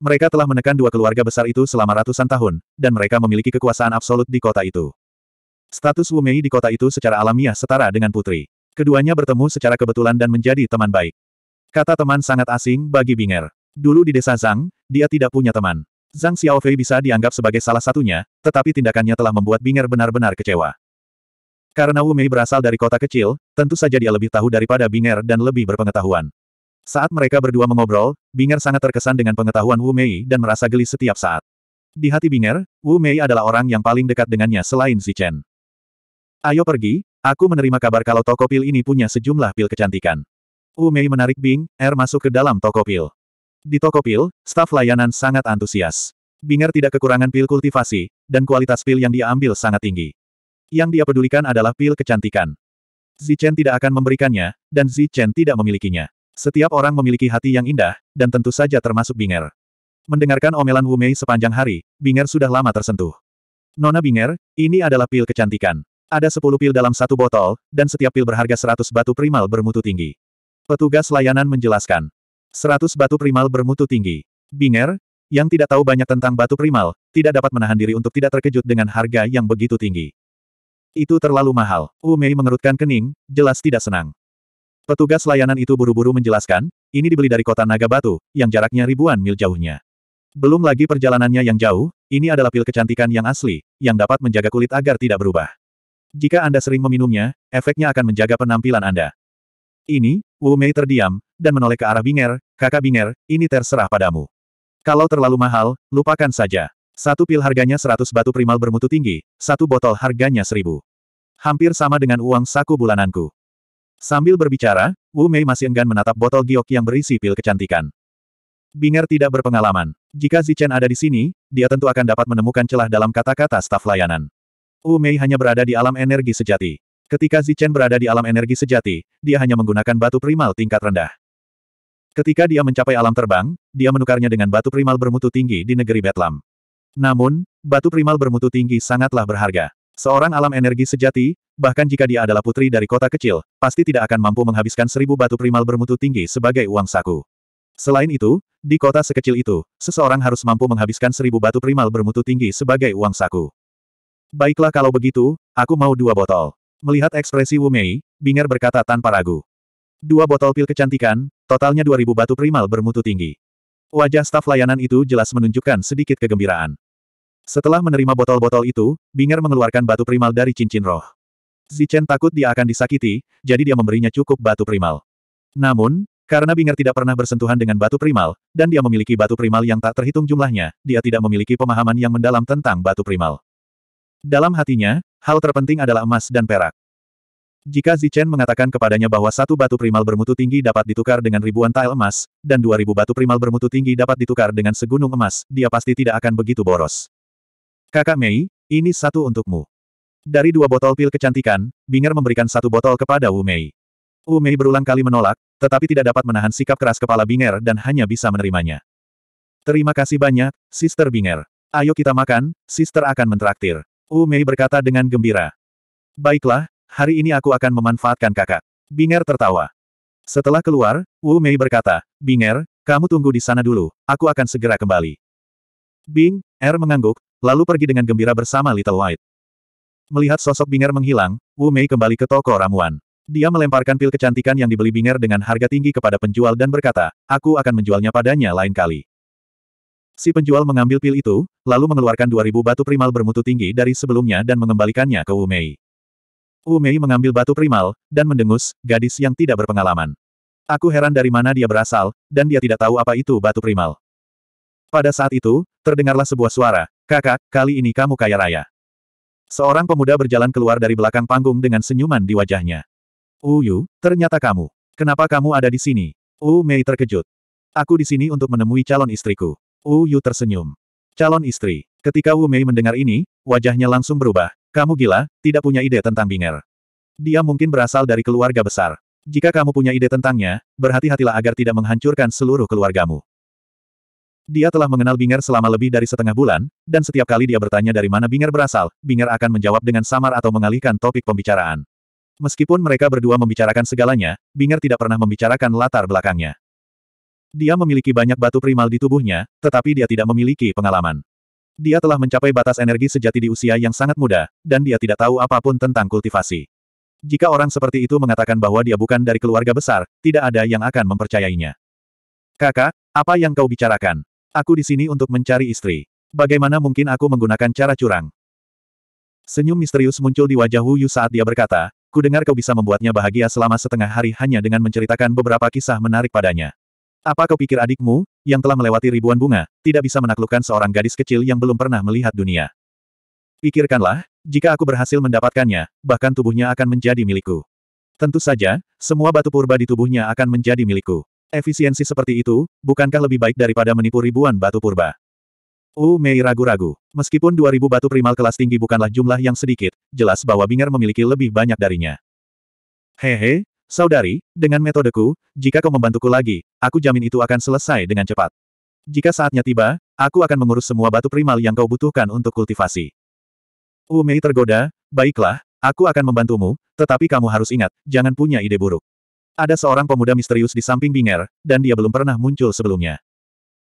Mereka telah menekan dua keluarga besar itu selama ratusan tahun, dan mereka memiliki kekuasaan absolut di kota itu. Status Wu Mei di kota itu secara alamiah setara dengan putri. Keduanya bertemu secara kebetulan dan menjadi teman baik. Kata teman sangat asing bagi Binger. Dulu di desa Zhang, dia tidak punya teman. Zhang Xiaofei bisa dianggap sebagai salah satunya, tetapi tindakannya telah membuat Binger benar-benar kecewa. Karena Wu Mei berasal dari kota kecil, tentu saja dia lebih tahu daripada Binger dan lebih berpengetahuan. Saat mereka berdua mengobrol, Binger sangat terkesan dengan pengetahuan Wu Mei dan merasa geli setiap saat. Di hati Binger, Wu Mei adalah orang yang paling dekat dengannya selain Chen. Ayo pergi, aku menerima kabar kalau toko pil ini punya sejumlah pil kecantikan. Wu Mei menarik Bing, Er masuk ke dalam toko pil. Di toko pil, staf layanan sangat antusias. Binger tidak kekurangan pil kultivasi, dan kualitas pil yang dia ambil sangat tinggi. Yang dia pedulikan adalah pil kecantikan. Zichen tidak akan memberikannya, dan Zichen tidak memilikinya. Setiap orang memiliki hati yang indah, dan tentu saja termasuk Binger. Mendengarkan omelan Wu Mei sepanjang hari, Binger sudah lama tersentuh. Nona Binger, ini adalah pil kecantikan. Ada 10 pil dalam satu botol, dan setiap pil berharga 100 batu primal bermutu tinggi. Petugas layanan menjelaskan. 100 batu primal bermutu tinggi. Binger, yang tidak tahu banyak tentang batu primal, tidak dapat menahan diri untuk tidak terkejut dengan harga yang begitu tinggi. Itu terlalu mahal. Wu Mei mengerutkan kening, jelas tidak senang. Petugas layanan itu buru-buru menjelaskan, ini dibeli dari kota Naga Batu, yang jaraknya ribuan mil jauhnya. Belum lagi perjalanannya yang jauh, ini adalah pil kecantikan yang asli, yang dapat menjaga kulit agar tidak berubah. Jika Anda sering meminumnya, efeknya akan menjaga penampilan Anda. Ini, Wu Mei terdiam, dan menoleh ke arah Binger, kakak Binger, ini terserah padamu. Kalau terlalu mahal, lupakan saja. Satu pil harganya seratus batu primal bermutu tinggi, satu botol harganya seribu, Hampir sama dengan uang saku bulananku. Sambil berbicara, Wu Mei masih enggan menatap botol giok yang berisi pil kecantikan. Binger tidak berpengalaman. Jika Zichen ada di sini, dia tentu akan dapat menemukan celah dalam kata-kata staf layanan. Wu Mei hanya berada di alam energi sejati. Ketika Zichen berada di alam energi sejati, dia hanya menggunakan batu primal tingkat rendah. Ketika dia mencapai alam terbang, dia menukarnya dengan batu primal bermutu tinggi di negeri Betlam. Namun, batu primal bermutu tinggi sangatlah berharga. Seorang alam energi sejati, bahkan jika dia adalah putri dari kota kecil, pasti tidak akan mampu menghabiskan seribu batu primal bermutu tinggi sebagai uang saku. Selain itu, di kota sekecil itu, seseorang harus mampu menghabiskan seribu batu primal bermutu tinggi sebagai uang saku. Baiklah kalau begitu, aku mau dua botol. Melihat ekspresi Wu Mei, Binger berkata tanpa ragu. Dua botol pil kecantikan, totalnya dua ribu batu primal bermutu tinggi. Wajah staf layanan itu jelas menunjukkan sedikit kegembiraan. Setelah menerima botol-botol itu, Binger mengeluarkan batu primal dari cincin roh. Zichen takut dia akan disakiti, jadi dia memberinya cukup batu primal. Namun, karena Binger tidak pernah bersentuhan dengan batu primal, dan dia memiliki batu primal yang tak terhitung jumlahnya, dia tidak memiliki pemahaman yang mendalam tentang batu primal. Dalam hatinya, hal terpenting adalah emas dan perak. Jika Zichen mengatakan kepadanya bahwa satu batu primal bermutu tinggi dapat ditukar dengan ribuan tile emas, dan dua ribu batu primal bermutu tinggi dapat ditukar dengan segunung emas, dia pasti tidak akan begitu boros. Kakak Mei, ini satu untukmu. Dari dua botol pil kecantikan, Binger memberikan satu botol kepada Wu Mei. Wu Mei berulang kali menolak, tetapi tidak dapat menahan sikap keras kepala Binger dan hanya bisa menerimanya. Terima kasih banyak, Sister Binger. Ayo kita makan, Sister akan mentraktir. Wu Mei berkata dengan gembira. Baiklah, hari ini aku akan memanfaatkan kakak. Binger tertawa. Setelah keluar, Wu Mei berkata, Binger, kamu tunggu di sana dulu, aku akan segera kembali. Bing, Er mengangguk, lalu pergi dengan gembira bersama Little White. Melihat sosok Binger menghilang, Wu Mei kembali ke toko ramuan. Dia melemparkan pil kecantikan yang dibeli Binger dengan harga tinggi kepada penjual dan berkata, aku akan menjualnya padanya lain kali. Si penjual mengambil pil itu, lalu mengeluarkan 2000 batu primal bermutu tinggi dari sebelumnya dan mengembalikannya ke Wu Mei. Wu Mei mengambil batu primal, dan mendengus, gadis yang tidak berpengalaman. Aku heran dari mana dia berasal, dan dia tidak tahu apa itu batu primal. Pada saat itu, terdengarlah sebuah suara, kakak, kali ini kamu kaya raya. Seorang pemuda berjalan keluar dari belakang panggung dengan senyuman di wajahnya. Uyu, ternyata kamu. Kenapa kamu ada di sini? Wu Mei terkejut. Aku di sini untuk menemui calon istriku. Uyu tersenyum. Calon istri. Ketika Wu Mei mendengar ini, wajahnya langsung berubah, kamu gila, tidak punya ide tentang Binger. Dia mungkin berasal dari keluarga besar. Jika kamu punya ide tentangnya, berhati-hatilah agar tidak menghancurkan seluruh keluargamu. Dia telah mengenal Binger selama lebih dari setengah bulan, dan setiap kali dia bertanya dari mana Binger berasal, Binger akan menjawab dengan samar atau mengalihkan topik pembicaraan. Meskipun mereka berdua membicarakan segalanya, Binger tidak pernah membicarakan latar belakangnya. Dia memiliki banyak batu primal di tubuhnya, tetapi dia tidak memiliki pengalaman. Dia telah mencapai batas energi sejati di usia yang sangat muda, dan dia tidak tahu apapun tentang kultivasi. Jika orang seperti itu mengatakan bahwa dia bukan dari keluarga besar, tidak ada yang akan mempercayainya. Kakak, apa yang kau bicarakan? Aku di sini untuk mencari istri. Bagaimana mungkin aku menggunakan cara curang? Senyum misterius muncul di wajah Wu Yu saat dia berkata, Kudengar kau bisa membuatnya bahagia selama setengah hari hanya dengan menceritakan beberapa kisah menarik padanya. Apa kau pikir adikmu, yang telah melewati ribuan bunga, tidak bisa menaklukkan seorang gadis kecil yang belum pernah melihat dunia? Pikirkanlah, jika aku berhasil mendapatkannya, bahkan tubuhnya akan menjadi milikku. Tentu saja, semua batu purba di tubuhnya akan menjadi milikku. Efisiensi seperti itu, bukankah lebih baik daripada menipu ribuan batu purba? U Mei ragu-ragu. Meskipun 2000 batu primal kelas tinggi bukanlah jumlah yang sedikit, jelas bahwa Binger memiliki lebih banyak darinya. Hehe, Saudari, dengan metodeku, jika kau membantuku lagi, aku jamin itu akan selesai dengan cepat. Jika saatnya tiba, aku akan mengurus semua batu primal yang kau butuhkan untuk kultivasi. Umei tergoda, baiklah, aku akan membantumu, tetapi kamu harus ingat, jangan punya ide buruk. Ada seorang pemuda misterius di samping Binger, dan dia belum pernah muncul sebelumnya.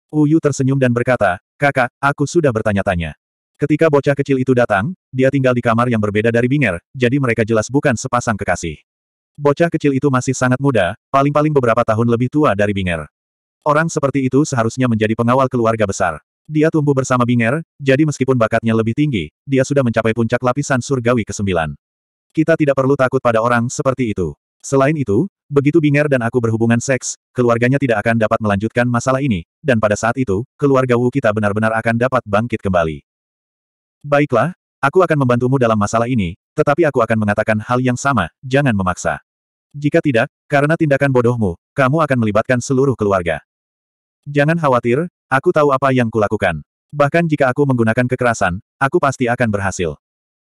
Uyu tersenyum dan berkata, kakak, aku sudah bertanya-tanya. Ketika bocah kecil itu datang, dia tinggal di kamar yang berbeda dari Binger, jadi mereka jelas bukan sepasang kekasih. Bocah kecil itu masih sangat muda, paling-paling beberapa tahun lebih tua dari Binger. Orang seperti itu seharusnya menjadi pengawal keluarga besar. Dia tumbuh bersama Binger, jadi meskipun bakatnya lebih tinggi, dia sudah mencapai puncak lapisan surgawi ke-9. Kita tidak perlu takut pada orang seperti itu. Selain itu, begitu Binger dan aku berhubungan seks, keluarganya tidak akan dapat melanjutkan masalah ini, dan pada saat itu, keluarga Wu kita benar-benar akan dapat bangkit kembali. Baiklah, aku akan membantumu dalam masalah ini, tetapi aku akan mengatakan hal yang sama, jangan memaksa. Jika tidak, karena tindakan bodohmu, kamu akan melibatkan seluruh keluarga. Jangan khawatir, aku tahu apa yang kulakukan. Bahkan jika aku menggunakan kekerasan, aku pasti akan berhasil.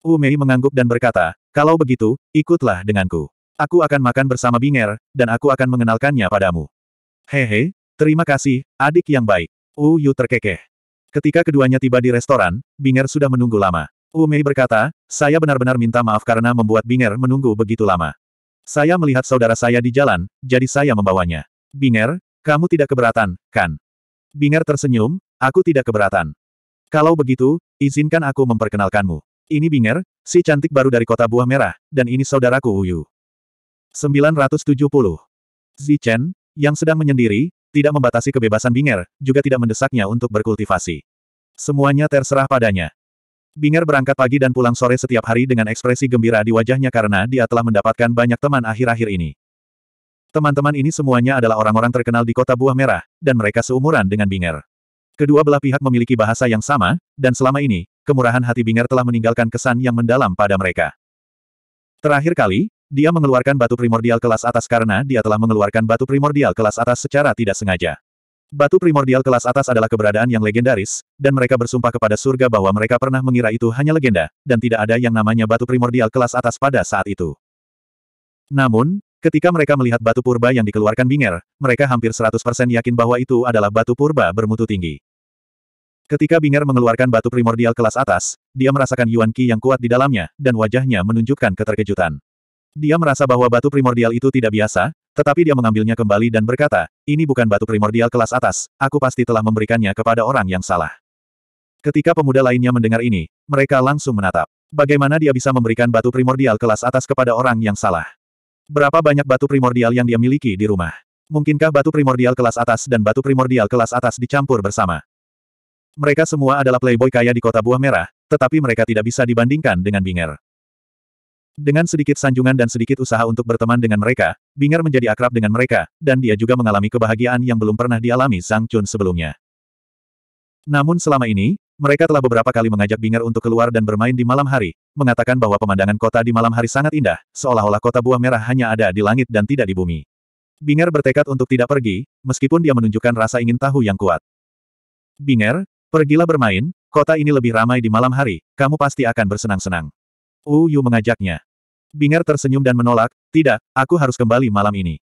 Wu Mei mengangguk dan berkata, kalau begitu, ikutlah denganku. Aku akan makan bersama Binger, dan aku akan mengenalkannya padamu. Hehe, terima kasih, adik yang baik. Uyu terkekeh. Ketika keduanya tiba di restoran, Binger sudah menunggu lama. Umei berkata, saya benar-benar minta maaf karena membuat Binger menunggu begitu lama. Saya melihat saudara saya di jalan, jadi saya membawanya. Binger, kamu tidak keberatan, kan? Binger tersenyum, aku tidak keberatan. Kalau begitu, izinkan aku memperkenalkanmu. Ini Binger, si cantik baru dari kota Buah Merah, dan ini saudaraku Uyu. 970. Zichen, yang sedang menyendiri, tidak membatasi kebebasan Binger, juga tidak mendesaknya untuk berkultivasi. Semuanya terserah padanya. Binger berangkat pagi dan pulang sore setiap hari dengan ekspresi gembira di wajahnya karena dia telah mendapatkan banyak teman akhir-akhir ini. Teman-teman ini semuanya adalah orang-orang terkenal di kota Buah Merah, dan mereka seumuran dengan Binger. Kedua belah pihak memiliki bahasa yang sama, dan selama ini, kemurahan hati Binger telah meninggalkan kesan yang mendalam pada mereka. Terakhir kali, dia mengeluarkan batu primordial kelas atas karena dia telah mengeluarkan batu primordial kelas atas secara tidak sengaja. Batu primordial kelas atas adalah keberadaan yang legendaris, dan mereka bersumpah kepada surga bahwa mereka pernah mengira itu hanya legenda, dan tidak ada yang namanya batu primordial kelas atas pada saat itu. Namun, ketika mereka melihat batu purba yang dikeluarkan Binger, mereka hampir 100% yakin bahwa itu adalah batu purba bermutu tinggi. Ketika Binger mengeluarkan batu primordial kelas atas, dia merasakan Yuan Qi yang kuat di dalamnya, dan wajahnya menunjukkan keterkejutan. Dia merasa bahwa batu primordial itu tidak biasa, tetapi dia mengambilnya kembali dan berkata, ini bukan batu primordial kelas atas, aku pasti telah memberikannya kepada orang yang salah. Ketika pemuda lainnya mendengar ini, mereka langsung menatap. Bagaimana dia bisa memberikan batu primordial kelas atas kepada orang yang salah? Berapa banyak batu primordial yang dia miliki di rumah? Mungkinkah batu primordial kelas atas dan batu primordial kelas atas dicampur bersama? Mereka semua adalah playboy kaya di kota buah merah, tetapi mereka tidak bisa dibandingkan dengan Binger. Dengan sedikit sanjungan dan sedikit usaha untuk berteman dengan mereka, Binger menjadi akrab dengan mereka, dan dia juga mengalami kebahagiaan yang belum pernah dialami Zhang Chun sebelumnya. Namun selama ini, mereka telah beberapa kali mengajak Binger untuk keluar dan bermain di malam hari, mengatakan bahwa pemandangan kota di malam hari sangat indah, seolah-olah kota buah merah hanya ada di langit dan tidak di bumi. Binger bertekad untuk tidak pergi, meskipun dia menunjukkan rasa ingin tahu yang kuat. Binger, pergilah bermain, kota ini lebih ramai di malam hari, kamu pasti akan bersenang-senang. Wu Yu mengajaknya. Binger tersenyum dan menolak, tidak, aku harus kembali malam ini.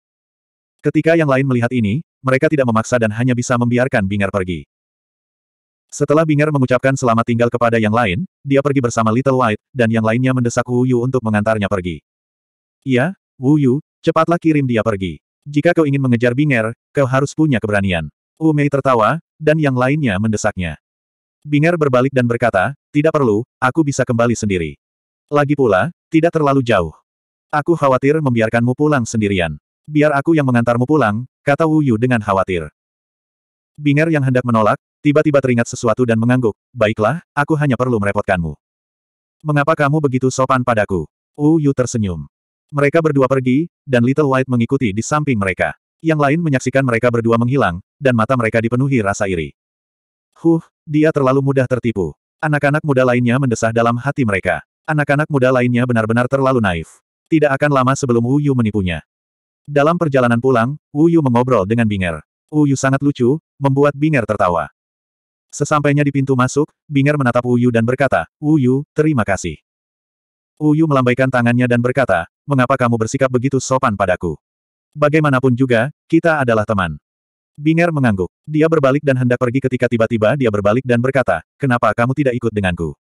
Ketika yang lain melihat ini, mereka tidak memaksa dan hanya bisa membiarkan Binger pergi. Setelah Binger mengucapkan selamat tinggal kepada yang lain, dia pergi bersama Little White, dan yang lainnya mendesak Wu Yu untuk mengantarnya pergi. Iya, Wu Yu, cepatlah kirim dia pergi. Jika kau ingin mengejar Binger, kau harus punya keberanian. Wu Mei tertawa, dan yang lainnya mendesaknya. Binger berbalik dan berkata, tidak perlu, aku bisa kembali sendiri. Lagi pula, tidak terlalu jauh. Aku khawatir membiarkanmu pulang sendirian. Biar aku yang mengantarmu pulang, kata Wu Yu dengan khawatir. Binger yang hendak menolak, tiba-tiba teringat sesuatu dan mengangguk, baiklah, aku hanya perlu merepotkanmu. Mengapa kamu begitu sopan padaku? Wu Yu tersenyum. Mereka berdua pergi, dan Little White mengikuti di samping mereka. Yang lain menyaksikan mereka berdua menghilang, dan mata mereka dipenuhi rasa iri. Huh, dia terlalu mudah tertipu. Anak-anak muda lainnya mendesah dalam hati mereka. Anak-anak muda lainnya benar-benar terlalu naif. Tidak akan lama sebelum Wu Yu menipunya. Dalam perjalanan pulang, Wu Yu mengobrol dengan Binger. Wu Yu sangat lucu, membuat Binger tertawa. Sesampainya di pintu masuk, Binger menatap Wu Yu dan berkata, Wu Yu, terima kasih. Wu Yu melambaikan tangannya dan berkata, mengapa kamu bersikap begitu sopan padaku? Bagaimanapun juga, kita adalah teman. Binger mengangguk. Dia berbalik dan hendak pergi ketika tiba-tiba dia berbalik dan berkata, kenapa kamu tidak ikut denganku?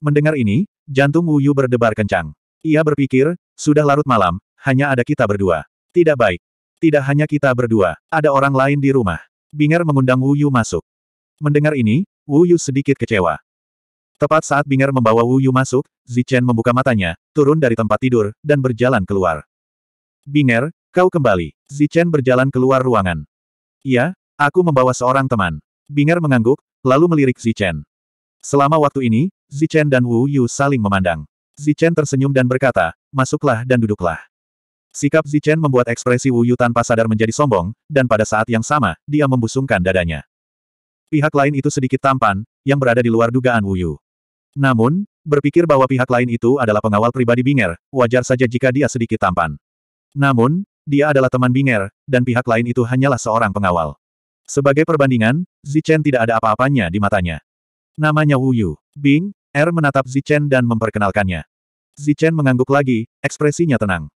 Mendengar ini, jantung Wu Yu berdebar kencang. Ia berpikir, sudah larut malam, hanya ada kita berdua. Tidak baik. Tidak hanya kita berdua, ada orang lain di rumah. Binger mengundang Wu Yu masuk. Mendengar ini, Wu Yu sedikit kecewa. Tepat saat Binger membawa Wu Yu masuk, Zichen membuka matanya, turun dari tempat tidur, dan berjalan keluar. Binger, kau kembali. Zichen berjalan keluar ruangan. Iya, aku membawa seorang teman. Binger mengangguk, lalu melirik Zichen. Selama waktu ini, Zichen dan Wu Yu saling memandang. Zichen tersenyum dan berkata, masuklah dan duduklah. Sikap Zichen membuat ekspresi Wu Yu tanpa sadar menjadi sombong, dan pada saat yang sama, dia membusungkan dadanya. Pihak lain itu sedikit tampan, yang berada di luar dugaan Wu Yu. Namun, berpikir bahwa pihak lain itu adalah pengawal pribadi Binger, wajar saja jika dia sedikit tampan. Namun, dia adalah teman Binger, dan pihak lain itu hanyalah seorang pengawal. Sebagai perbandingan, Zichen tidak ada apa-apanya di matanya. Namanya Wu Yu. Bing, Er menatap Zichen dan memperkenalkannya. Zichen mengangguk lagi, ekspresinya tenang.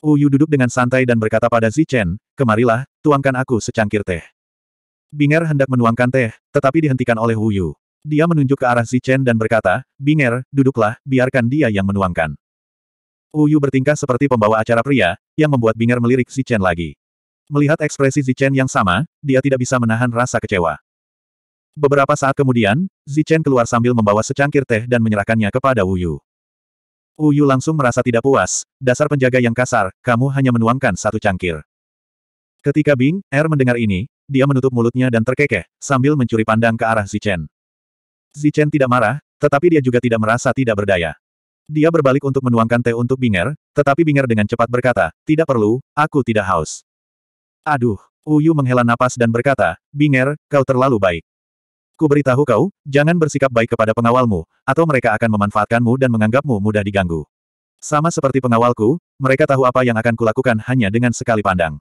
Wu Yu duduk dengan santai dan berkata pada Zichen, kemarilah, tuangkan aku secangkir teh. Bing Er hendak menuangkan teh, tetapi dihentikan oleh Wu Yu. Dia menunjuk ke arah Zichen dan berkata, Bing Er, duduklah, biarkan dia yang menuangkan. Wu Yu bertingkah seperti pembawa acara pria, yang membuat Bing Er melirik Zichen lagi. Melihat ekspresi Zichen yang sama, dia tidak bisa menahan rasa kecewa. Beberapa saat kemudian, Zichen keluar sambil membawa secangkir teh dan menyerahkannya kepada Wuyu. Wuyu langsung merasa tidak puas, dasar penjaga yang kasar, kamu hanya menuangkan satu cangkir. Ketika Bing Er mendengar ini, dia menutup mulutnya dan terkekeh, sambil mencuri pandang ke arah Zichen. Zichen tidak marah, tetapi dia juga tidak merasa tidak berdaya. Dia berbalik untuk menuangkan teh untuk Binger, tetapi Binger dengan cepat berkata, tidak perlu, aku tidak haus. Aduh, Uyu menghela napas dan berkata, Binger, kau terlalu baik. Ku beritahu kau, jangan bersikap baik kepada pengawalmu, atau mereka akan memanfaatkanmu dan menganggapmu mudah diganggu. Sama seperti pengawalku, mereka tahu apa yang akan kulakukan hanya dengan sekali pandang.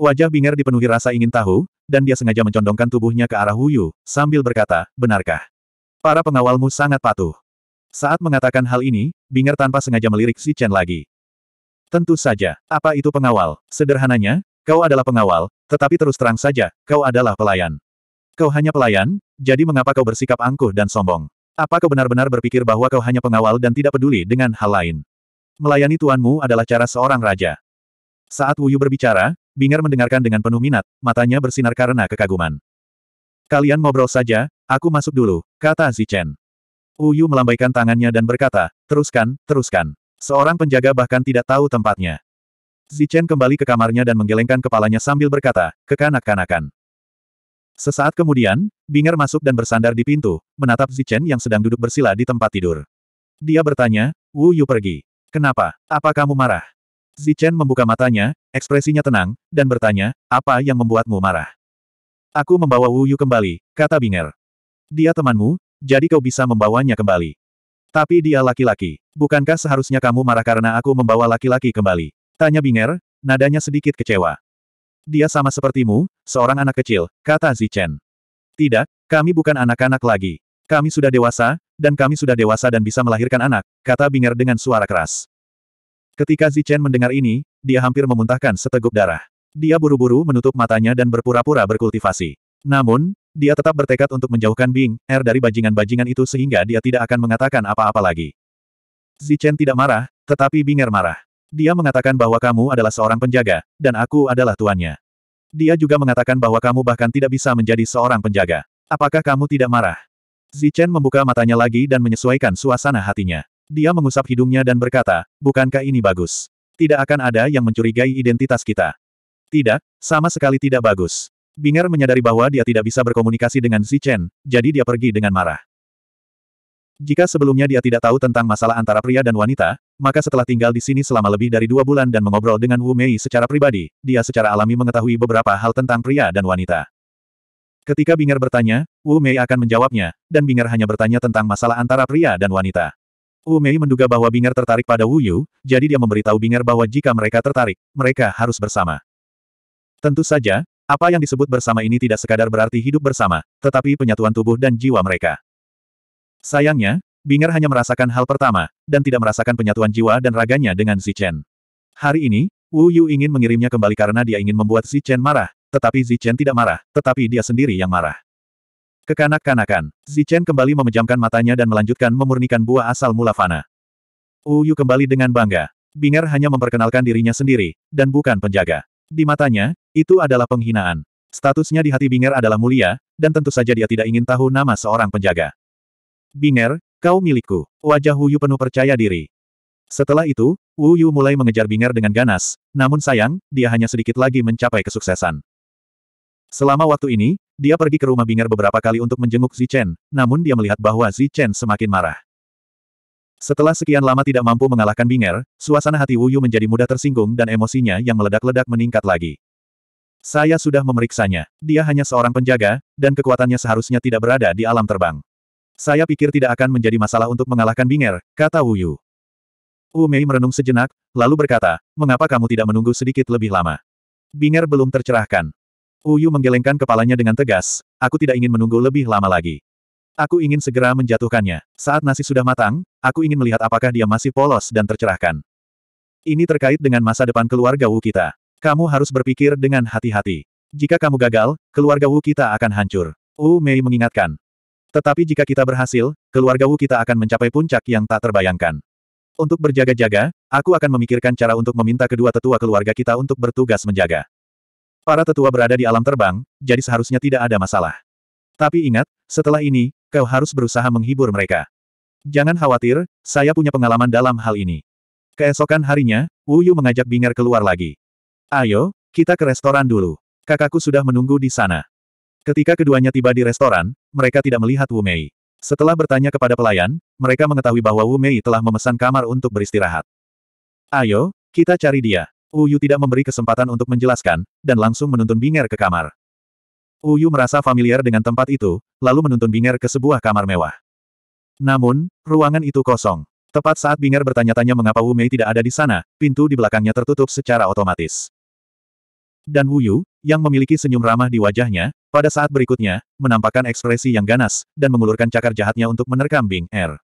Wajah Binger dipenuhi rasa ingin tahu, dan dia sengaja mencondongkan tubuhnya ke arah Huyu, sambil berkata, benarkah? Para pengawalmu sangat patuh. Saat mengatakan hal ini, Binger tanpa sengaja melirik si Chen lagi. Tentu saja, apa itu pengawal? Sederhananya, kau adalah pengawal, tetapi terus terang saja, kau adalah pelayan. Kau hanya pelayan, jadi mengapa kau bersikap angkuh dan sombong? Apa kau benar-benar berpikir bahwa kau hanya pengawal dan tidak peduli dengan hal lain? Melayani tuanmu adalah cara seorang raja. Saat Wuyu berbicara, Binger mendengarkan dengan penuh minat, matanya bersinar karena kekaguman. Kalian ngobrol saja, aku masuk dulu, kata Zichen. Wuyu melambaikan tangannya dan berkata, teruskan, teruskan. Seorang penjaga bahkan tidak tahu tempatnya. Zichen kembali ke kamarnya dan menggelengkan kepalanya sambil berkata, kekanak-kanakan. Sesaat kemudian, Binger masuk dan bersandar di pintu, menatap Zichen yang sedang duduk bersila di tempat tidur. Dia bertanya, Wu Yu pergi. Kenapa? Apa kamu marah? Zichen membuka matanya, ekspresinya tenang, dan bertanya, apa yang membuatmu marah? Aku membawa Wu Yu kembali, kata Binger. Dia temanmu, jadi kau bisa membawanya kembali. Tapi dia laki-laki. Bukankah seharusnya kamu marah karena aku membawa laki-laki kembali? Tanya Binger, nadanya sedikit kecewa. Dia sama sepertimu, seorang anak kecil, kata Zichen. Tidak, kami bukan anak-anak lagi. Kami sudah dewasa, dan kami sudah dewasa dan bisa melahirkan anak, kata Binger dengan suara keras. Ketika Zichen mendengar ini, dia hampir memuntahkan seteguk darah. Dia buru-buru menutup matanya dan berpura-pura berkultivasi. Namun, dia tetap bertekad untuk menjauhkan Bing Er dari bajingan-bajingan itu sehingga dia tidak akan mengatakan apa-apa lagi. Zichen tidak marah, tetapi Binger marah. Dia mengatakan bahwa kamu adalah seorang penjaga, dan aku adalah tuannya. Dia juga mengatakan bahwa kamu bahkan tidak bisa menjadi seorang penjaga. Apakah kamu tidak marah? Zichen membuka matanya lagi dan menyesuaikan suasana hatinya. Dia mengusap hidungnya dan berkata, bukankah ini bagus? Tidak akan ada yang mencurigai identitas kita. Tidak, sama sekali tidak bagus. Binger menyadari bahwa dia tidak bisa berkomunikasi dengan Zichen, jadi dia pergi dengan marah. Jika sebelumnya dia tidak tahu tentang masalah antara pria dan wanita, maka setelah tinggal di sini selama lebih dari dua bulan dan mengobrol dengan Wu Mei secara pribadi, dia secara alami mengetahui beberapa hal tentang pria dan wanita. Ketika Binger bertanya, Wu Mei akan menjawabnya, dan Binger hanya bertanya tentang masalah antara pria dan wanita. Wu Mei menduga bahwa Binger tertarik pada Wu Yu, jadi dia memberitahu Binger bahwa jika mereka tertarik, mereka harus bersama. Tentu saja, apa yang disebut bersama ini tidak sekadar berarti hidup bersama, tetapi penyatuan tubuh dan jiwa mereka. Sayangnya, Binger hanya merasakan hal pertama, dan tidak merasakan penyatuan jiwa dan raganya dengan Zichen. Hari ini, Wu Yu ingin mengirimnya kembali karena dia ingin membuat Zichen marah, tetapi Zichen tidak marah, tetapi dia sendiri yang marah. Kekanak-kanakan, Zichen kembali memejamkan matanya dan melanjutkan memurnikan buah asal mula fana. Wu Yu kembali dengan bangga. Binger hanya memperkenalkan dirinya sendiri, dan bukan penjaga. Di matanya, itu adalah penghinaan. Statusnya di hati Binger adalah mulia, dan tentu saja dia tidak ingin tahu nama seorang penjaga. Binger, kau milikku. Wajah Wu Yu penuh percaya diri. Setelah itu, Wu Yu mulai mengejar Binger dengan ganas, namun sayang, dia hanya sedikit lagi mencapai kesuksesan. Selama waktu ini, dia pergi ke rumah Binger beberapa kali untuk menjenguk Zichen, namun dia melihat bahwa Zichen semakin marah. Setelah sekian lama tidak mampu mengalahkan Binger, suasana hati Wu Yu menjadi mudah tersinggung dan emosinya yang meledak-ledak meningkat lagi. Saya sudah memeriksanya. Dia hanya seorang penjaga, dan kekuatannya seharusnya tidak berada di alam terbang. Saya pikir tidak akan menjadi masalah untuk mengalahkan Binger, kata Wu Yu. Wu Mei merenung sejenak, lalu berkata, mengapa kamu tidak menunggu sedikit lebih lama? Binger belum tercerahkan. Wu Yu menggelengkan kepalanya dengan tegas, aku tidak ingin menunggu lebih lama lagi. Aku ingin segera menjatuhkannya. Saat nasi sudah matang, aku ingin melihat apakah dia masih polos dan tercerahkan. Ini terkait dengan masa depan keluarga Wu kita. Kamu harus berpikir dengan hati-hati. Jika kamu gagal, keluarga Wu kita akan hancur. Wu Mei mengingatkan, tetapi jika kita berhasil, keluarga Wu kita akan mencapai puncak yang tak terbayangkan. Untuk berjaga-jaga, aku akan memikirkan cara untuk meminta kedua tetua keluarga kita untuk bertugas menjaga. Para tetua berada di alam terbang, jadi seharusnya tidak ada masalah. Tapi ingat, setelah ini, kau harus berusaha menghibur mereka. Jangan khawatir, saya punya pengalaman dalam hal ini. Keesokan harinya, Wu Yu mengajak Binger keluar lagi. Ayo, kita ke restoran dulu. Kakakku sudah menunggu di sana. Ketika keduanya tiba di restoran, mereka tidak melihat Wu Mei. Setelah bertanya kepada pelayan, mereka mengetahui bahwa Wu Mei telah memesan kamar untuk beristirahat. Ayo, kita cari dia. Wu Yu tidak memberi kesempatan untuk menjelaskan, dan langsung menuntun Binger ke kamar. Wu Yu merasa familiar dengan tempat itu, lalu menuntun Binger ke sebuah kamar mewah. Namun, ruangan itu kosong. Tepat saat Binger bertanya-tanya mengapa Wu Mei tidak ada di sana, pintu di belakangnya tertutup secara otomatis. Dan Wu Yu, yang memiliki senyum ramah di wajahnya, pada saat berikutnya, menampakkan ekspresi yang ganas, dan mengulurkan cakar jahatnya untuk menerkam Bing Er.